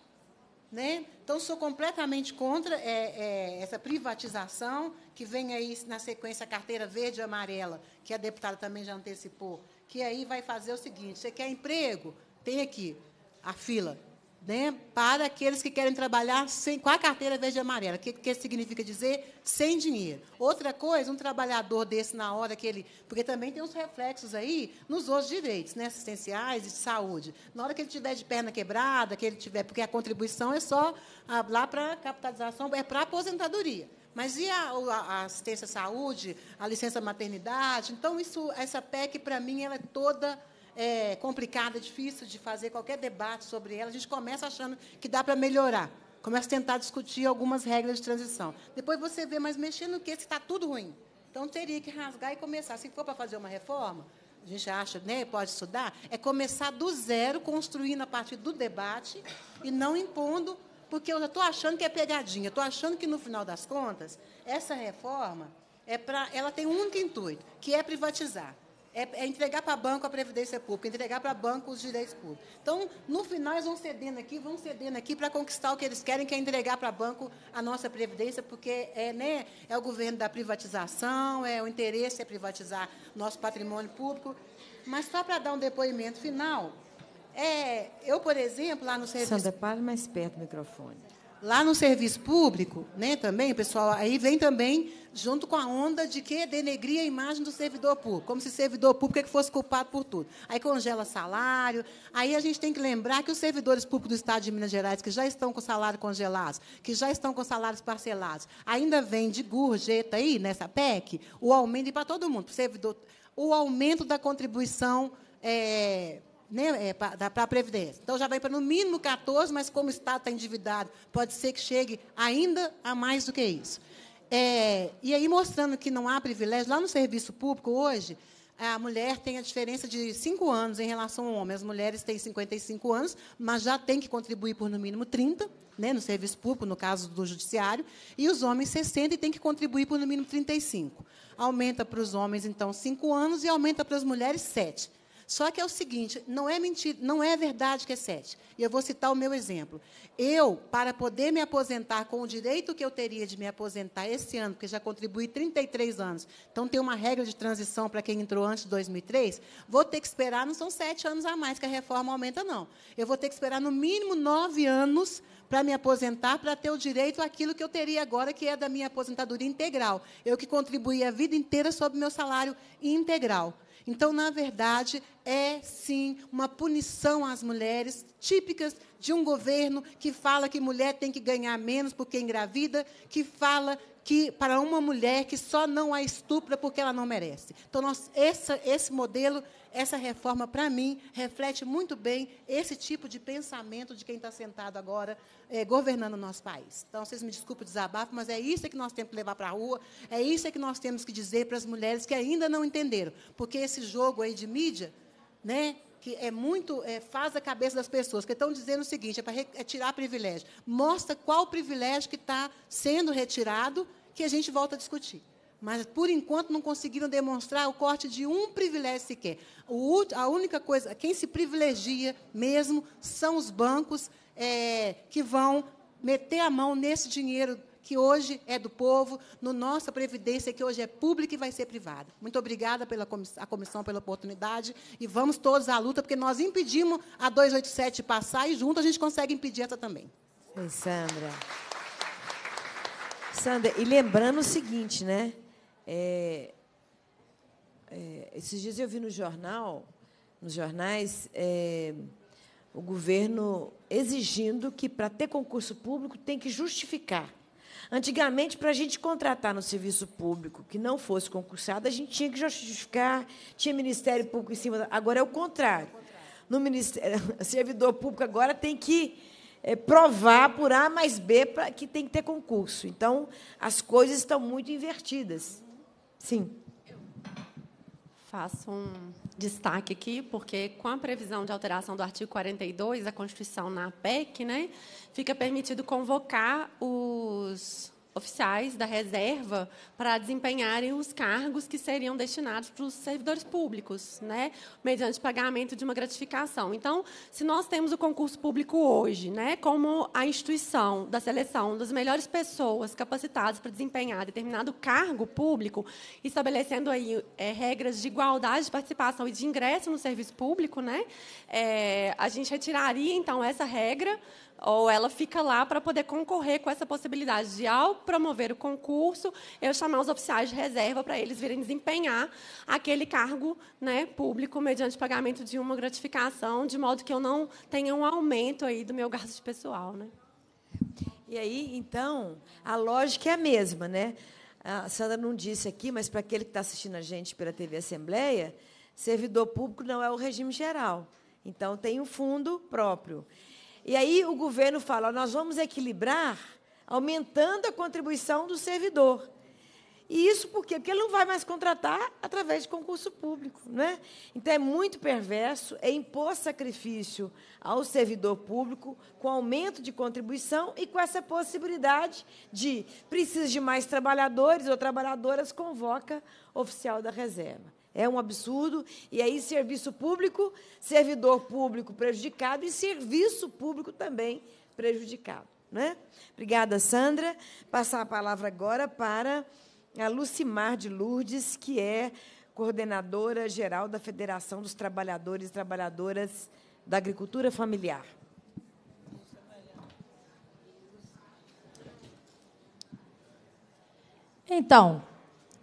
Né? Então, sou completamente contra é, é, essa privatização que vem aí na sequência a carteira verde e amarela, que a deputada também já antecipou, que aí vai fazer o seguinte: você quer emprego? Tem aqui a fila né, para aqueles que querem trabalhar sem, com a carteira verde e amarela. O que, que significa dizer? Sem dinheiro. Outra coisa, um trabalhador desse, na hora que ele. Porque também tem os reflexos aí nos outros direitos, né, assistenciais e de saúde. Na hora que ele tiver de perna quebrada, que ele tiver. Porque a contribuição é só ah, lá para capitalização, é para aposentadoria. Mas e a, a, assistência à saúde, a licença maternidade? Então, isso, essa PEC, para mim, ela é toda é, complicada, difícil de fazer qualquer debate sobre ela. A gente começa achando que dá para melhorar. Começa a tentar discutir algumas regras de transição. Depois você vê, mas mexendo o que se está tudo ruim. Então teria que rasgar e começar. Se for para fazer uma reforma, a gente acha, né, pode estudar, é começar do zero, construindo a partir do debate e não impondo, porque eu já estou achando que é pegadinha, estou achando que no final das contas, essa reforma é para ela tem um único intuito, que é privatizar. É, é, entregar para banco a previdência pública, entregar para banco os direitos públicos. Então, no final, eles vão cedendo aqui, vão cedendo aqui para conquistar o que eles querem, que é entregar para banco a nossa previdência, porque é, né, é o governo da privatização, é o interesse é privatizar nosso patrimônio público. Mas só para dar um depoimento final, é, eu, por exemplo, lá no serviço... Sandra, pare mais perto do microfone. Lá no serviço público, né, também, pessoal, aí vem também junto com a onda de que denegrir a imagem do servidor público, como se servidor público é que fosse culpado por tudo. Aí congela salário, aí a gente tem que lembrar que os servidores públicos do Estado de Minas Gerais, que já estão com salário congelado, que já estão com salários parcelados, ainda vem de gorjeta aí, nessa PEC, o aumento, e para todo mundo, servidor, o aumento da contribuição. É, né, é, para a Previdência. Então, já vai para no mínimo 14, mas como o Estado está endividado, pode ser que chegue ainda a mais do que isso. É, e aí, mostrando que não há privilégio, lá no serviço público, hoje, a mulher tem a diferença de 5 anos em relação ao homem. As mulheres têm 55 anos, mas já têm que contribuir por no mínimo 30, né, no serviço público, no caso do judiciário, e os homens 60 e têm que contribuir por no mínimo 35. Aumenta para os homens, então, 5 anos e aumenta para as mulheres 7. Só que é o seguinte, não é mentira, não é verdade que é sete. E eu vou citar o meu exemplo. Eu, para poder me aposentar com o direito que eu teria de me aposentar esse ano, porque já contribuí 33 anos, então tem uma regra de transição para quem entrou antes de 2003, vou ter que esperar, não são sete anos a mais que a reforma aumenta, não. Eu vou ter que esperar no mínimo nove anos para me aposentar, para ter o direito àquilo que eu teria agora, que é da minha aposentadoria integral. Eu que contribuí a vida inteira sobre o meu salário integral. Então, na verdade, é sim uma punição às mulheres, típicas de um governo que fala que mulher tem que ganhar menos porque é engravida, que fala que para uma mulher que só não a estupra porque ela não merece. Então, nós, essa, esse modelo essa reforma, para mim, reflete muito bem esse tipo de pensamento de quem está sentado agora eh, governando o nosso país. Então, vocês me desculpem o desabafo, mas é isso que nós temos que levar para a rua, é isso que nós temos que dizer para as mulheres que ainda não entenderam. Porque esse jogo aí de mídia, né, que é muito é, faz a cabeça das pessoas, que estão dizendo o seguinte, é para retirar é privilégio. Mostra qual privilégio que está sendo retirado, que a gente volta a discutir mas por enquanto não conseguiram demonstrar o corte de um privilégio sequer. O, a única coisa, quem se privilegia mesmo são os bancos é, que vão meter a mão nesse dinheiro que hoje é do povo, no nossa previdência que hoje é pública e vai ser privada. Muito obrigada pela comissão, a comissão pela oportunidade e vamos todos à luta porque nós impedimos a 287 passar e junto a gente consegue impedir essa também. Sandra. Sandra, e lembrando o seguinte, né? É, é, esses dias eu vi no jornal, nos jornais, é, o governo exigindo que, para ter concurso público, tem que justificar. Antigamente, para a gente contratar no serviço público que não fosse concursado, a gente tinha que justificar, tinha Ministério Público em cima. Da... Agora é o contrário. No ministério, servidor público agora tem que é, provar por A mais B pra, que tem que ter concurso. Então, as coisas estão muito invertidas. Sim. Eu faço um destaque aqui, porque com a previsão de alteração do artigo 42 da Constituição na PEC, né, fica permitido convocar os oficiais da reserva para desempenharem os cargos que seriam destinados para os servidores públicos, né, mediante pagamento de uma gratificação. Então, se nós temos o concurso público hoje, né, como a instituição da seleção das melhores pessoas capacitadas para desempenhar determinado cargo público, estabelecendo aí é, regras de igualdade de participação e de ingresso no serviço público, né, é, a gente retiraria então essa regra ou ela fica lá para poder concorrer com essa possibilidade de, ao promover o concurso, eu chamar os oficiais de reserva para eles virem desempenhar aquele cargo né, público mediante pagamento de uma gratificação, de modo que eu não tenha um aumento aí do meu gasto de pessoal. Né? E aí, então, a lógica é a mesma, né? A Sandra não disse aqui, mas para aquele que está assistindo a gente pela TV Assembleia, servidor público não é o regime geral. Então, tem um fundo próprio. E aí o governo fala: nós vamos equilibrar aumentando a contribuição do servidor. E isso por quê? Porque ele não vai mais contratar através de concurso público. Né? Então é muito perverso, é impor sacrifício ao servidor público com aumento de contribuição e com essa possibilidade de precisa de mais trabalhadores ou trabalhadoras, convoca oficial da reserva. É um absurdo. E aí, serviço público, servidor público prejudicado e serviço público também prejudicado. Né? Obrigada, Sandra. Passar a palavra agora para a Lucimar de Lourdes, que é coordenadora geral da Federação dos Trabalhadores e Trabalhadoras da Agricultura Familiar. Então,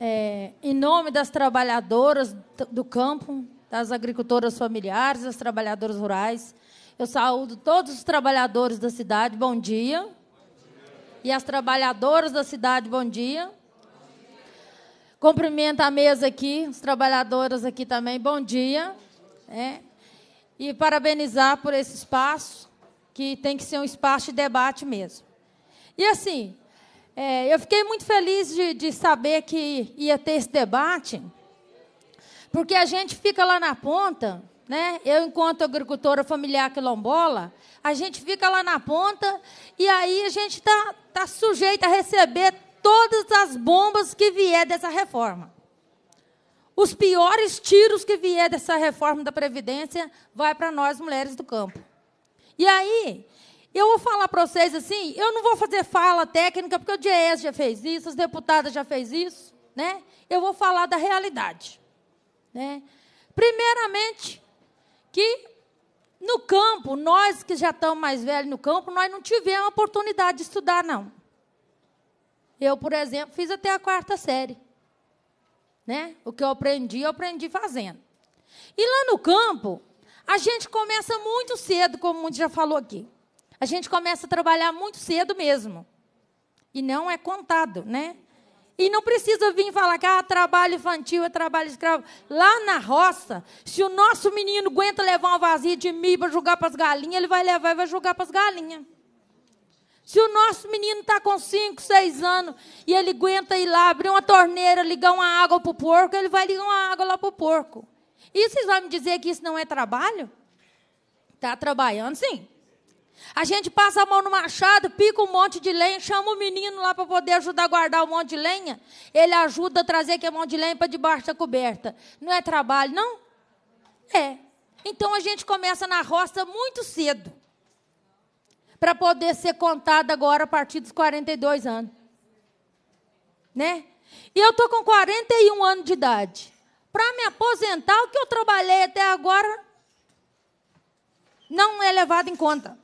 é, em nome das trabalhadoras do campo, das agricultoras familiares, das trabalhadoras rurais. Eu saúdo todos os trabalhadores da cidade, bom dia. Bom dia. E as trabalhadoras da cidade, bom dia. bom dia. Cumprimento a mesa aqui, os trabalhadores aqui também, bom dia. É. E parabenizar por esse espaço, que tem que ser um espaço de debate mesmo. E assim, é, eu fiquei muito feliz de, de saber que ia ter esse debate, porque a gente fica lá na ponta, né? Eu, enquanto agricultora familiar quilombola, a gente fica lá na ponta e aí a gente está tá sujeito a receber todas as bombas que vier dessa reforma. Os piores tiros que vier dessa reforma da Previdência vai para nós, mulheres do campo. E aí, eu vou falar para vocês assim, eu não vou fazer fala técnica, porque o DIES já fez isso, as deputadas já fez isso, né? Eu vou falar da realidade. Né? Primeiramente, que no campo, nós que já estamos mais velhos no campo, nós não tivemos a oportunidade de estudar, não. Eu, por exemplo, fiz até a quarta série. Né? O que eu aprendi, eu aprendi fazendo. E lá no campo, a gente começa muito cedo, como muitos já falou aqui. A gente começa a trabalhar muito cedo mesmo. E não é contado, né? E não precisa vir falar que ah, trabalho infantil é trabalho escravo. Lá na roça, se o nosso menino aguenta levar uma vazia de milho para jogar para as galinhas, ele vai levar e vai jogar para as galinhas. Se o nosso menino está com 5, 6 anos e ele aguenta ir lá, abrir uma torneira, ligar uma água para o porco, ele vai ligar uma água lá para o porco. E vocês vão me dizer que isso não é trabalho? Está trabalhando, sim. A gente passa a mão no machado, pica um monte de lenha, chama o menino lá para poder ajudar a guardar um monte de lenha. Ele ajuda a trazer aquele monte de lenha para debaixo da coberta. Não é trabalho, não? É. Então a gente começa na roça muito cedo. Para poder ser contado agora a partir dos 42 anos. Né? E eu estou com 41 anos de idade. Para me aposentar, o que eu trabalhei até agora não é levado em conta.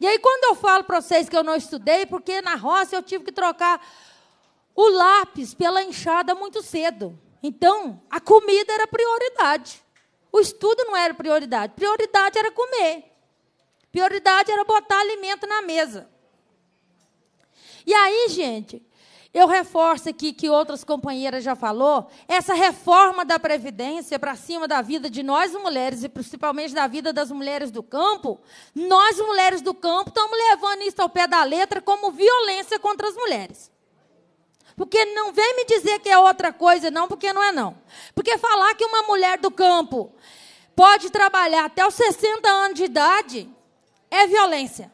E aí, quando eu falo para vocês que eu não estudei, porque na roça eu tive que trocar o lápis pela enxada muito cedo. Então, a comida era prioridade. O estudo não era prioridade. Prioridade era comer. Prioridade era botar alimento na mesa. E aí, gente, eu reforço aqui que outras companheiras já falou, essa reforma da previdência para cima da vida de nós mulheres e principalmente da vida das mulheres do campo, nós mulheres do campo estamos levando isso ao pé da letra como violência contra as mulheres. Porque não vem me dizer que é outra coisa não, porque não é não. Porque falar que uma mulher do campo pode trabalhar até os 60 anos de idade é violência.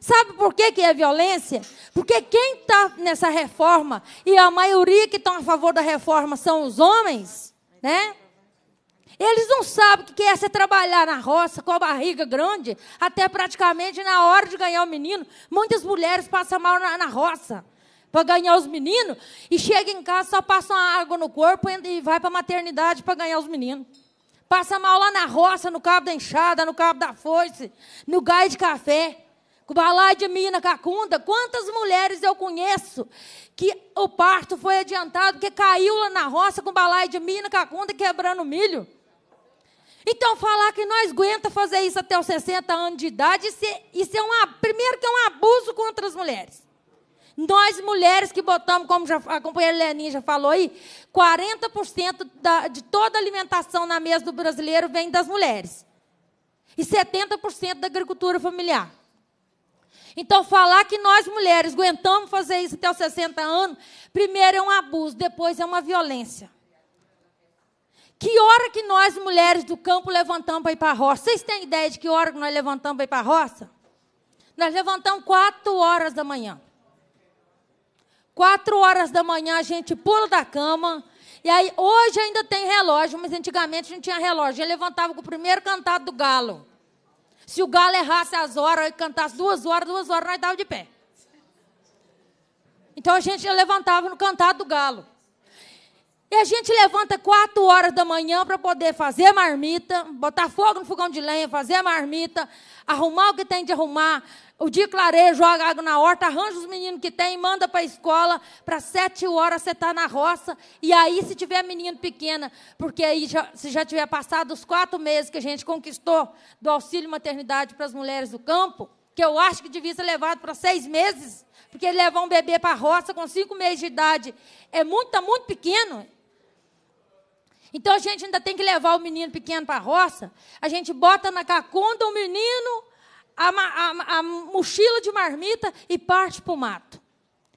Sabe por que, que é violência? Porque quem está nessa reforma, e a maioria que estão a favor da reforma são os homens, né? Eles não sabem o que é você trabalhar na roça com a barriga grande, até praticamente na hora de ganhar o menino. Muitas mulheres passam mal na, na roça para ganhar os meninos e chegam em casa, só passam água no corpo e vai para a maternidade para ganhar os meninos. Passa mal lá na roça, no cabo da enxada, no cabo da foice, no gai de café balai de Mina Cacunda, quantas mulheres eu conheço que o parto foi adiantado, que caiu lá na roça com balai de Mina Cacunda quebrando milho? Então, falar que nós aguenta fazer isso até os 60 anos de idade, isso é, isso é um, primeiro que é um abuso contra as mulheres. Nós, mulheres que botamos, como já, a companheira Leninha já falou aí, 40% da, de toda a alimentação na mesa do brasileiro vem das mulheres. E 70% da agricultura familiar. Então, falar que nós mulheres aguentamos fazer isso até os 60 anos, primeiro é um abuso, depois é uma violência. Que hora que nós, mulheres do campo, levantamos para ir para a roça? Vocês têm ideia de que hora que nós levantamos para ir para a roça? Nós levantamos quatro horas da manhã. Quatro horas da manhã a gente pula da cama. E aí, hoje ainda tem relógio, mas antigamente não tinha relógio. Eu levantava com o primeiro cantado do galo. Se o galo errasse as horas e cantasse duas horas, duas horas, nós dava de pé. Então a gente levantava no cantado do galo. E a gente levanta quatro horas da manhã para poder fazer marmita, botar fogo no fogão de lenha, fazer marmita, arrumar o que tem de arrumar. O dia clareia, joga água na horta, arranja os meninos que tem, manda para a escola, para sete horas você está na roça. E aí, se tiver menino pequena, porque aí já, se já tiver passado os quatro meses que a gente conquistou do auxílio maternidade para as mulheres do campo, que eu acho que devia ser levado para seis meses, porque levar um bebê para a roça com cinco meses de idade é muito, tá muito pequeno. Então a gente ainda tem que levar o menino pequeno para a roça, a gente bota na cacunda o menino, a, a, a mochila de marmita e parte para o mato.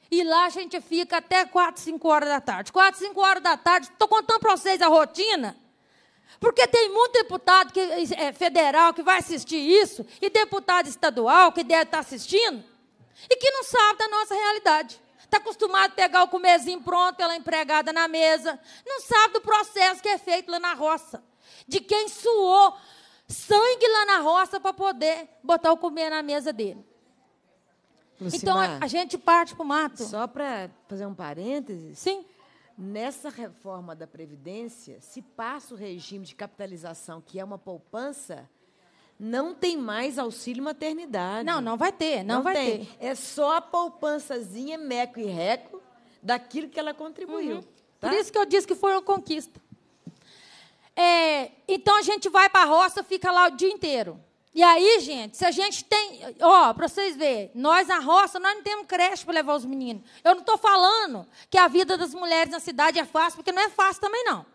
E lá a gente fica até 4, 5 horas da tarde. 4, 5 horas da tarde, estou contando para vocês a rotina. Porque tem muito deputado que, é, federal que vai assistir isso, e deputado estadual que deve estar tá assistindo, e que não sabe da nossa realidade. Está acostumado a pegar o comezinho pronto, ela é empregada na mesa. Não sabe do processo que é feito lá na roça. De quem suou sangue lá na roça para poder botar o comer na mesa dele. Lucimar, então a, a gente parte para o mato. Só para fazer um parênteses. Sim. Nessa reforma da Previdência, se passa o regime de capitalização, que é uma poupança, não tem mais auxílio maternidade. Não, não vai ter, não, não vai tem. ter. É só a poupançazinha meco e reco daquilo que ela contribuiu. Uhum. Tá? Por isso que eu disse que foi uma conquista. É, então a gente vai para a roça, fica lá o dia inteiro. E aí, gente, se a gente tem. Ó, para vocês verem, nós na roça, nós não temos creche para levar os meninos. Eu não estou falando que a vida das mulheres na cidade é fácil, porque não é fácil também, não.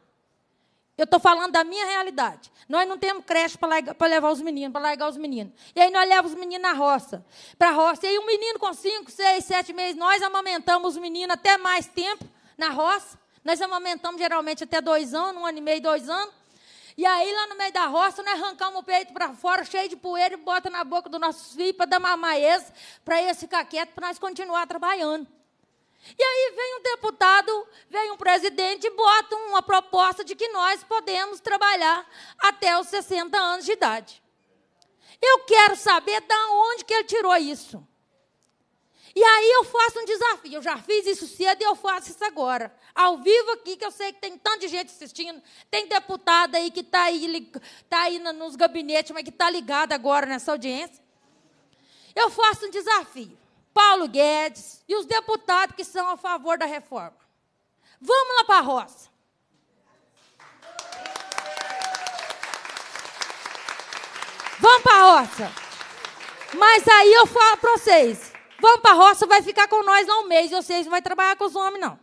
Eu estou falando da minha realidade. Nós não temos creche para levar os meninos, para largar os meninos. E aí nós levamos os meninos na roça, para a roça. E aí um menino com 5, 6, 7 meses, nós amamentamos os meninos até mais tempo na roça. Nós amamentamos geralmente até dois anos, um ano e meio, dois anos. E aí lá no meio da roça, nós arrancamos o peito para fora, cheio de poeira, e bota na boca dos nossos filhos para dar mamar eles, para eles ficar quietos, para nós continuar trabalhando. E aí vem um deputado, vem um presidente e bota uma proposta de que nós podemos trabalhar até os 60 anos de idade. Eu quero saber de onde que ele tirou isso. E aí eu faço um desafio. Eu já fiz isso cedo e eu faço isso agora. Ao vivo aqui, que eu sei que tem tanta gente assistindo. Tem deputada aí que está aí, tá aí tá nos gabinetes, mas que está ligada agora nessa audiência. Eu faço um desafio. Paulo Guedes e os deputados que são a favor da reforma. Vamos lá para a roça. Vamos para a roça. Mas aí eu falo para vocês, vamos para a roça, vai ficar com nós lá um mês, E vocês não vão trabalhar com os homens, não.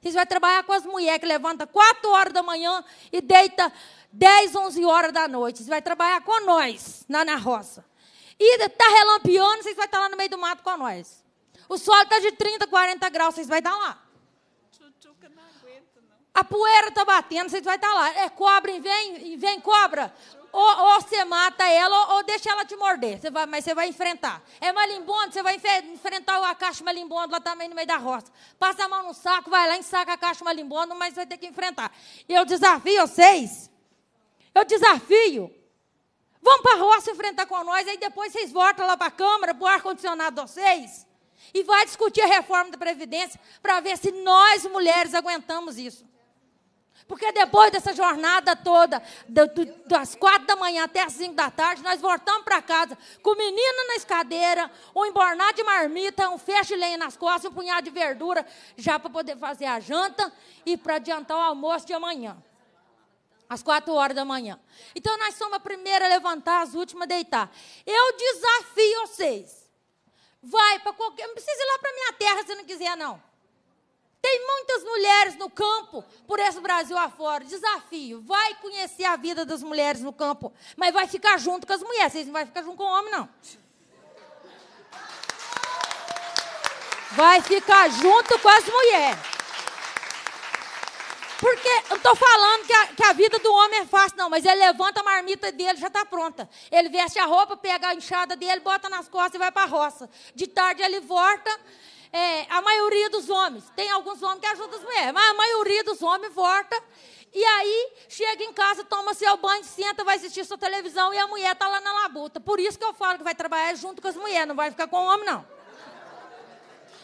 Vocês vão trabalhar com as mulheres que levantam 4 horas da manhã e deita 10, 11 horas da noite. Vocês vão trabalhar com nós, lá na roça. E está relampiando, vocês vão estar lá no meio do mato com nós. O sol está de 30, 40 graus, vocês vão estar lá. Tchutchuca não aguenta, não. A poeira está batendo, vocês vão estar lá. É cobra, e vem, vem cobra. Ou, ou, você mata ela ou, deixa ela te morder, você vai, mas você vai enfrentar. É malimbondo, você vai enfrentar a caixa malimbondo lá também no meio da roça. Passa a mão no saco, vai lá e saca a caixa malimbondo, mas você vai ter que enfrentar. E eu desafio vocês, eu desafio Vamos para a rua se enfrentar com nós, aí depois vocês voltam lá para a Câmara, para o ar-condicionado de vocês, e vai discutir a reforma da Previdência para ver se nós, mulheres, aguentamos isso. Porque depois dessa jornada toda, das quatro da manhã até as cinco da tarde, nós voltamos para casa com o menino na escadeira, um embornado de marmita, um fecho de lenha nas costas, um punhado de verdura, já para poder fazer a janta e para adiantar o almoço de amanhã às quatro horas da manhã. Então nós somos a primeira a levantar, as últimas a deitar. Eu desafio vocês. Vai para qualquer. Não precisa ir lá para minha terra se não quiser, não. Tem muitas mulheres no campo, por esse Brasil afora. Desafio. Vai conhecer a vida das mulheres no campo. Mas vai ficar junto com as mulheres. Vocês não vão ficar junto com o homem, não. Vai ficar junto com as mulheres. Porque eu estou falando que a, que a, vida do homem é fácil, não, mas ele levanta a marmita dele, já está pronta. Ele veste a roupa, pega a enxada dele, bota nas costas e vai para a roça. De tarde ele volta. É, a maioria dos homens, tem alguns homens que ajudam as mulheres, mas a maioria dos homens volta. E aí chega em casa, toma seu banho, senta, vai assistir sua televisão e a mulher está lá na labuta. Por isso que eu falo que vai trabalhar junto com as mulheres, não vai ficar com o homem, não.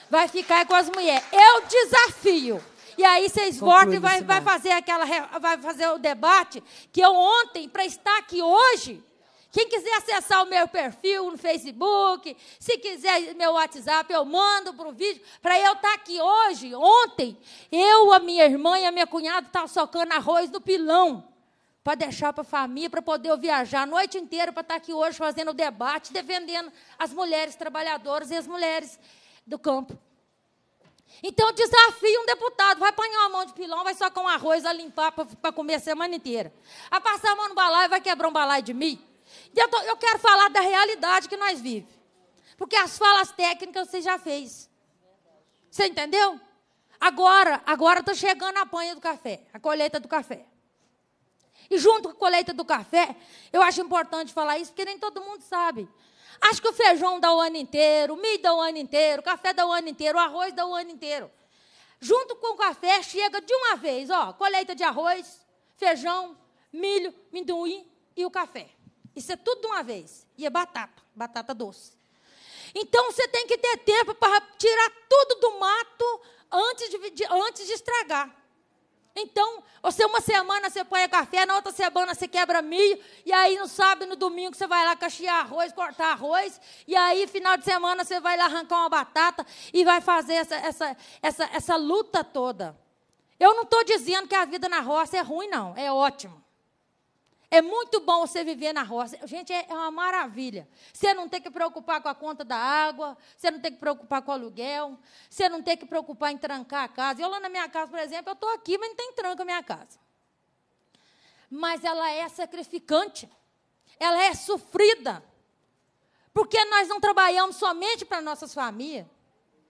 Vai ficar com as mulheres. Eu desafio e aí vocês Conclui voltam e vai, vai, fazer aquela, vai fazer o debate que eu ontem, para estar aqui hoje, quem quiser acessar o meu perfil no Facebook, se quiser meu WhatsApp, eu mando para o vídeo. Para eu estar tá aqui hoje, ontem, eu, a minha irmã e a minha cunhada estavam tá socando arroz no pilão para deixar para a família, para poder eu viajar a noite inteira para estar tá aqui hoje fazendo o debate, defendendo as mulheres trabalhadoras e as mulheres do campo. Então desafia um deputado, vai apanhar uma mão de pilão, vai só com arroz a limpar para comer a semana inteira. A passar a mão no balaio, vai quebrar um balaio de mim. E eu, tô, eu quero falar da realidade que nós vivemos. Porque as falas técnicas você já fez. Você entendeu? Agora, agora está chegando a panha do café, a colheita do café. E junto com a colheita do café, eu acho importante falar isso, porque nem todo mundo sabe. Acho que o feijão dá o ano inteiro, o milho dá o ano inteiro, o café dá o ano inteiro, o arroz dá o ano inteiro. Junto com o café chega de uma vez, ó, colheita de arroz, feijão, milho, amendoim e o café. Isso é tudo de uma vez. E é batata, batata doce. Então você tem que ter tempo para tirar tudo do mato antes de, de antes de estragar. Então, você uma semana você põe café, na outra semana você quebra milho, e aí no sábado, no domingo você vai lá cachear arroz, cortar arroz, e aí final de semana você vai lá arrancar uma batata e vai fazer essa, essa, essa, essa luta toda. Eu não estou dizendo que a vida na roça é ruim, não, é ótimo. É muito bom você viver na roça. Gente, é, é uma maravilha. Você não tem que preocupar com a conta da água, você não tem que preocupar com o aluguel, você não tem que preocupar em trancar a casa. Eu lá na minha casa, por exemplo, eu estou aqui, mas não tem tranca a minha casa. Mas ela é sacrificante. Ela é sofrida. Porque nós não trabalhamos somente para nossas famílias.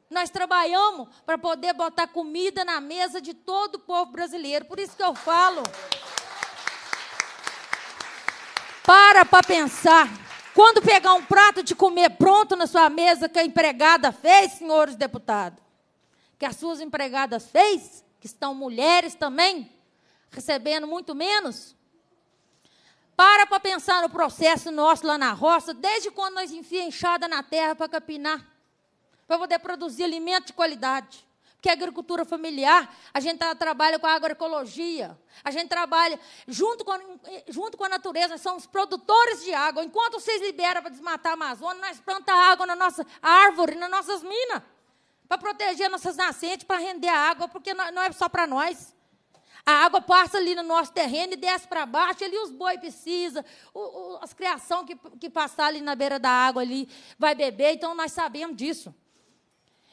Nós trabalhamos para poder botar comida na mesa de todo o povo brasileiro. Por isso que eu falo para para pensar. Quando pegar um prato de comer pronto na sua mesa que a empregada fez, senhores deputados, que as suas empregadas fez, que estão mulheres também, recebendo muito menos, para para pensar no processo nosso lá na roça, desde quando nós enfia enxada na terra para capinar, para poder produzir alimento de qualidade porque a é agricultura familiar, a gente tá, trabalha com a agroecologia, a gente trabalha junto com, a, junto com a natureza, somos produtores de água. Enquanto vocês liberam para desmatar a Amazônia, nós plantamos água na nossa árvore, nas nossas minas, para proteger nossas nascentes, para render a água, porque não é só para nós. A água passa ali no nosso terreno e desce para baixo, ali os boi precisa, o, o, as criação que, que passar ali na beira da água ali vai beber, então nós sabemos disso.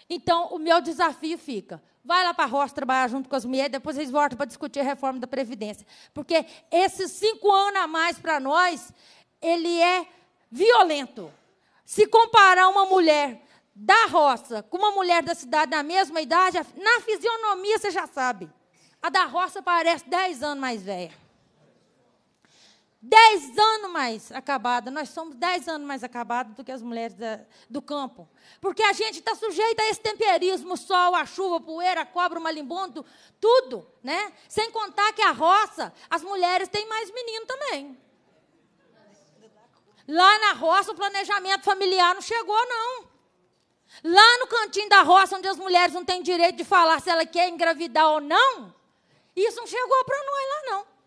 Então, o meu desafio fica: vai lá para a roça trabalhar junto com as mulheres, depois vocês voltam para discutir a reforma da Previdência. Porque esses cinco anos a mais para nós, ele é violento. Se comparar uma mulher da roça com uma mulher da cidade da mesma idade, na fisionomia você já sabe. A da roça parece dez anos mais velha dez anos mais acabada. Nós somos dez anos mais acabados do que as mulheres da, do campo. Porque a gente está sujeita a esse temperismo, sol, a chuva, a poeira, a cobra, o malimbondo, tudo, né? Sem contar que a roça, as mulheres têm mais menino também. Lá na roça, o planejamento familiar não chegou, não. Lá no cantinho da roça, onde as mulheres não têm direito de falar se ela quer engravidar ou não, isso não chegou para nós lá, não.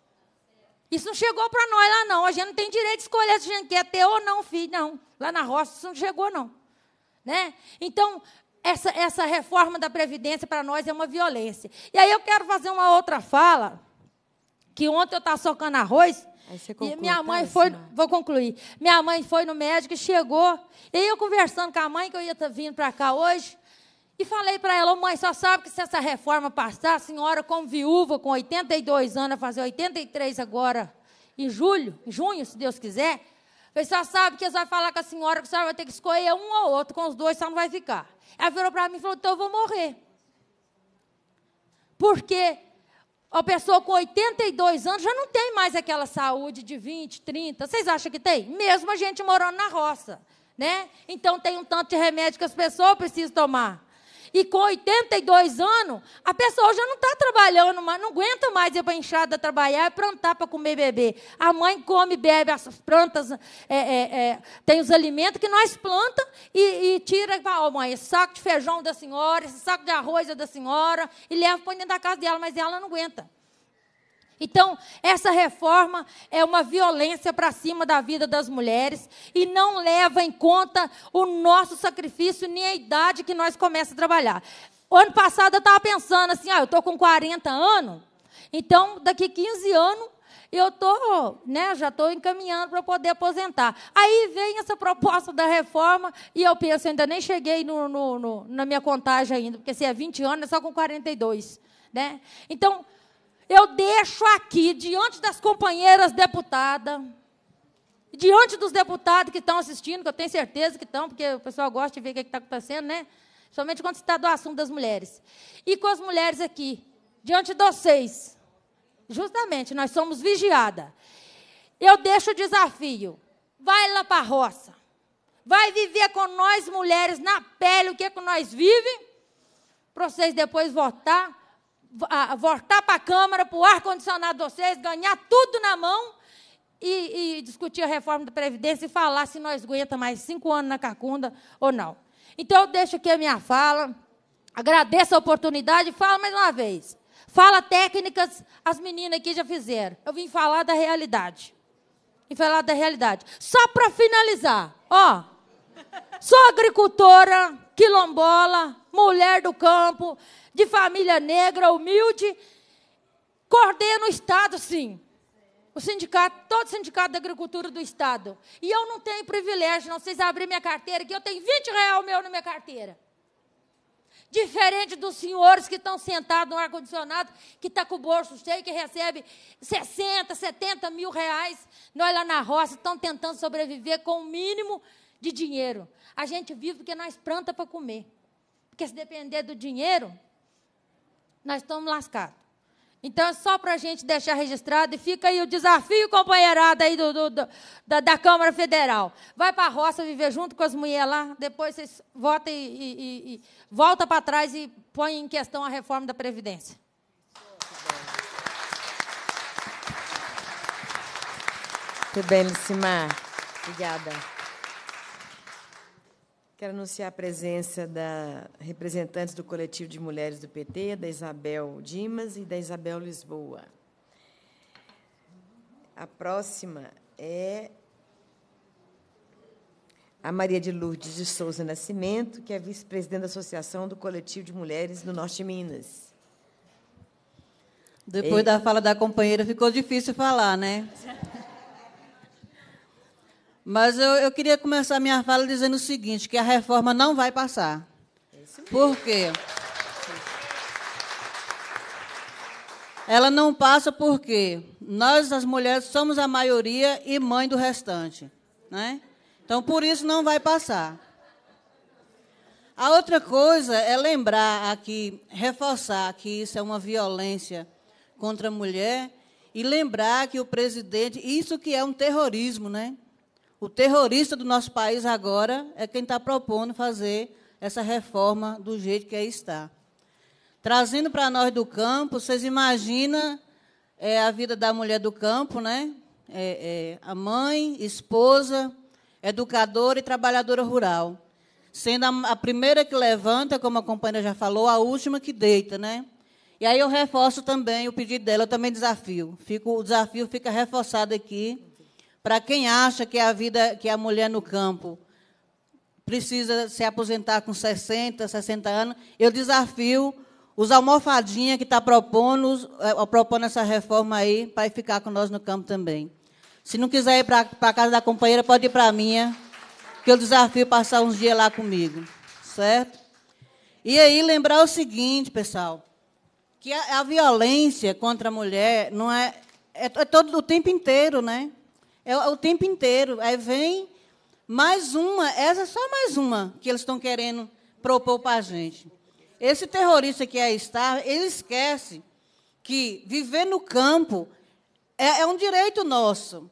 Isso não chegou para nós lá, não. A gente não tem direito de escolher se a gente quer ter ou não filho, não. Lá na roça isso não chegou, não. Né? Então, essa, essa reforma da Previdência para nós é uma violência. E aí eu quero fazer uma outra fala, que ontem eu estava socando arroz, conclui, e minha tá, mãe foi, vou concluir, minha mãe foi no médico e chegou, e eu conversando com a mãe, que eu ia estar tá vindo para cá hoje, e falei para ela, mãe, só sabe que se essa reforma passar, a senhora como viúva, com 82 anos, a fazer 83 agora, em julho, em junho, se Deus quiser, falei, só sabe que eles falar com a senhora, que a senhora vai ter que escolher um ou outro, com os dois só não vai ficar. Ela virou para mim e falou, então eu vou morrer. Porque a pessoa com 82 anos já não tem mais aquela saúde de 20, 30. Vocês acham que tem? Mesmo a gente morando na roça. Né? Então tem um tanto de remédio que as pessoas precisam tomar. E com 82 anos, a pessoa já não está trabalhando, não aguenta mais ir para a enxada trabalhar, plantar para comer bebê. A mãe come, bebe as plantas, é, é, é, tem os alimentos que nós plantamos e, e tira e fala, oh, mãe, esse saco de feijão da senhora, esse saco de arroz é da senhora, e leva para dentro da casa dela, mas ela não aguenta. Então, essa reforma é uma violência para cima da vida das mulheres e não leva em conta o nosso sacrifício nem a idade que nós começamos a trabalhar. O ano passado eu estava pensando assim, ah, eu estou com 40 anos, então daqui 15 anos eu tô, né, já estou encaminhando para poder aposentar. Aí vem essa proposta da reforma e eu penso, ainda nem cheguei no, no, no, na minha contagem ainda, porque se é 20 anos, é só com 42. Né? Então, eu deixo aqui, diante das companheiras deputadas, diante dos deputados que estão assistindo, que eu tenho certeza que estão, porque o pessoal gosta de ver o que é está acontecendo, né? Somente quando se está do assunto das mulheres. E com as mulheres aqui, diante de vocês, justamente, nós somos vigiadas. Eu deixo o desafio. Vai lá para a roça. Vai viver com nós mulheres na pele o que é que nós vivemos, para vocês depois votar voltar para a Câmara, para o ar-condicionado de vocês, ganhar tudo na mão e, e, discutir a reforma da Previdência e falar se nós aguenta mais cinco anos na Cacunda ou não. Então, eu deixo aqui a minha fala, agradeço a oportunidade e falo mais uma vez. Fala técnicas, as meninas aqui já fizeram. Eu vim falar da realidade. Vim falar da realidade. Só para finalizar, ó, sou agricultora, quilombola, mulher do campo, de família negra, humilde, coordena o Estado, sim. O sindicato, todo sindicato da agricultura do Estado. E eu não tenho privilégio, não vocês abrir minha carteira, que eu tenho 20 reais meu na minha carteira. Diferente dos senhores que estão sentados no ar-condicionado, que está com o bolso cheio, que recebe 60, 70 mil reais. Nós lá na roça estão tentando sobreviver com o um mínimo de dinheiro. A gente vive porque nós planta para comer. Porque se depender do dinheiro, nós estamos lascados. Então é só para a gente deixar registrado e fica aí o desafio, companheirada aí do, do, do da, da, Câmara Federal. Vai para a roça viver junto com as mulheres lá, depois vocês votam e, e, e volta para trás e põe em questão a reforma da Previdência. Muito bem, Obrigada. Quero anunciar a presença da representantes do coletivo de mulheres do PT, da Isabel Dimas e da Isabel Lisboa. A próxima é a Maria de Lourdes de Souza Nascimento, que é vice-presidente da Associação do Coletivo de Mulheres do Norte de Minas. Depois da fala da companheira, ficou difícil falar, né? Mas eu, eu queria começar minha fala dizendo o seguinte, que a reforma não vai passar. Por quê? Ela não passa porque nós, as mulheres, somos a maioria e mãe do restante. Né? Então, por isso, não vai passar. A outra coisa é lembrar aqui, reforçar que isso é uma violência contra a mulher e lembrar que o presidente, isso que é um terrorismo, né? O terrorista do nosso país agora é quem está propondo fazer essa reforma do jeito que aí está. Trazendo para nós do campo, vocês imaginam é, a vida da mulher do campo, né? É, é, a mãe, esposa, educadora e trabalhadora rural. Sendo a, a primeira que levanta, como a companheira já falou, a última que deita, né? E aí eu reforço também o pedido dela, eu também desafio. Fico, o desafio fica reforçado aqui para quem acha que é a vida, que é a mulher no campo precisa se aposentar com 60, 60 anos, eu desafio os almofadinha que está propondo, eh, propondo essa reforma aí para ficar com nós no campo também. Se não quiser ir para a casa da companheira, pode ir para a minha, que eu desafio passar uns dias lá comigo. Certo? E aí lembrar o seguinte, pessoal, que a, a violência contra a mulher não é, é, é todo o tempo inteiro, né? É, é, o tempo inteiro. Aí vem mais uma, essa é só mais uma que eles estão querendo propor para a gente. Esse terrorista que aí é está, ele esquece que viver no campo é, é um direito nosso.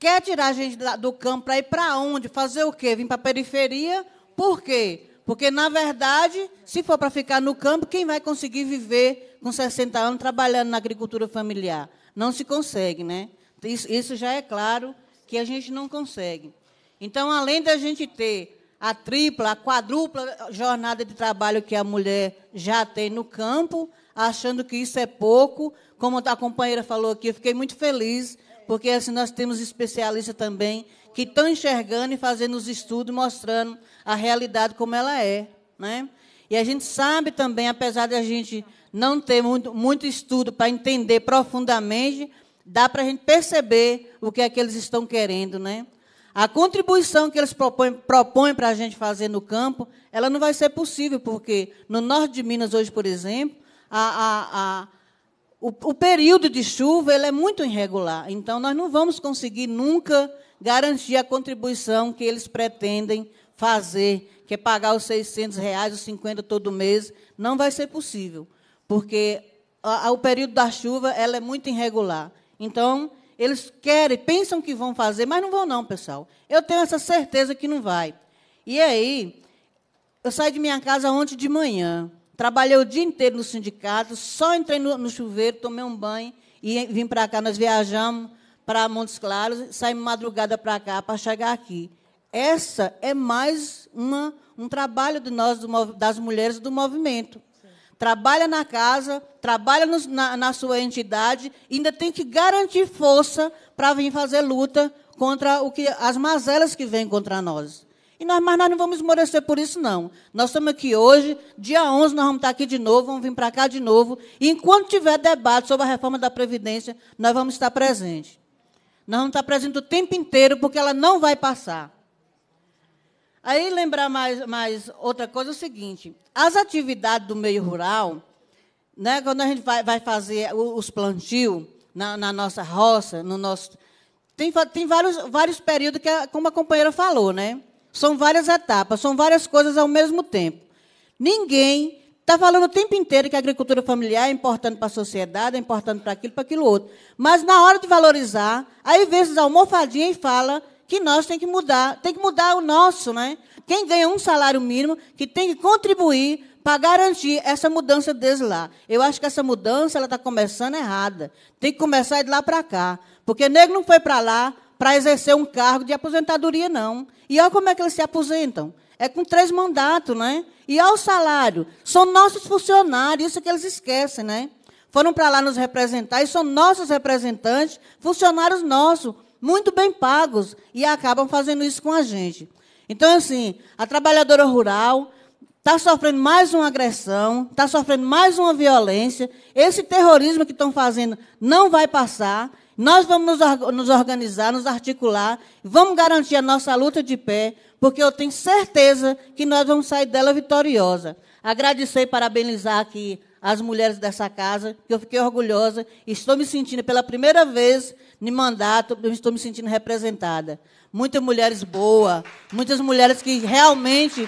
Quer tirar a gente do campo para ir para onde? Fazer o quê? Vir para a periferia? Por quê? Porque, na verdade, se for para ficar no campo, quem vai conseguir viver com 60 anos trabalhando na agricultura familiar? Não se consegue, né? Isso, isso já é claro que a gente não consegue. Então, além da gente ter a tripla, a quadrupla jornada de trabalho que a mulher já tem no campo, achando que isso é pouco. Como a companheira falou aqui, eu fiquei muito feliz, porque assim nós temos especialistas também que estão enxergando e fazendo os estudos, mostrando a realidade como ela é. Né? E a gente sabe também, apesar de a gente não ter muito, muito estudo para entender profundamente, Dá para a gente perceber o que é que eles estão querendo, né? A contribuição que eles propõem, propõem para a gente fazer no campo, ela não vai ser possível, porque no norte de Minas, hoje, por exemplo, a, a, a, o, o, período de chuva ele é muito irregular. Então, nós não vamos conseguir nunca garantir a contribuição que eles pretendem fazer, que é pagar os 600 reais, os 50 todo mês. Não vai ser possível, porque o período da chuva ela é muito irregular. Então, eles querem, pensam que vão fazer, mas não vão não, pessoal. Eu tenho essa certeza que não vai. E aí, eu saí de minha casa ontem de manhã, trabalhei o dia inteiro no sindicato, só entrei no, no chuveiro, tomei um banho e vim para cá. Nós viajamos para Montes Claros, saímos madrugada para cá para chegar aqui. Essa é mais uma, um trabalho de nós, do, das mulheres do movimento. Trabalha na casa, trabalha no, na, na sua entidade, ainda tem que garantir força para vir fazer luta contra o que as mazelas que vêm contra nós. E nós, mas nós não vamos esmorecer por isso, não. Nós estamos aqui hoje, dia 11, nós vamos estar aqui de novo, vamos vir para cá de novo. E enquanto tiver debate sobre a reforma da Previdência, nós vamos estar presentes. Nós vamos estar presentes o tempo inteiro, porque ela não vai passar. Aí lembrar mais, mais outra coisa é o seguinte: as atividades do meio rural, né, quando a gente vai, vai fazer os plantios na, na, nossa roça, no nosso. Tem, tem vários, vários períodos que, como a companheira falou, né? São várias etapas, são várias coisas ao mesmo tempo. Ninguém está falando o tempo inteiro que a agricultura familiar é importante para a sociedade, é importante para aquilo, para aquilo outro. Mas na hora de valorizar, aí vezes a almofadinhas e fala que nós tem que mudar, tem que mudar o nosso, né? Quem ganha um salário mínimo, que tem que contribuir para garantir essa mudança desde lá. Eu acho que essa mudança ela está começando errada. Tem que começar de lá para cá, porque negro não foi para lá para exercer um cargo de aposentadoria não. E olha como é que eles se aposentam. É com três mandatos, né? E ao salário, são nossos funcionários, isso que eles esquecem, né? Foram para lá nos representar e são nossos representantes, funcionários nossos, muito bem pagos e acabam fazendo isso com a gente. Então, assim, a trabalhadora rural está sofrendo mais uma agressão, está sofrendo mais uma violência. Esse terrorismo que estão fazendo não vai passar. Nós vamos nos organizar, nos articular, vamos garantir a nossa luta de pé, porque eu tenho certeza que nós vamos sair dela vitoriosa. Agradecer e parabenizar aqui as mulheres dessa casa, que eu fiquei orgulhosa. Estou me sentindo pela primeira vez me mandar, eu estou me sentindo representada. Muitas mulheres boas, muitas mulheres que realmente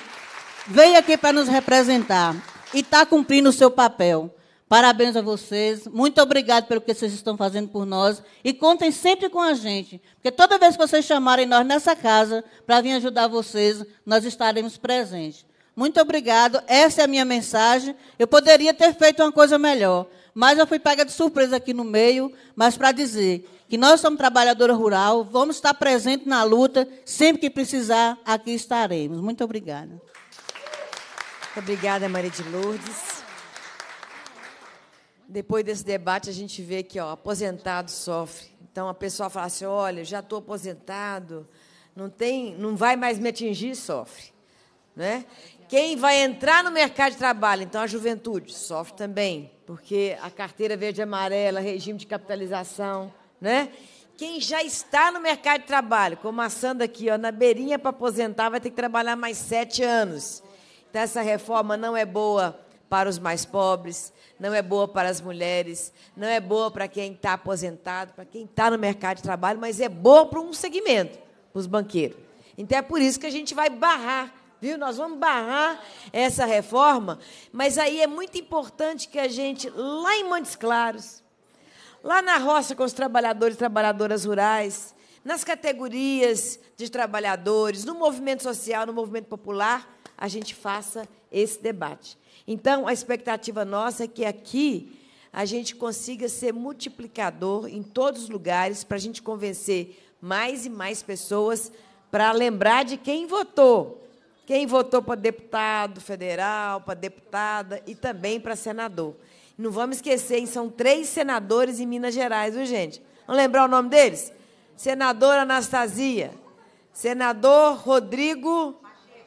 veio aqui para nos representar e está cumprindo o seu papel. Parabéns a vocês, muito obrigado pelo que vocês estão fazendo por nós e contem sempre com a gente, porque toda vez que vocês chamarem nós nessa casa para vir ajudar vocês, nós estaremos presentes. Muito obrigado, essa é a minha mensagem. Eu poderia ter feito uma coisa melhor, mas eu fui pega de surpresa aqui no meio, mas para dizer que nós somos trabalhadora rural, vamos estar presentes na luta, sempre que precisar, aqui estaremos. Muito obrigada. Muito obrigada, Maria de Lourdes. Depois desse debate, a gente vê que ó, aposentado sofre. Então a pessoa fala assim: olha, já estou aposentado, não tem, não vai mais me atingir, sofre. Né? Quem vai entrar no mercado de trabalho, então a juventude, sofre também, porque a carteira verde e amarela, regime de capitalização né? Quem já está no mercado de trabalho, como a Sandra aqui, ó, na beirinha para aposentar, vai ter que trabalhar mais sete anos. Então, essa reforma não é boa para os mais pobres, não é boa para as mulheres, não é boa para quem está aposentado, para quem está no mercado de trabalho, mas é boa para um segmento, para os banqueiros. Então é por isso que a gente vai barrar, viu? Nós vamos barrar essa reforma, mas aí é muito importante que a gente, lá em Montes Claros, lá na roça com os trabalhadores e trabalhadoras rurais, nas categorias de trabalhadores, no movimento social, no movimento popular, a gente faça esse debate. Então, a expectativa nossa é que aqui a gente consiga ser multiplicador em todos os lugares para a gente convencer mais e mais pessoas para lembrar de quem votou. Quem votou para deputado federal, para deputada e também para senador. Não vamos esquecer, hein? são três senadores em Minas Gerais, viu, gente? Vamos lembrar o nome deles? Senadora Anastasia, senador Rodrigo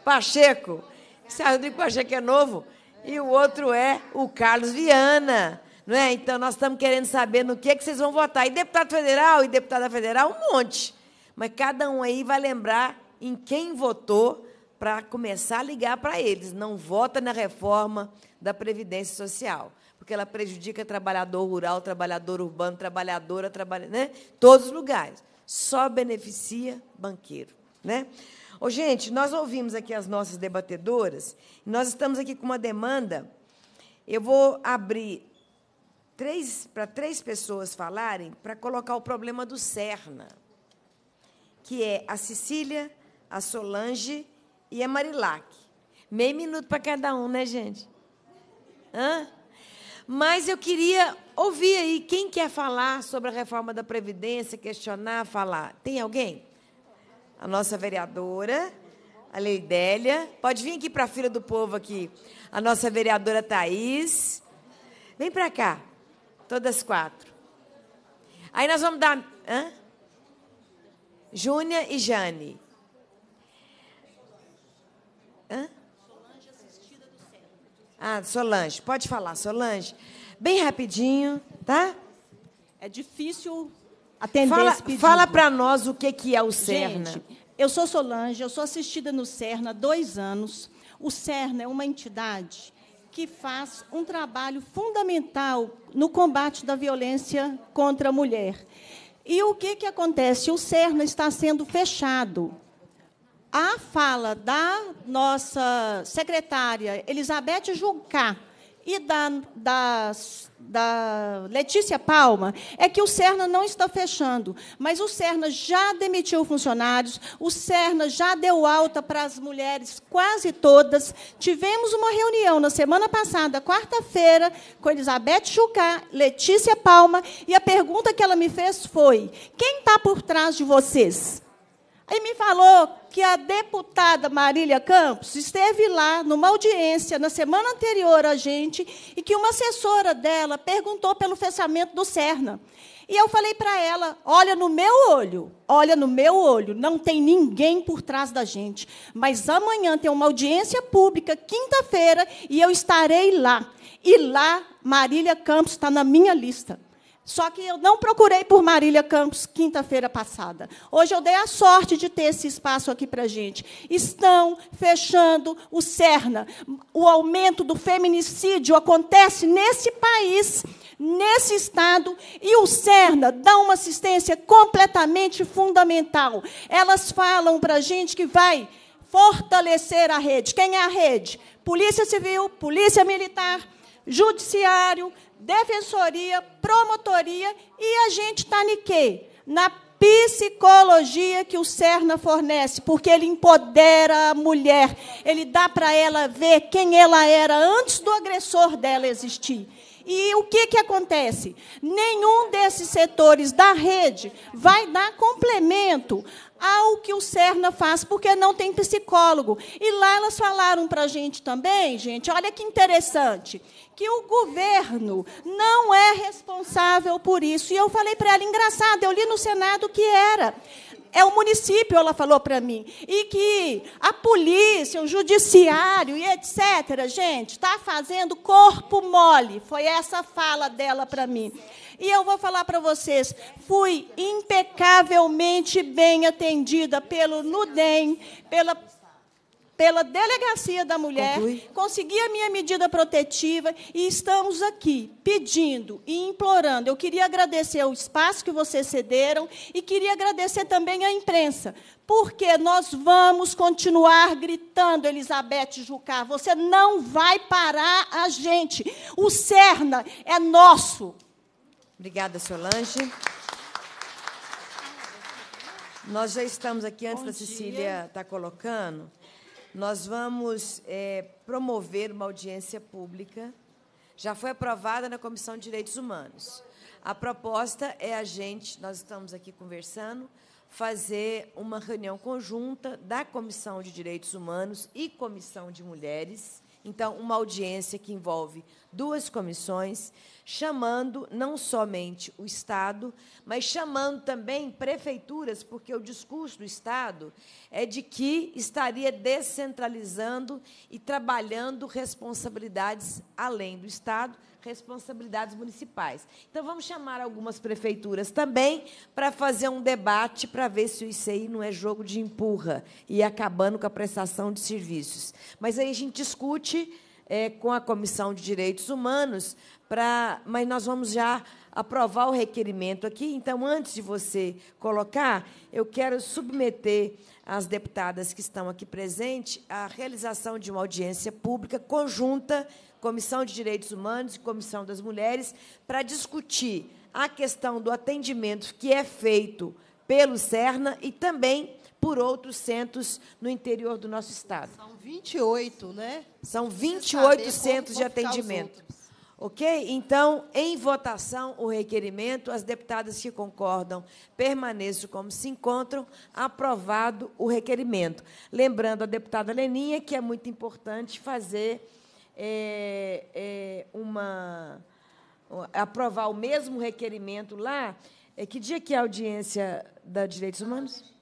Pacheco. Esse Rodrigo Pacheco é novo. E o outro é o Carlos Viana. Não é? Então, nós estamos querendo saber no que, é que vocês vão votar. E deputado federal e deputada federal, um monte. Mas cada um aí vai lembrar em quem votou para começar a ligar para eles. Não vota na reforma da Previdência Social porque ela prejudica trabalhador rural, trabalhador urbano, trabalhadora, trabalha, né? Todos os lugares. Só beneficia banqueiro, né? Ô, gente, nós ouvimos aqui as nossas debatedoras, nós estamos aqui com uma demanda. Eu vou abrir três para três pessoas falarem para colocar o problema do Serna, que é a Cecília, a Solange e a Marilac. Meio minuto para cada um, né, gente? Hã? Mas eu queria ouvir aí quem quer falar sobre a reforma da Previdência, questionar, falar. Tem alguém? A nossa vereadora, a Leidélia. Pode vir aqui para a fila do povo aqui. A nossa vereadora Thaís. Vem para cá. Todas quatro. Aí nós vamos dar. Hã? Júnia e Jane. Ah, Solange, pode falar, Solange. Bem rapidinho, tá? É difícil atender fala, esse pedido. Fala para nós o que, que é o CERNA. Gente, eu sou Solange, eu sou assistida no CERNA há dois anos. O CERNA é uma entidade que faz um trabalho fundamental no combate da violência contra a mulher. E o que, que acontece? O CERNA está sendo fechado a fala da nossa secretária Elizabeth Jucá e da, da, da, Letícia Palma é que o Cerna não está fechando, mas o Cerna já demitiu funcionários, o Cerna já deu alta para as mulheres, quase todas. Tivemos uma reunião na semana passada, quarta-feira, com Elizabeth Jucá, Letícia Palma, e a pergunta que ela me fez foi: quem está por trás de vocês? Aí me falou que a deputada Marília Campos esteve lá numa audiência na semana anterior a gente e que uma assessora dela perguntou pelo fechamento do Cerna. E eu falei para ela: olha no meu olho, olha no meu olho, não tem ninguém por trás da gente. Mas amanhã tem uma audiência pública, quinta-feira, e eu estarei lá. E lá, Marília Campos está na minha lista. Só que eu não procurei por Marília Campos quinta-feira passada. Hoje eu dei a sorte de ter esse espaço aqui para gente. Estão fechando o Cerna. O aumento do feminicídio acontece nesse país, nesse estado, e o Cerna dá uma assistência completamente fundamental. Elas falam para a gente que vai fortalecer a rede. Quem é a rede? Polícia Civil, Polícia Militar, Judiciário, defensoria, promotoria e a gente está quê? Na psicologia que o Cerna fornece, porque ele empodera a mulher, ele dá para ela ver quem ela era antes do agressor dela existir. E o que, que acontece? Nenhum desses setores da rede vai dar complemento ao que o Serna faz, porque não tem psicólogo. E lá elas falaram para a gente também, gente, olha que interessante, que o governo não é responsável por isso. E eu falei para ela, engraçado, eu li no Senado que era é o município, ela falou para mim. E que a polícia, o judiciário e etc., gente, está fazendo corpo mole. Foi essa fala dela para mim. E eu vou falar para vocês, fui impecavelmente bem atendida pelo NUDEM, pela pela delegacia da mulher, Conclui. Tá consegui a minha medida protetiva e estamos aqui pedindo e implorando. Eu queria agradecer o espaço que vocês cederam e queria agradecer também à imprensa, porque nós vamos continuar gritando, Elizabeth Jucá, você não vai parar a gente. O Cerna é nosso. Obrigada, Solange. Nós já estamos aqui antes Bom da Cecília estar tá colocando. Nós vamos é, promover uma audiência pública. Já foi aprovada na Comissão de Direitos Humanos. A proposta é a gente, nós estamos aqui conversando, fazer uma reunião conjunta da Comissão de Direitos Humanos e Comissão de Mulheres então, uma audiência que envolve duas comissões, chamando não somente o Estado, mas chamando também prefeituras, porque o discurso do Estado é de que estaria descentralizando e trabalhando responsabilidades além do Estado, responsabilidades municipais. Então, vamos chamar algumas prefeituras também para fazer um debate para ver se o ICI não é jogo de empurra e acabando com a prestação de serviços. Mas aí a gente discute é, com a Comissão de Direitos Humanos, para. mas nós vamos já aprovar o requerimento aqui. Então, antes de você colocar, eu quero submeter às deputadas que estão aqui presentes a realização de uma audiência pública conjunta Comissão de Direitos Humanos e Comissão das Mulheres, para discutir a questão do atendimento que é feito pelo Cerna e também por outros centros no interior do nosso estado. São 28, né? São 28 centros de atendimento. Ok? Então, em votação, o requerimento, as deputadas que concordam permaneçam como se encontram, aprovado o requerimento. Lembrando a deputada Leninha que é muito importante fazer é, é uma aprovar o mesmo requerimento lá. É, que dia que é a audiência da Direitos Humanos?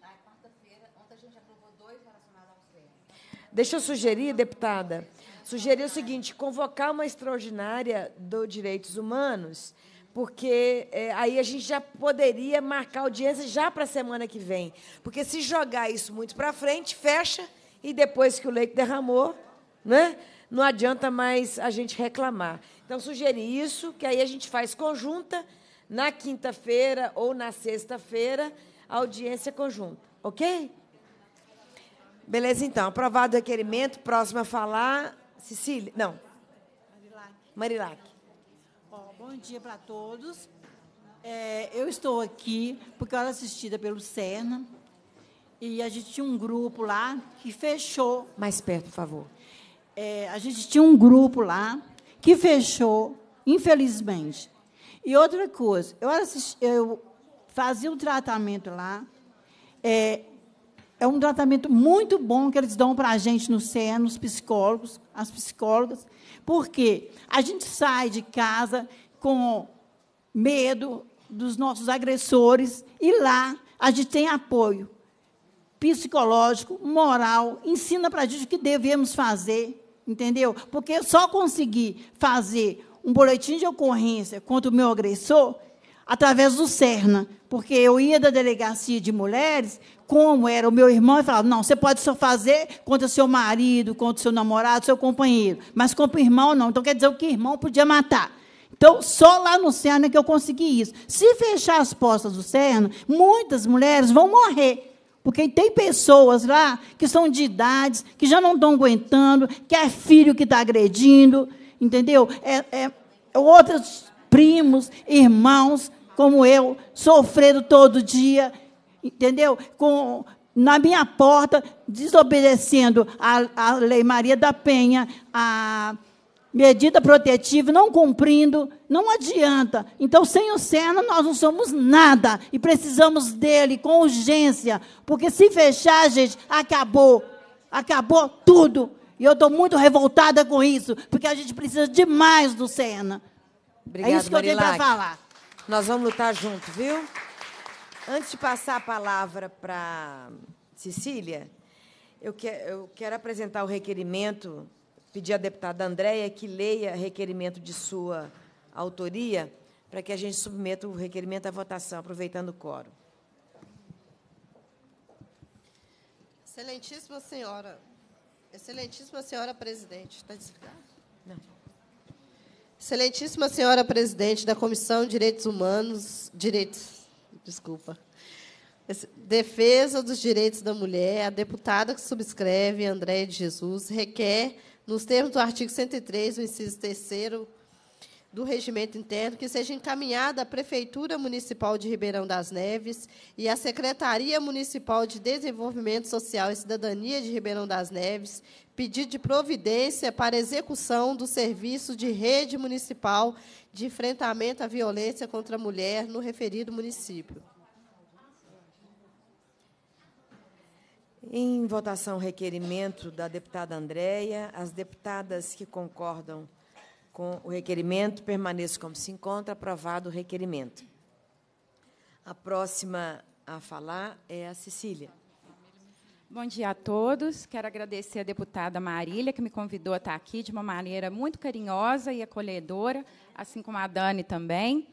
Deixa eu sugerir, deputada, sugerir o seguinte: convocar uma extraordinária do Direitos Humanos, porque é, aí a gente já poderia marcar audiência já para a semana que vem. Porque se jogar isso muito para frente, fecha e depois que o leite derramou, né? não adianta mais a gente reclamar. Então, sugeri isso, que aí a gente faz conjunta na quinta-feira ou na sexta-feira, audiência conjunta, ok? Beleza, então. Aprovado o requerimento. Próxima a falar, Cecília. Não. Marilac. Bom, bom dia para todos. É, eu estou aqui porque eu era assistida pelo Cerna e a gente tinha um grupo lá que fechou. Mais perto, por favor é, a gente tinha um grupo lá que fechou, infelizmente. E outra coisa, eu, assisti, eu fazia um tratamento lá, é, é um tratamento muito bom que eles dão para a gente no CEN, os psicólogos, as psicólogas, porque a gente sai de casa com medo dos nossos agressores e lá a gente tem apoio psicológico, moral, ensina para a gente o que devemos fazer, entendeu? Porque eu só consegui fazer um boletim de ocorrência contra o meu agressor através do Serna, porque eu ia da delegacia de mulheres, como era o meu irmão, e falava: não, você pode só fazer contra seu marido, contra seu namorado, seu companheiro, mas contra o irmão não. Então quer dizer o que irmão podia matar. Então, só lá no Serna que eu consegui isso. Se fechar as portas do Serna, muitas mulheres vão morrer porque tem pessoas lá que são de idades, que já não estão aguentando, que é filho que está agredindo, entendeu? É, é, é, outros primos, irmãos, como eu, sofrendo todo dia, entendeu? Com na minha porta, desobedecendo a, a Lei Maria da Penha, a medida protetiva, não cumprindo, não adianta. Então, sem o Senna, nós não somos nada e precisamos dele com urgência, porque se fechar, gente, acabou. Acabou tudo. E eu estou muito revoltada com isso, porque a gente precisa demais do Senna. É Obrigada, é isso que Marilac. eu tenho para falar. Nós vamos lutar junto, viu? Antes de passar a palavra para Cecília, eu, que, eu quero apresentar o requerimento pedir à deputada Andréia que leia requerimento de sua autoria para que a gente submeta o requerimento à votação, aproveitando o quórum. Excelentíssima senhora, excelentíssima senhora presidente, está desligado? Não. Excelentíssima senhora presidente da Comissão de Direitos Humanos, direitos, desculpa, defesa dos direitos da mulher, a deputada que subscreve, Andréia de Jesus, requer nos termos do artigo 103, o inciso 3 do regimento interno, que seja encaminhada à Prefeitura Municipal de Ribeirão das Neves e à Secretaria Municipal de Desenvolvimento Social e Cidadania de Ribeirão das Neves pedido de providência para execução do serviço de rede municipal de enfrentamento à violência contra a mulher no referido município. Em votação, requerimento da deputada Andréia. As deputadas que concordam com o requerimento permaneçam como se encontra. Aprovado o requerimento. A próxima a falar é a Cecília. Bom dia a todos. Quero agradecer a deputada Marília, que me convidou a estar aqui de uma maneira muito carinhosa e acolhedora, assim como a Dani também.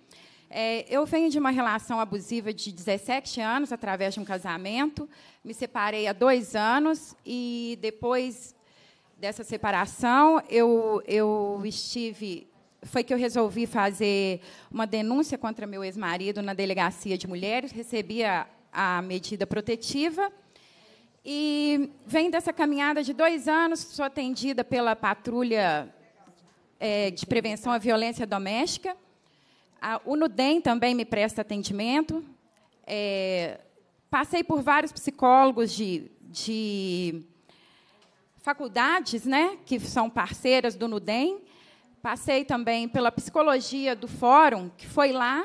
É, eu venho de uma relação abusiva de 17 anos, através de um casamento. Me separei há dois anos e depois dessa separação, eu, eu estive. Foi que eu resolvi fazer uma denúncia contra meu ex-marido na delegacia de mulheres, recebia a medida protetiva. E vem dessa caminhada de dois anos, sou atendida pela patrulha é, de prevenção à violência doméstica. A, o Nudem também me presta atendimento. É, passei por vários psicólogos de, de faculdades, né, que são parceiras do Nudem. Passei também pela psicologia do Fórum, que foi lá,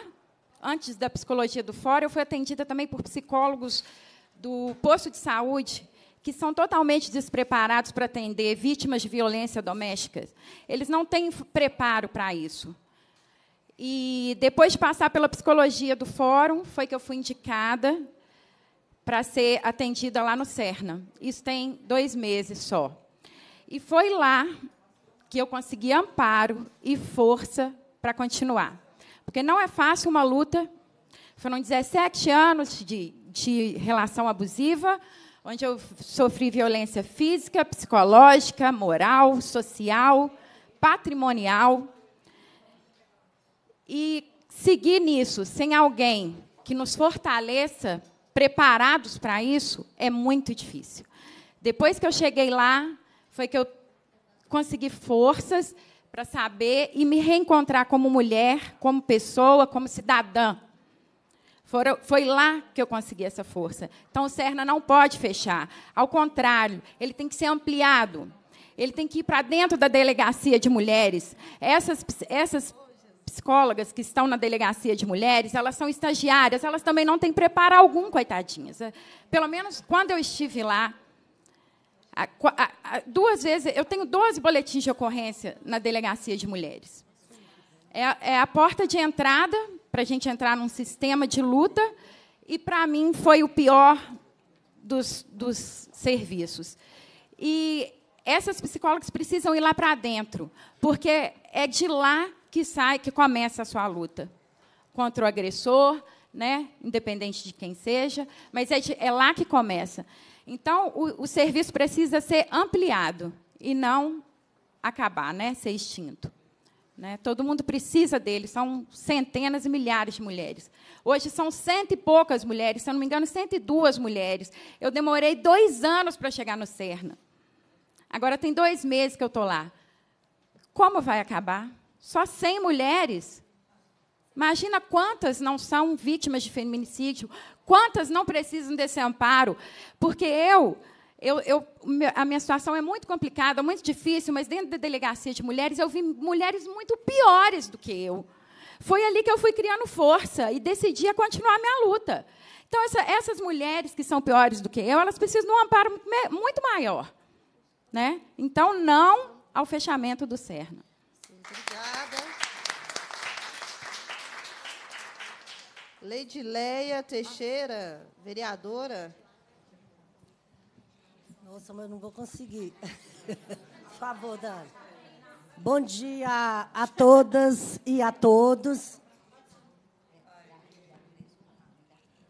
antes da psicologia do Fórum, eu fui atendida também por psicólogos do posto de saúde, que são totalmente despreparados para atender vítimas de violência doméstica. Eles não têm preparo para isso. E depois de passar pela psicologia do fórum, foi que eu fui indicada para ser atendida lá no Cerna. Isso tem dois meses só. E foi lá que eu consegui amparo e força para continuar. Porque não é fácil uma luta. Foram 17 anos de, de relação abusiva, onde eu sofri violência física, psicológica, moral, social, patrimonial e seguir nisso sem alguém que nos fortaleça, preparados para isso, é muito difícil. Depois que eu cheguei lá, foi que eu consegui forças para saber e me reencontrar como mulher, como pessoa, como cidadã. Foi lá que eu consegui essa força. Então, o Serna não pode fechar. Ao contrário, ele tem que ser ampliado. Ele tem que ir para dentro da delegacia de mulheres. Essas, essas psicólogas que estão na delegacia de mulheres, elas são estagiárias, elas também não têm preparo algum, coitadinhas. É, pelo menos quando eu estive lá, duas vezes, eu tenho 12 boletins de ocorrência na delegacia de mulheres. É, é a porta de entrada para a gente entrar num sistema de luta, e para mim foi o pior dos, dos serviços. E essas psicólogas precisam ir lá para dentro, porque é de lá que sai, que começa a sua luta contra o agressor, né? independente de quem seja, mas é, de, é lá que começa. Então, o, o, serviço precisa ser ampliado e não acabar, né? ser extinto. Né? Todo mundo precisa dele, são centenas e milhares de mulheres. Hoje são cento e poucas mulheres, se eu não me engano, 102 mulheres. Eu demorei dois anos para chegar no CERN. Agora tem dois meses que eu estou lá. Como vai acabar? Só 100 mulheres. Imagina quantas não são vítimas de feminicídio, quantas não precisam desse amparo. Porque eu, eu, eu, a minha situação é muito complicada, muito difícil, mas dentro da delegacia de mulheres eu vi mulheres muito piores do que eu. Foi ali que eu fui criando força e decidi a continuar a minha luta. Então, essa, essas mulheres que são piores do que eu, elas precisam de um amparo muito maior. Né? Então, não ao fechamento do CERNA. Obrigada. Leia Teixeira, vereadora. Nossa, mas eu não vou conseguir. Por favor, Dani. Bom dia a todas e a todos.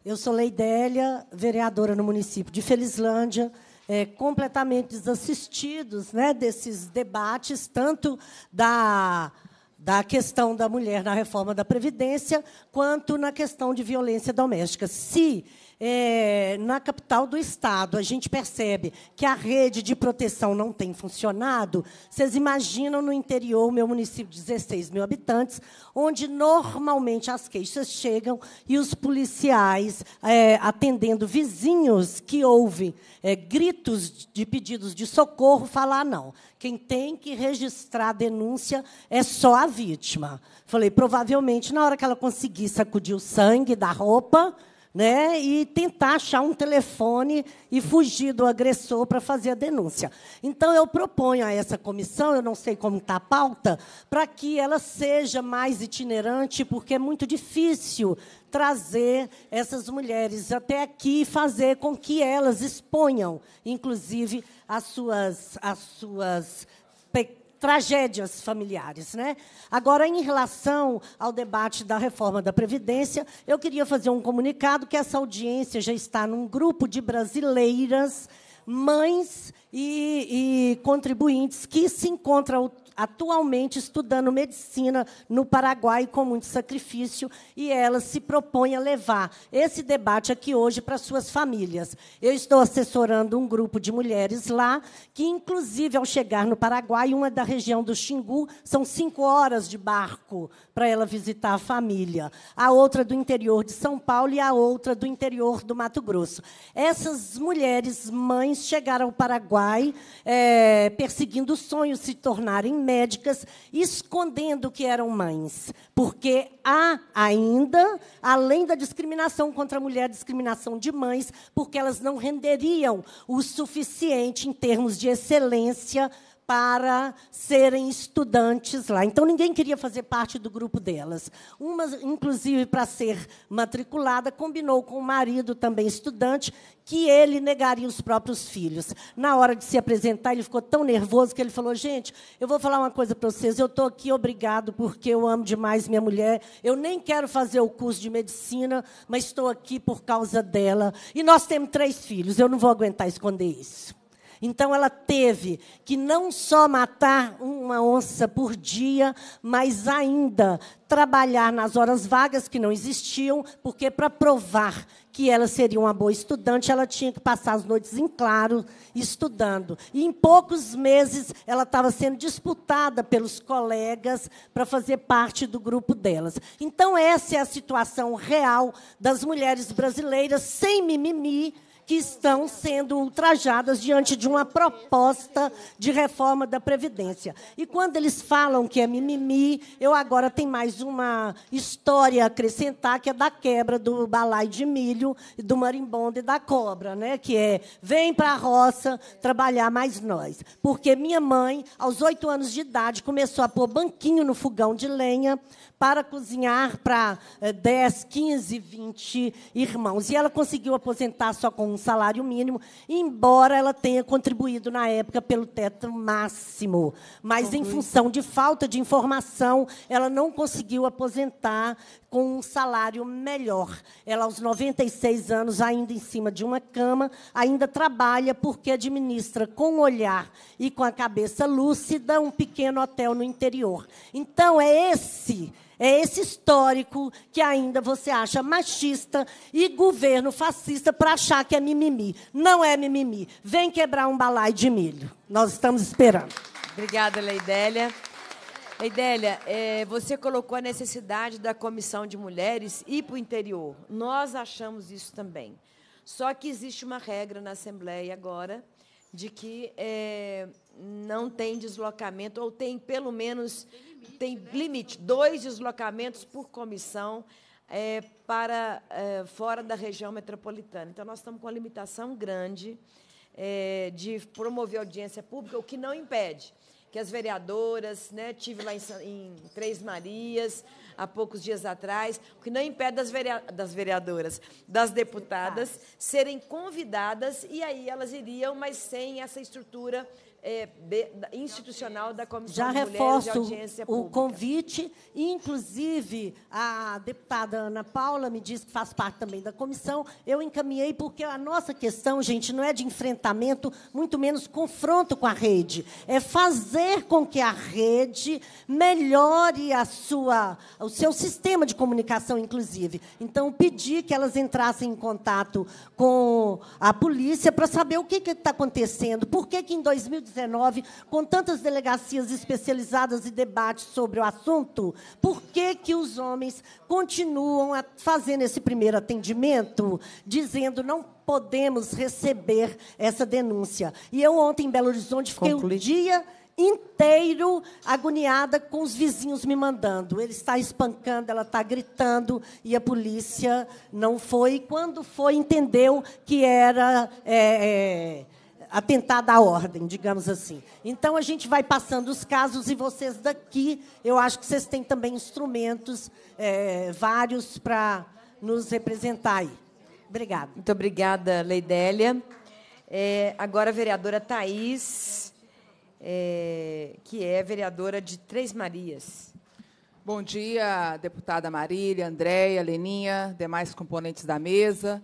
Eu sou Leidélia, vereadora no município de Felizlândia é, completamente desassistidos né, desses debates, tanto da, da questão da mulher na reforma da Previdência, quanto na questão de violência doméstica. Se é, na capital do Estado a gente percebe que a rede de proteção não tem funcionado, vocês imaginam no interior, meu município, 16 mil habitantes, onde normalmente as queixas chegam e os policiais, é, atendendo vizinhos que ouvem é, gritos de pedidos de socorro, falar ah, não. Quem tem que registrar a denúncia é só a vítima. Falei, provavelmente, na hora que ela conseguir sacudir o sangue da roupa, né, e tentar achar um telefone e fugir do agressor para fazer a denúncia. Então, eu proponho a essa comissão, eu não sei como está a pauta, para que ela seja mais itinerante, porque é muito difícil trazer essas mulheres até aqui e fazer com que elas exponham, inclusive, as suas. As suas tragédias familiares. Né? Agora, em relação ao debate da reforma da Previdência, eu queria fazer um comunicado que essa audiência já está num grupo de brasileiras, mães e, e contribuintes que se encontram atualmente estudando medicina no Paraguai com muito sacrifício, e ela se propõe a levar esse debate aqui hoje para suas famílias. Eu estou assessorando um grupo de mulheres lá, que, inclusive, ao chegar no Paraguai, uma da região do Xingu, são cinco horas de barco para ela visitar a família, a outra do interior de São Paulo e a outra do interior do Mato Grosso. Essas mulheres, mães, chegaram ao Paraguai é, perseguindo o sonho de se tornarem médicas, escondendo que eram mães, porque há ainda, além da discriminação contra a mulher, discriminação de mães, porque elas não renderiam o suficiente em termos de excelência para serem estudantes lá. Então ninguém queria fazer parte do grupo delas. Uma, inclusive, para ser matriculada, combinou com o marido, também estudante, que ele negaria os próprios filhos. Na hora de se apresentar, ele ficou tão nervoso que ele falou: Gente, eu vou falar uma coisa para vocês. Eu estou aqui obrigado porque eu amo demais minha mulher. Eu nem quero fazer o curso de medicina, mas estou aqui por causa dela. E nós temos três filhos. Eu não vou aguentar esconder isso. Então ela teve que não só matar uma onça por dia, mas ainda trabalhar nas horas vagas que não existiam, porque para provar que ela seria uma boa estudante, ela tinha que passar as noites em claro estudando. E em poucos meses ela estava sendo disputada pelos colegas para fazer parte do grupo delas. Então essa é a situação real das mulheres brasileiras sem mimimi que estão sendo ultrajadas diante de uma proposta de reforma da Previdência. E quando eles falam que é mimimi, eu agora tenho mais uma história a acrescentar, que é da quebra do balai de milho, do marimbondo e da cobra, né? que é vem para a roça trabalhar mais nós. Porque minha mãe, aos oito anos de idade, começou a pôr banquinho no fogão de lenha para cozinhar para 10, 15, 20 irmãos. E ela conseguiu aposentar só com salário mínimo, embora ela tenha contribuído na época pelo teto máximo. Mas, em uhum. função de falta de informação, ela não conseguiu aposentar com um salário melhor. Ela, aos 96 anos, ainda em cima de uma cama, ainda trabalha porque administra com o olhar e com a cabeça lúcida um pequeno hotel no interior. Então, é esse é esse histórico que ainda você acha machista e governo fascista para achar que é mimimi. Não é mimimi. Vem quebrar um balai de milho. Nós estamos esperando. Obrigada, Leidélia. Leidélia, é, você colocou a necessidade da comissão de mulheres ir para o interior. Nós achamos isso também. Só que existe uma regra na Assembleia agora de que é, não tem deslocamento, ou tem pelo menos tem né? limite, dois deslocamentos por comissão é, para é, fora da região metropolitana. Então, nós estamos com uma limitação grande é, de promover audiência pública, o que não impede que as vereadoras, né, tive lá em, em Três Marias há poucos dias atrás, o que não impede das, das vereadoras, das deputadas serem convidadas e aí elas iriam, mas sem essa estrutura é, institucional da Comissão Já de Mulheres e Audiência Pública. o convite, inclusive a deputada Ana Paula me disse que faz parte também da comissão. Eu encaminhei porque a nossa questão, gente, não é de enfrentamento, muito menos confronto com a rede. É fazer com que a rede melhore a sua, o seu sistema de comunicação, inclusive. Então, pedi que elas entrassem em contato com a polícia para saber o que está acontecendo, por que, que em 2019 com tantas delegacias especializadas e debates sobre o assunto, por que, que os homens continuam fazendo esse primeiro atendimento, dizendo não podemos receber essa denúncia? E eu ontem em Belo Horizonte fiquei Conclui. o dia inteiro agoniada com os vizinhos me mandando. Ele está espancando, ela está gritando, e a polícia não foi. E quando foi, entendeu que era. É, é atentado à ordem, digamos assim. Então, a gente vai passando os casos e vocês daqui, eu acho que vocês têm também instrumentos é, vários para nos representar aí. Obrigada. Muito obrigada, Leidélia. É, agora, a vereadora Thais, é, que é vereadora de Três Marias. Bom dia, deputada Marília, Andréia, Leninha, demais componentes da mesa,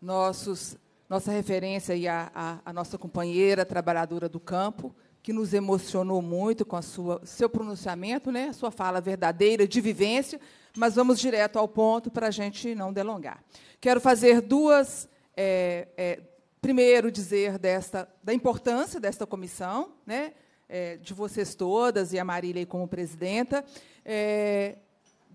nossos nossa referência e a, a, a nossa companheira trabalhadora do campo, que nos emocionou muito com a sua seu pronunciamento, né, sua fala verdadeira de vivência, mas vamos direto ao ponto para a gente não delongar. Quero fazer duas, é, é, primeiro dizer desta da importância desta comissão, né, é, de vocês todas e a Marília como presidenta, é,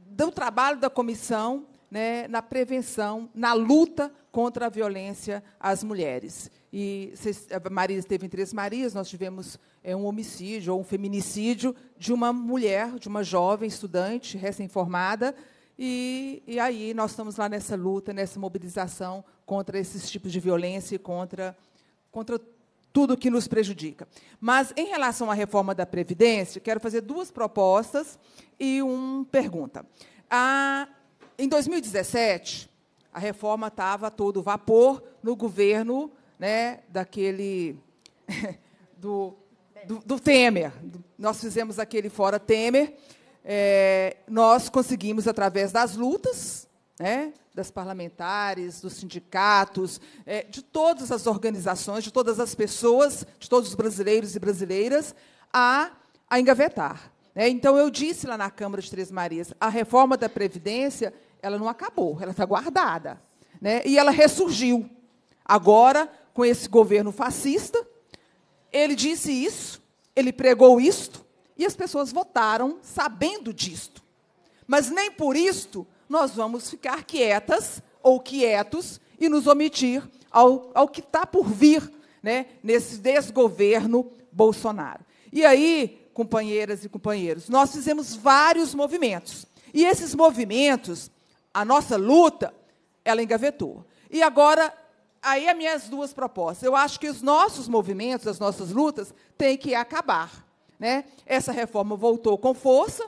do trabalho da comissão né, na prevenção, na luta contra a violência às mulheres. E cês, a Maria esteve em Três Marias, nós tivemos é, um homicídio ou um feminicídio de uma mulher, de uma jovem estudante recém-formada, e, e, aí nós estamos lá nessa luta, nessa mobilização contra esses tipos de violência e contra, contra tudo que nos prejudica. Mas, em relação à reforma da Previdência, quero fazer duas propostas e uma pergunta. A em 2017, a reforma estava a todo vapor no governo né, daquele do, do, do Temer. Nós fizemos aquele fora Temer. É, nós conseguimos, através das lutas, né, das parlamentares, dos sindicatos, é, de todas as organizações, de todas as pessoas, de todos os brasileiros e brasileiras, a, a engavetar. Né? Então, eu disse lá na Câmara de Três Marias, a reforma da Previdência ela não acabou, ela está guardada. Né? E ela ressurgiu. Agora, com esse governo fascista, ele disse isso, ele pregou isto, e as pessoas votaram sabendo disto. Mas nem por isto nós vamos ficar quietas ou quietos e nos omitir ao, ao que está por vir né, nesse desgoverno Bolsonaro. E aí, companheiras e companheiros, nós fizemos vários movimentos. E esses movimentos, a nossa luta, ela engavetou. E agora, aí as minhas duas propostas. Eu acho que os nossos movimentos, as nossas lutas, têm que acabar. Né? Essa reforma voltou com força.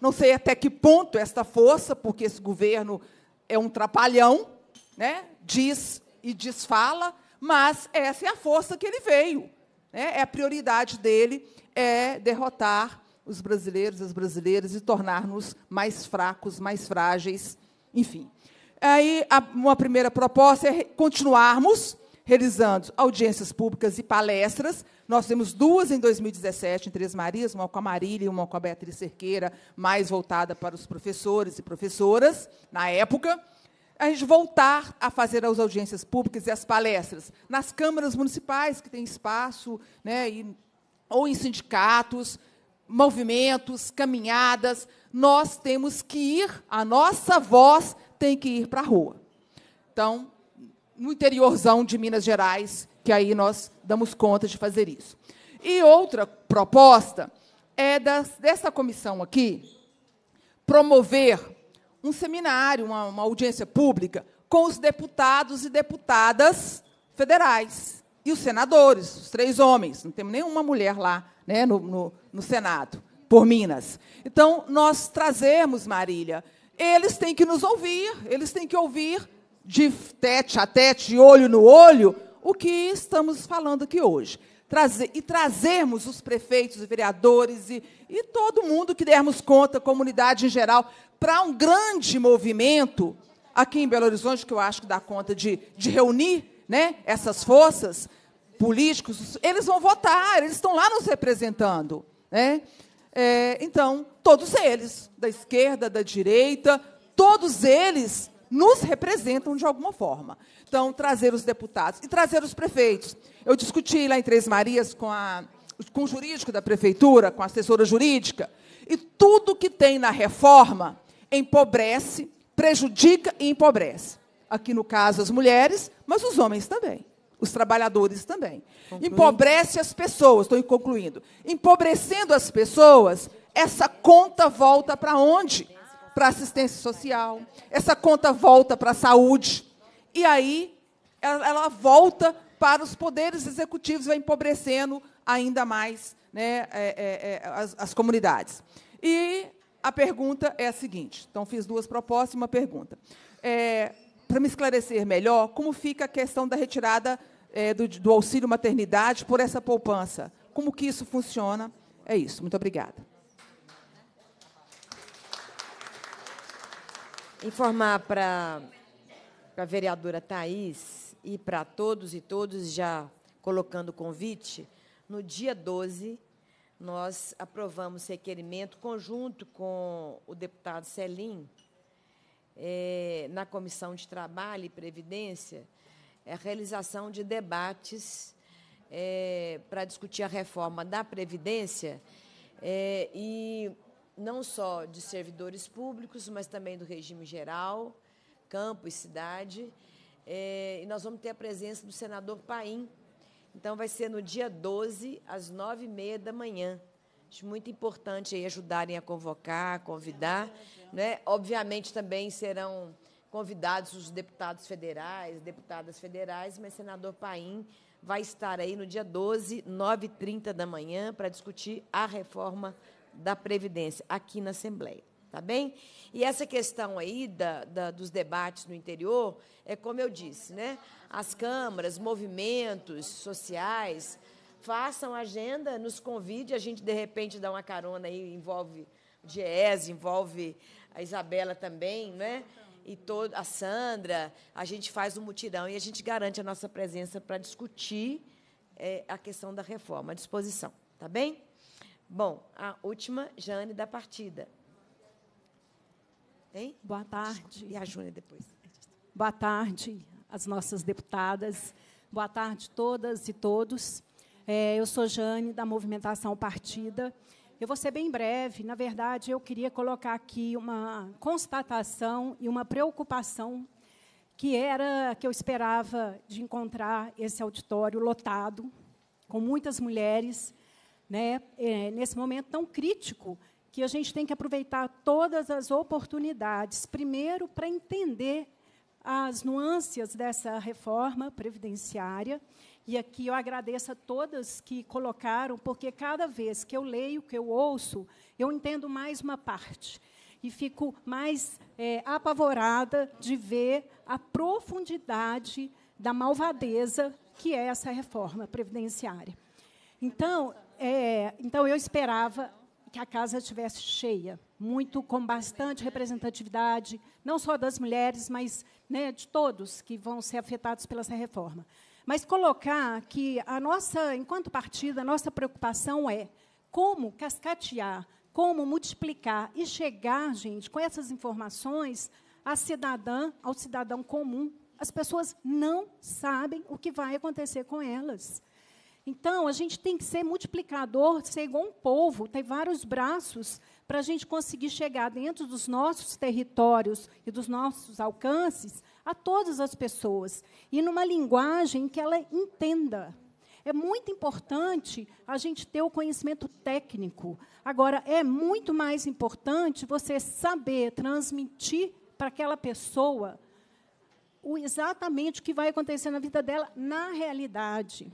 Não sei até que ponto esta força, porque esse governo é um trapalhão, né? diz e desfala, mas essa é a força que ele veio. Né? É a prioridade dele, é derrotar os brasileiros, as brasileiras e tornar-nos mais fracos, mais frágeis, enfim. Aí, uma primeira proposta é continuarmos realizando audiências públicas e palestras. Nós temos duas em 2017 em Três Marias, uma com a Marília e uma com a Beatriz Cerqueira, mais voltada para os professores e professoras, na época. A gente voltar a fazer as audiências públicas e as palestras nas câmaras municipais, que tem espaço, né, e ou em sindicatos, movimentos, caminhadas, nós temos que ir, a nossa voz tem que ir para a rua. Então, no interiorzão de Minas Gerais, que aí nós damos conta de fazer isso. E outra proposta é das, dessa comissão aqui promover um seminário, uma, uma audiência pública com os deputados e deputadas federais e os senadores, os três homens. Não temos nenhuma mulher lá né, no, no, no Senado, por Minas. Então, nós trazemos, Marília, eles têm que nos ouvir, eles têm que ouvir de tete a tete, olho no olho, o que estamos falando aqui hoje. Trazer, e trazermos os prefeitos, os vereadores e, e todo mundo que dermos conta, comunidade em geral, para um grande movimento aqui em Belo Horizonte, que eu acho que dá conta de, de reunir né, essas forças, políticos, eles vão votar, eles estão lá nos representando. Né? É, então, todos eles, da esquerda, da direita, todos eles nos representam de alguma forma. Então, trazer os deputados e trazer os prefeitos. Eu discuti lá em Três Marias com, a, com o jurídico da prefeitura, com a assessora jurídica, e tudo que tem na reforma empobrece, prejudica e empobrece. Aqui no caso as mulheres, mas os homens também os trabalhadores também. Empobrece as pessoas, estou concluindo. Empobrecendo as pessoas, essa conta volta para onde? Para assistência social, essa conta volta para a saúde. E aí ela, volta para os poderes executivos, vai empobrecendo ainda mais né, é, é, é, as, as comunidades. E a pergunta é a seguinte: então, fiz duas propostas e uma pergunta. É, para me esclarecer melhor, como fica a questão da retirada é, do, do auxílio maternidade por essa poupança? Como que isso funciona? É isso. Muito obrigada. Informar para a vereadora Thais e para todos e todos, já colocando o convite, no dia 12, nós aprovamos requerimento conjunto com o deputado Celim é, na Comissão de Trabalho e Previdência, é a realização de debates é, para discutir a reforma da Previdência é, e não só de servidores públicos, mas também do regime geral, campo e cidade. É, e nós vamos ter a presença do senador Paim. Então, vai ser no dia 12, às nove e meia da manhã. Acho muito importante aí ajudarem a convocar, convidar. Né? Obviamente também serão convidados os deputados federais, deputadas federais, mas senador Paim vai estar aí no dia 12, 9h30 da manhã, para discutir a reforma da Previdência aqui na Assembleia. Tá bem? E essa questão aí da, da, dos debates no interior é como eu disse, né? As câmaras, movimentos sociais, façam agenda, nos convide, a gente de repente dá uma carona aí, envolve o Diez, envolve a Isabela também, né? E toda a Sandra, a gente faz um mutirão e a gente garante a nossa presença para discutir é, a questão da reforma, à disposição, tá bem? Bom, a última, Jane da partida. Hein? Boa tarde. E a Júnia depois. Boa tarde às nossas deputadas. Boa tarde todas e todos. É, eu sou Jane, da Movimentação Partida. Eu vou ser bem breve. Na verdade, eu queria colocar aqui uma constatação e uma preocupação que era que eu esperava de encontrar esse auditório lotado, com muitas mulheres, né, é, nesse momento tão crítico que a gente tem que aproveitar todas as oportunidades, primeiro para entender as nuances dessa reforma previdenciária e aqui eu agradeço a todas que colocaram, porque cada vez que eu leio, que eu ouço, eu entendo mais uma parte. E fico mais é, apavorada de ver a profundidade da malvadeza que é essa reforma previdenciária. Então, é, então eu esperava que a casa estivesse cheia, muito com bastante representatividade, não só das mulheres, mas né, de todos que vão ser afetados pela essa reforma mas colocar que a nossa, enquanto partido, a nossa preocupação é como cascatear, como multiplicar e chegar, gente, com essas informações à cidadã, ao cidadão comum. As pessoas não sabem o que vai acontecer com elas. Então, a gente tem que ser multiplicador, ser igual um povo, ter vários braços para a gente conseguir chegar dentro dos nossos territórios e dos nossos alcances a todas as pessoas e numa linguagem que ela entenda. É muito importante a gente ter o conhecimento técnico. Agora, é muito mais importante você saber transmitir para aquela pessoa o, exatamente o que vai acontecer na vida dela na realidade.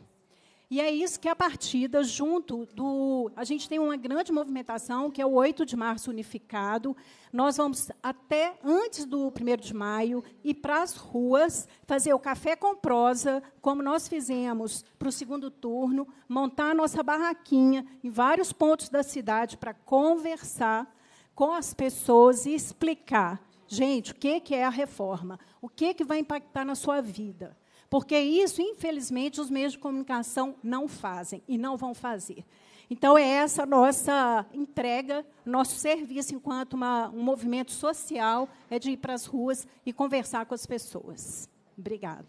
E é isso que a partida junto do. A gente tem uma grande movimentação, que é o 8 de março unificado. Nós vamos até antes do 1 de maio ir para as ruas fazer o café com prosa, como nós fizemos para o segundo turno, montar a nossa barraquinha em vários pontos da cidade para conversar com as pessoas e explicar. Gente, o que é a reforma? O que, é que vai impactar na sua vida? Porque isso, infelizmente, os meios de comunicação não fazem e não vão fazer. Então, é essa nossa entrega, nosso serviço enquanto uma, um movimento social, é de ir para as ruas e conversar com as pessoas. Obrigada.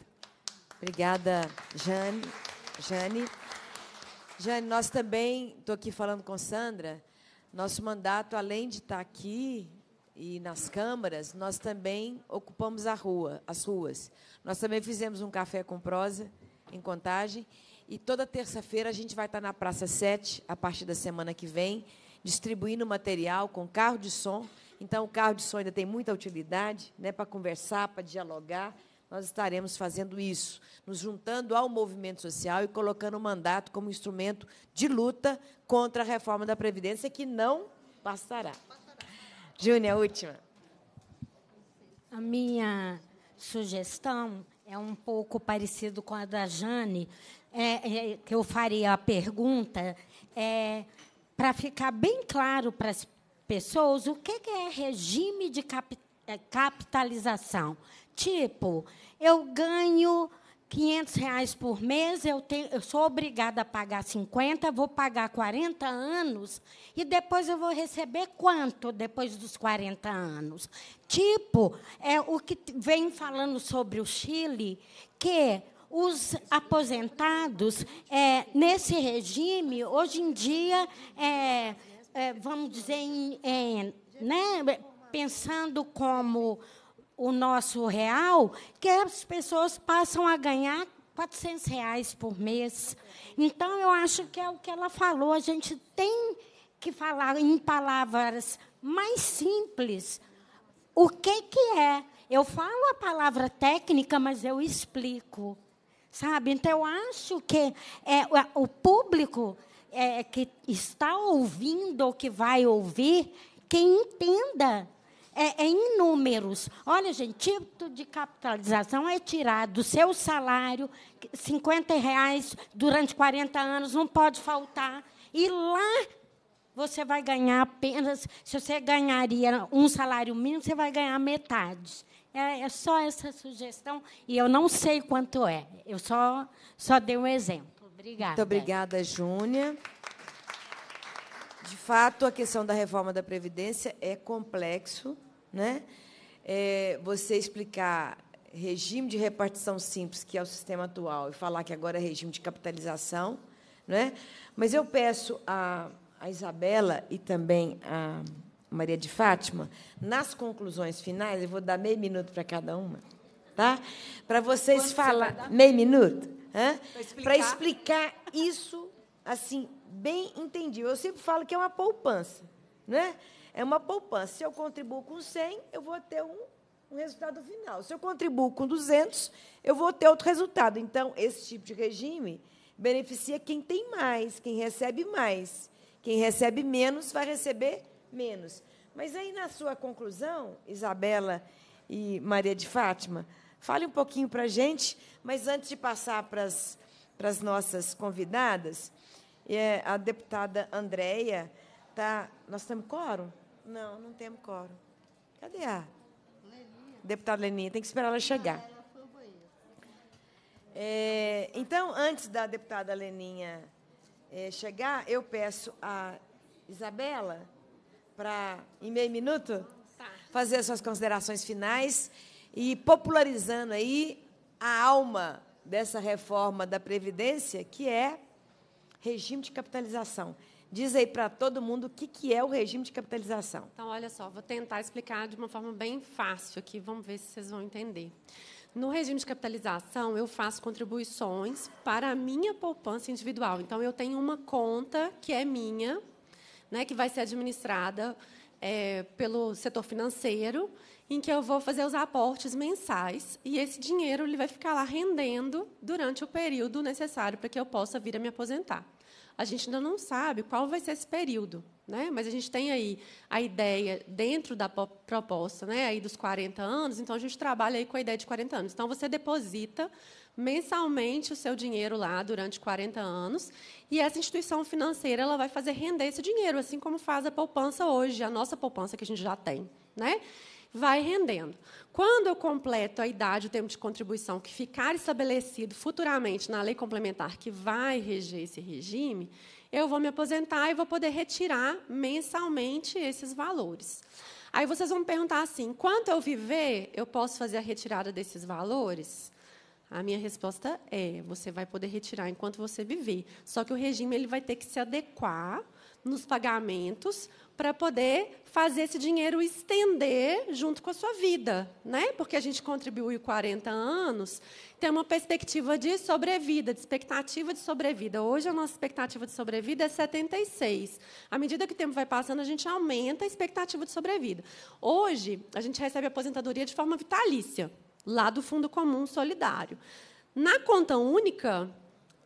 Obrigada, Jane. Jane. Jane, nós também, estou aqui falando com Sandra, nosso mandato, além de estar tá aqui, e nas câmaras, nós também ocupamos a rua, as ruas. Nós também fizemos um café com prosa em Contagem e toda terça-feira a gente vai estar na Praça 7, a partir da semana que vem, distribuindo material com carro de som. Então, o carro de som ainda tem muita utilidade né, para conversar, para dialogar. Nós estaremos fazendo isso, nos juntando ao movimento social e colocando o mandato como instrumento de luta contra a reforma da Previdência, que não passará. Júnior, a última. A minha sugestão é um pouco parecido com a da Jane, é, é, que eu faria a pergunta, é, para ficar bem claro para as pessoas o que, que é regime de cap, é, capitalização. Tipo, eu ganho 500 reais por mês, eu, tenho, eu sou obrigada a pagar 50, vou pagar 40 anos e depois eu vou receber quanto depois dos 40 anos? Tipo, é o que vem falando sobre o Chile, que os aposentados, é, nesse regime, hoje em dia, é, é, vamos dizer, em, é, né, pensando como o nosso real, que as pessoas passam a ganhar 400 reais por mês. Então, eu acho que é o que ela falou. A gente tem que falar em palavras mais simples o que, que é. Eu falo a palavra técnica, mas eu explico. Sabe? Então, eu acho que é, o público é, que está ouvindo ou que vai ouvir, que entenda é, é em números. Olha, gente, título tipo de capitalização é tirar do seu salário 50 reais durante 40 anos, não pode faltar. E lá você vai ganhar apenas, se você ganharia um salário mínimo, você vai ganhar metade. É, é só essa sugestão, e eu não sei quanto é, eu só, só dei um exemplo. Obrigada. Muito obrigada, Júnia. De fato, a questão da reforma da Previdência é complexo, né? É, você explicar regime de repartição simples, que é o sistema atual, e falar que agora é regime de capitalização. Né? Mas eu peço a, a Isabela e também a Maria de Fátima, nas conclusões finais, eu vou dar meio minuto para cada uma, tá? para vocês falar. Você meio minuto? Para explicar. explicar isso assim bem entendido. Eu sempre falo que é uma poupança. Né? É uma poupança. Se eu contribuo com 100, eu vou ter um, um resultado final. Se eu contribuo com 200, eu vou ter outro resultado. Então, esse tipo de regime beneficia quem tem mais, quem recebe mais. Quem recebe menos vai receber menos. Mas aí, na sua conclusão, Isabela e Maria de Fátima, fale um pouquinho para a gente, mas antes de passar para as, para as nossas convidadas, é, a deputada Andréia, tá, nós temos quórum? Não, não temos quórum. Cadê a? Leninha. Deputada Leninha, tem que esperar ela chegar. É, então, antes da deputada Leninha é, chegar, eu peço a Isabela para, em meio minuto, tá. fazer as suas considerações finais e popularizando aí a alma dessa reforma da Previdência, que é regime de capitalização. Diz aí para todo mundo o que, que é o regime de capitalização. Então, olha só, vou tentar explicar de uma forma bem fácil aqui, vamos ver se vocês vão entender. No regime de capitalização, eu faço contribuições para a minha poupança individual. Então, eu tenho uma conta que é minha, né, que vai ser administrada é, pelo setor financeiro, em que eu vou fazer os aportes mensais e esse dinheiro ele vai ficar lá rendendo durante o período necessário para que eu possa vir a me aposentar a gente ainda não sabe qual vai ser esse período, né? Mas a gente tem aí a ideia dentro da proposta, né? Aí dos 40 anos, então a gente trabalha aí com a ideia de 40 anos. Então você deposita mensalmente o seu dinheiro lá durante 40 anos e essa instituição financeira ela vai fazer render esse dinheiro, assim como faz a poupança hoje, a nossa poupança que a gente já tem, né? vai rendendo. Quando eu completo a idade, o tempo de contribuição que ficar estabelecido futuramente na lei complementar que vai reger esse regime, eu vou me aposentar e vou poder retirar mensalmente esses valores. Aí vocês vão me perguntar assim: enquanto eu viver, eu posso fazer a retirada desses valores? A minha resposta é: você vai poder retirar enquanto você viver. Só que o regime ele vai ter que se adequar nos pagamentos para poder fazer esse dinheiro estender junto com a sua vida, né? Porque a gente contribuiu 40 anos, tem uma perspectiva de sobrevida, de expectativa de sobrevida. Hoje a nossa expectativa de sobrevida é 76. À medida que o tempo vai passando, a gente aumenta a expectativa de sobrevida. Hoje a gente recebe aposentadoria de forma vitalícia, lá do Fundo Comum Solidário. Na conta única,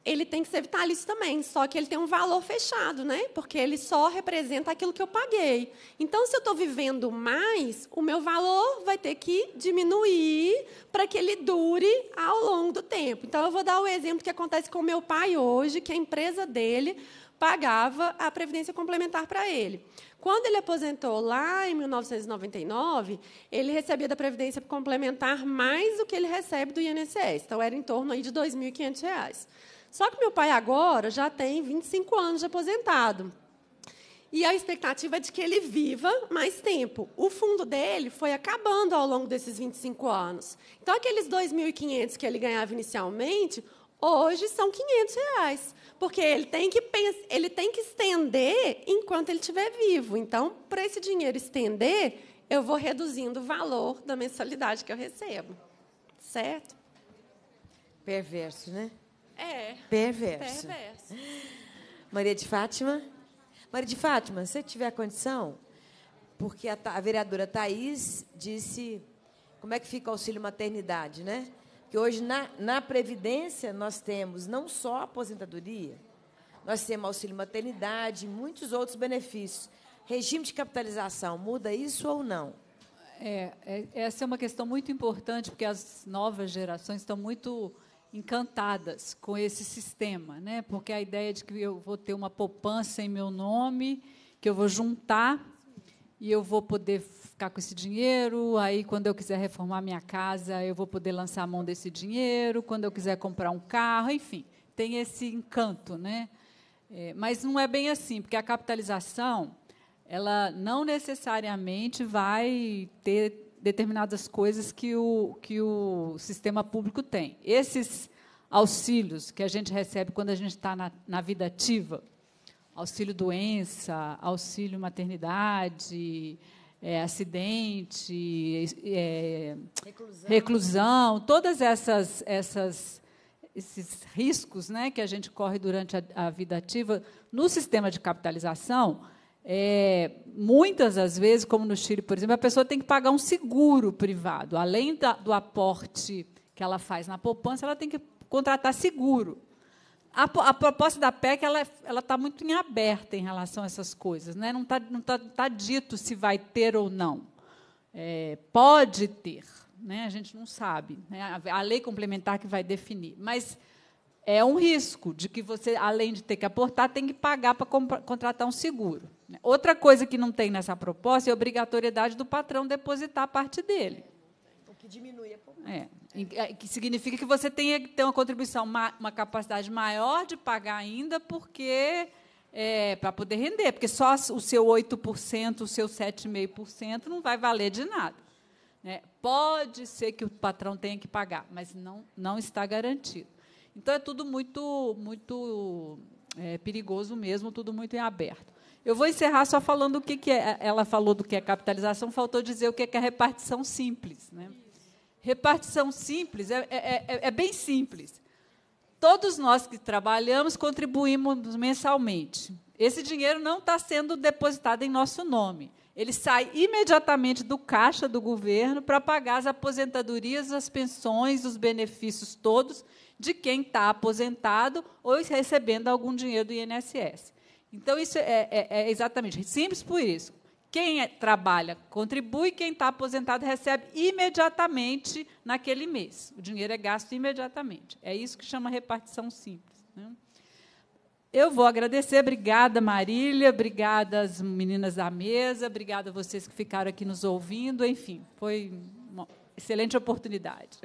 ele tem que ser vitalício também, só que ele tem um valor fechado, né? Porque ele só representa aquilo que eu paguei. Então, se eu estou vivendo mais, o meu valor vai ter que diminuir para que ele dure ao longo do tempo. Então, eu vou dar o exemplo que acontece com meu pai hoje, que a empresa dele pagava a previdência complementar para ele. Quando ele aposentou lá em 1999, ele recebia da previdência complementar mais do que ele recebe do INSS. Então, era em torno aí de R$ 2.500. Só que meu pai agora já tem 25 anos de aposentado. E a expectativa é de que ele viva mais tempo. O fundo dele foi acabando ao longo desses 25 anos. Então, aqueles 2.500 que ele ganhava inicialmente, hoje são 500 reais. Porque ele tem que, ele tem que estender enquanto ele estiver vivo. Então, para esse dinheiro estender, eu vou reduzindo o valor da mensalidade que eu recebo. Certo? Perverso, né? É. Perverso. Perverso. Maria de Fátima? Maria de Fátima, se tiver condição, porque a, a vereadora Thaís disse como é que fica o auxílio maternidade, né? Que hoje na, na Previdência nós temos não só a aposentadoria, nós temos auxílio maternidade e muitos outros benefícios. Regime de capitalização, muda isso ou não? É, é, essa é uma questão muito importante, porque as novas gerações estão muito encantadas com esse sistema, né? Porque a ideia é de que eu vou ter uma poupança em meu nome, que eu vou juntar e eu vou poder ficar com esse dinheiro, aí quando eu quiser reformar minha casa, eu vou poder lançar a mão desse dinheiro, quando eu quiser comprar um carro, enfim, tem esse encanto, né? É, mas não é bem assim, porque a capitalização, ela não necessariamente vai ter determinadas coisas que o, que o sistema público tem. Esses auxílios que a gente recebe quando a gente está na, na vida ativa, auxílio doença, auxílio maternidade, é, acidente, é, reclusão. reclusão. todas essas, essas esses riscos, né, que a gente corre durante a, a vida ativa no sistema de capitalização, é, muitas das vezes, como no Chile, por exemplo, a pessoa tem que pagar um seguro privado. Além da, do aporte que ela faz na poupança, ela tem que contratar seguro. A, a proposta da PEC ela está muito em aberta em relação a essas coisas. Né? Não está não tá, tá dito se vai ter ou não. É, pode ter, né? a gente não sabe. Né? A lei complementar que vai definir. Mas é um risco de que você, além de ter que aportar, tem que pagar para contratar um seguro. Né? Outra coisa que não tem nessa proposta é a obrigatoriedade do patrão depositar a parte dele. O que diminui a poupança. É. é que significa que você tem que ter uma contribuição, uma capacidade maior de pagar ainda, porque é, para poder render, porque só o seu 8%, o seu 7,5% não vai valer de nada. Né? Pode ser que o patrão tenha que pagar, mas não, não está garantido. Então é tudo muito, muito é, perigoso mesmo, tudo muito em aberto. Eu vou encerrar só falando o que, que é, é. Ela falou do que é capitalização, faltou dizer o que é, que é repartição simples. Né? Repartição simples é é, é, é, é bem simples. Todos nós que trabalhamos contribuímos mensalmente. Esse dinheiro não está sendo depositado em nosso nome. Ele sai imediatamente do caixa do governo para pagar as aposentadorias, as pensões, os benefícios todos de quem está aposentado ou recebendo algum dinheiro do INSS. Então, isso é, é, é exatamente simples por isso. Quem é, trabalha contribui, quem está aposentado recebe imediatamente naquele mês. O dinheiro é gasto imediatamente. É isso que chama repartição simples. Né? Eu vou agradecer. Obrigada, Marília. Obrigada as meninas da mesa. Obrigada a vocês que ficaram aqui nos ouvindo. Enfim, foi uma excelente oportunidade.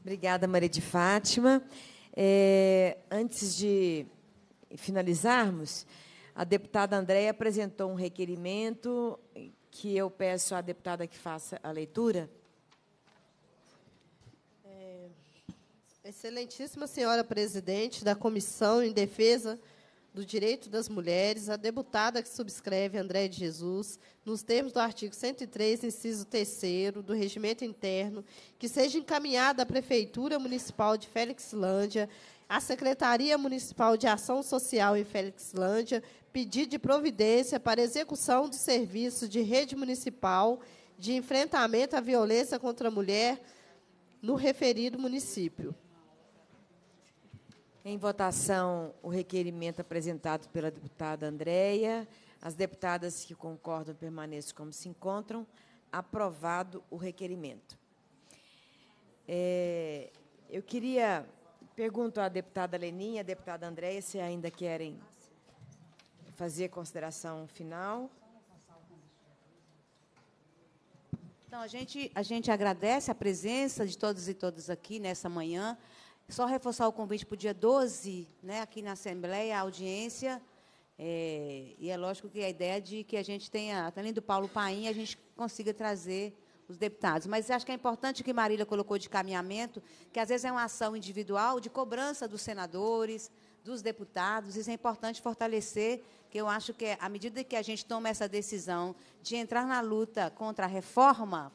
Obrigada, Maria de Fátima. É, antes de finalizarmos, a deputada Andréia apresentou um requerimento que eu peço à deputada que faça a leitura. É, excelentíssima senhora presidente da Comissão em Defesa do Direito das Mulheres, a deputada que subscreve, André de Jesus, nos termos do artigo 103, inciso 3 do Regimento Interno, que seja encaminhada à Prefeitura Municipal de Félixlândia a Secretaria Municipal de Ação Social em Felixlândia pedir de providência para execução de serviços de rede municipal de enfrentamento à violência contra a mulher no referido município. Em votação, o requerimento apresentado pela deputada Andréia. As deputadas que concordam permaneçam como se encontram. Aprovado o requerimento. É, eu queria Pergunto à deputada Leninha, à deputada Andréia, se ainda querem fazer consideração final. Então, a gente, a gente agradece a presença de todos e todas aqui nessa manhã. Só reforçar o convite para o dia 12, né, aqui na Assembleia, a audiência. É, e é lógico que a ideia é de que a gente tenha, além do Paulo Paim, a gente consiga trazer os deputados. Mas acho que é importante o que Marília colocou de caminhamento, que às vezes é uma ação individual de cobrança dos senadores, dos deputados. Isso é importante fortalecer, que eu acho que é, à medida que a gente toma essa decisão de entrar na luta contra a reforma,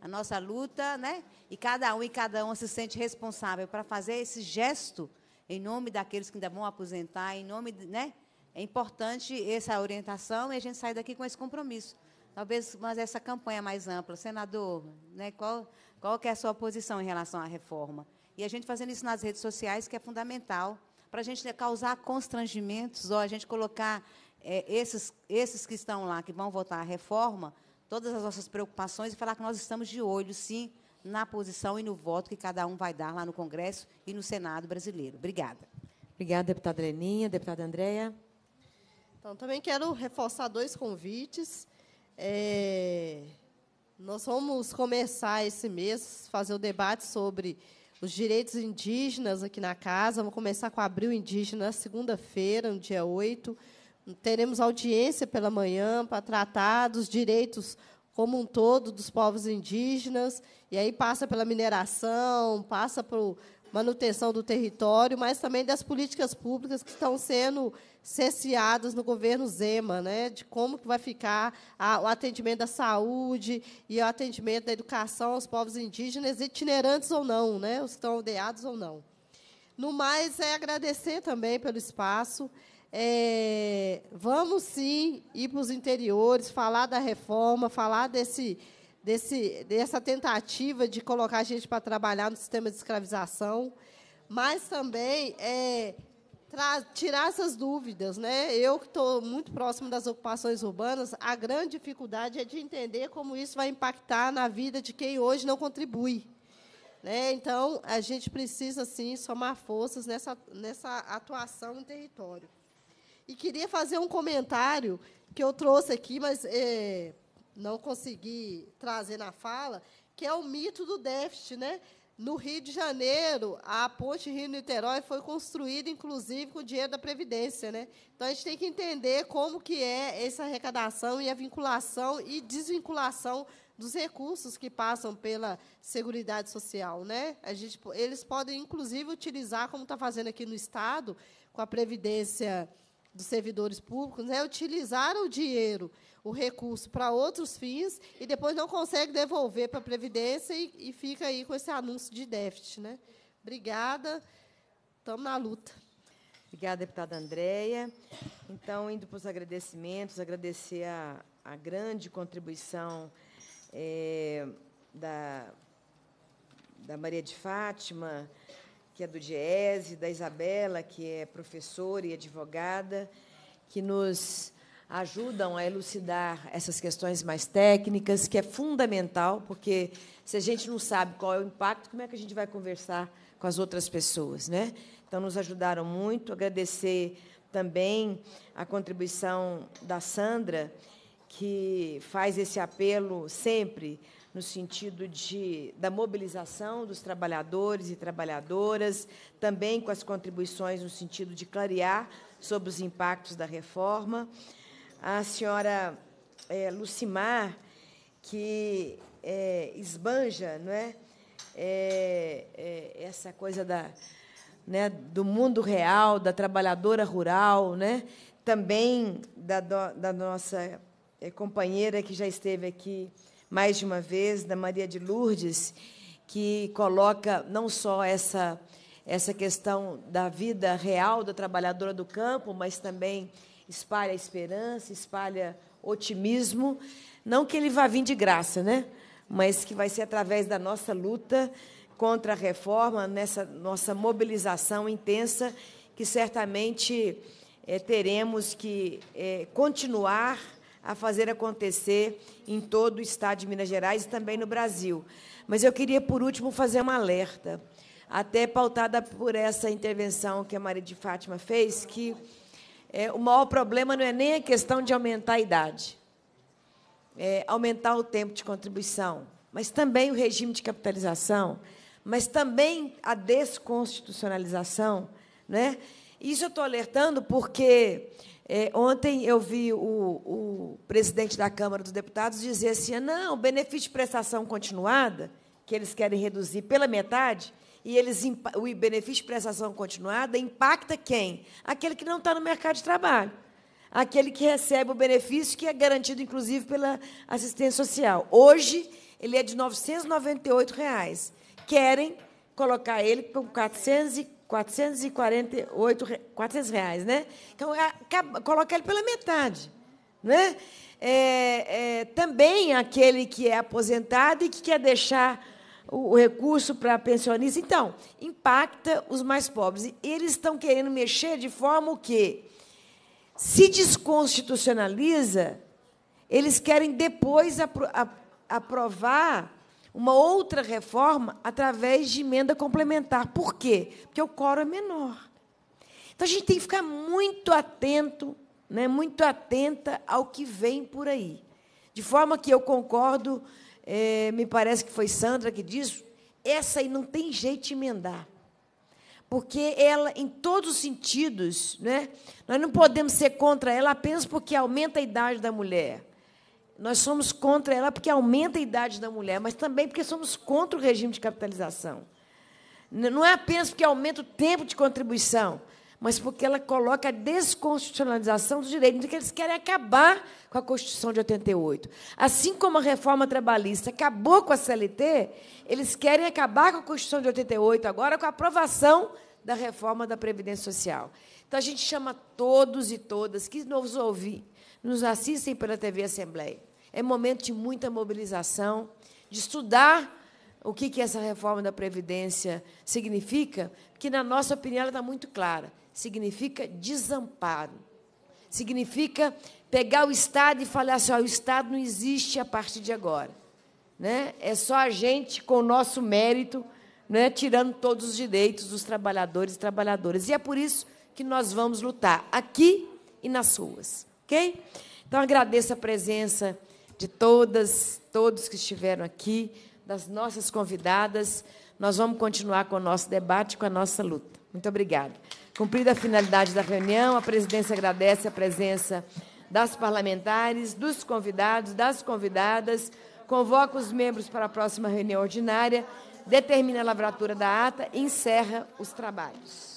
a nossa luta, né? E cada um e cada uma se sente responsável para fazer esse gesto em nome daqueles que ainda vão aposentar, em nome, né? É importante essa orientação e a gente sai daqui com esse compromisso talvez mas essa campanha mais ampla, senador, né, qual, qual que é a sua posição em relação à reforma? E a gente fazendo isso nas redes sociais, que é fundamental, para a gente causar constrangimentos, ou a gente colocar é, esses, esses que estão lá, que vão votar a reforma, todas as nossas preocupações e falar que nós estamos de olho, sim, na posição e no voto que cada um vai dar lá no Congresso e no Senado brasileiro. Obrigada. Obrigada, deputada Leninha. Deputada Andréia. Então, também quero reforçar dois convites. É, nós vamos começar esse mês, fazer o debate sobre os direitos indígenas aqui na casa. Vamos começar com Abril Indígena, segunda-feira, no dia 8. Teremos audiência pela manhã para tratar dos direitos como um todo dos povos indígenas. E aí passa pela mineração, passa por manutenção do território, mas também das políticas públicas que estão sendo cerceadas no governo Zema, né, de como que vai ficar a, o atendimento da saúde e o atendimento da educação aos povos indígenas, itinerantes ou não, né, os que estão aldeados ou não. No mais, é agradecer também pelo espaço. É, vamos, sim, ir para os interiores, falar da reforma, falar desse desse, dessa tentativa de colocar a gente para trabalhar no sistema de escravização, mas também é, tirar essas dúvidas. Né? Eu, que estou muito próximo das ocupações urbanas, a grande dificuldade é de entender como isso vai impactar na vida de quem hoje não contribui. Né? Então, a gente precisa, sim, somar forças nessa, nessa atuação no território. E queria fazer um comentário que eu trouxe aqui, mas é, não consegui trazer na fala, que é o mito do déficit, né? No Rio de Janeiro, a ponte Rio-Niterói foi construída, inclusive, com o dinheiro da Previdência. Né? Então, a gente tem que entender como que é essa arrecadação e a vinculação e desvinculação dos recursos que passam pela Seguridade Social. Né? A gente, eles podem, inclusive, utilizar, como está fazendo aqui no Estado, com a Previdência dos servidores públicos, né? utilizar o dinheiro o recurso para outros fins e depois não consegue devolver para a Previdência e, e fica aí com esse anúncio de déficit. Né? Obrigada. Estamos na luta. Obrigada, deputada Andréia. Então, indo para os agradecimentos, agradecer a, a grande contribuição é, da, da Maria de Fátima, que é do Diese, da Isabela, que é professora e advogada, que nos ajudam a elucidar essas questões mais técnicas, que é fundamental, porque se a gente não sabe qual é o impacto, como é que a gente vai conversar com as outras pessoas, né? Então nos ajudaram muito, agradecer também a contribuição da Sandra, que faz esse apelo sempre no sentido de, da mobilização dos trabalhadores e trabalhadoras, também com as contribuições no sentido de clarear sobre os impactos da reforma à senhora é, Lucimar, que é, esbanja não é? é? é, essa coisa da, né, do mundo real, da trabalhadora rural, né? também da, da nossa é, companheira que já esteve aqui mais de uma vez, da Maria de Lourdes, que coloca não só essa, essa questão da vida real da trabalhadora do campo, mas também espalha esperança, espalha otimismo. Não que ele vá vir de graça, né? mas que vai ser através da nossa luta contra a reforma, nessa nossa mobilização intensa, que certamente é, teremos que é, continuar a fazer acontecer em todo o Estado de Minas Gerais e também no Brasil. Mas eu queria, por último, fazer um alerta, até pautada por essa intervenção que a Maria de Fátima fez, que é, o maior problema não é nem a questão de aumentar a idade, é aumentar o tempo de contribuição, mas também o regime de capitalização, mas também a desconstitucionalização. Né? Isso eu estou alertando porque é, ontem eu vi o, o, presidente da Câmara dos Deputados dizer assim: não, o benefício de prestação continuada, que eles querem reduzir pela metade, e eles, o benefício de prestação continuada impacta quem? Aquele que não está no mercado de trabalho. Aquele que recebe o benefício que é garantido, inclusive, pela assistência social. Hoje, ele é de R$ 998. Reais. Querem colocar ele com R$ e 400 reais, né? Então, é, coloca ele pela metade. Né? É, é, também aquele que é aposentado e que quer deixar o, o recurso para pensionistas. Então, impacta os mais pobres. Eles estão querendo mexer de forma que se desconstitucionaliza, eles querem depois apro aprovar uma outra reforma através de emenda complementar. Por quê? Porque o coro é menor. Então a gente tem que ficar muito atento, né, muito atenta ao que vem por aí. De forma que eu concordo é, me parece que foi Sandra que disse, essa aí não tem jeito de emendar. Porque ela, em todos os sentidos, né, nós não podemos ser contra ela apenas porque aumenta a idade da mulher. Nós somos contra ela porque aumenta a idade da mulher, mas também porque somos contra o regime de capitalização. Não é apenas porque aumenta o tempo de contribuição, mas porque ela coloca a desconstitucionalização dos direitos, de eles querem acabar com a Constituição de 88. Assim como a reforma trabalhista acabou com a CLT, eles querem acabar com a Constituição de 88 agora com a aprovação da reforma da Previdência Social. Então a gente chama todos e todas que nos ouvem, nos assistem pela TV Assembleia. É momento de muita mobilização, de estudar o que, que essa reforma da Previdência significa, que, na nossa opinião, ela está muito clara significa desamparo. Significa pegar o Estado e falar assim: ó, o Estado não existe a partir de agora. Né? É só a gente, com o nosso mérito, né, tirando todos os direitos dos trabalhadores e trabalhadoras. E é por isso que nós vamos lutar aqui e nas ruas. Ok? Então, agradeço a presença de todas, todos que estiveram aqui, das nossas convidadas. Nós vamos continuar com o nosso debate, com a nossa luta. Muito obrigada. Cumprida a finalidade da reunião, a presidência agradece a presença das parlamentares, dos convidados, das convidadas, convoca os membros para a próxima reunião ordinária, determina a lavratura da ata e encerra os trabalhos.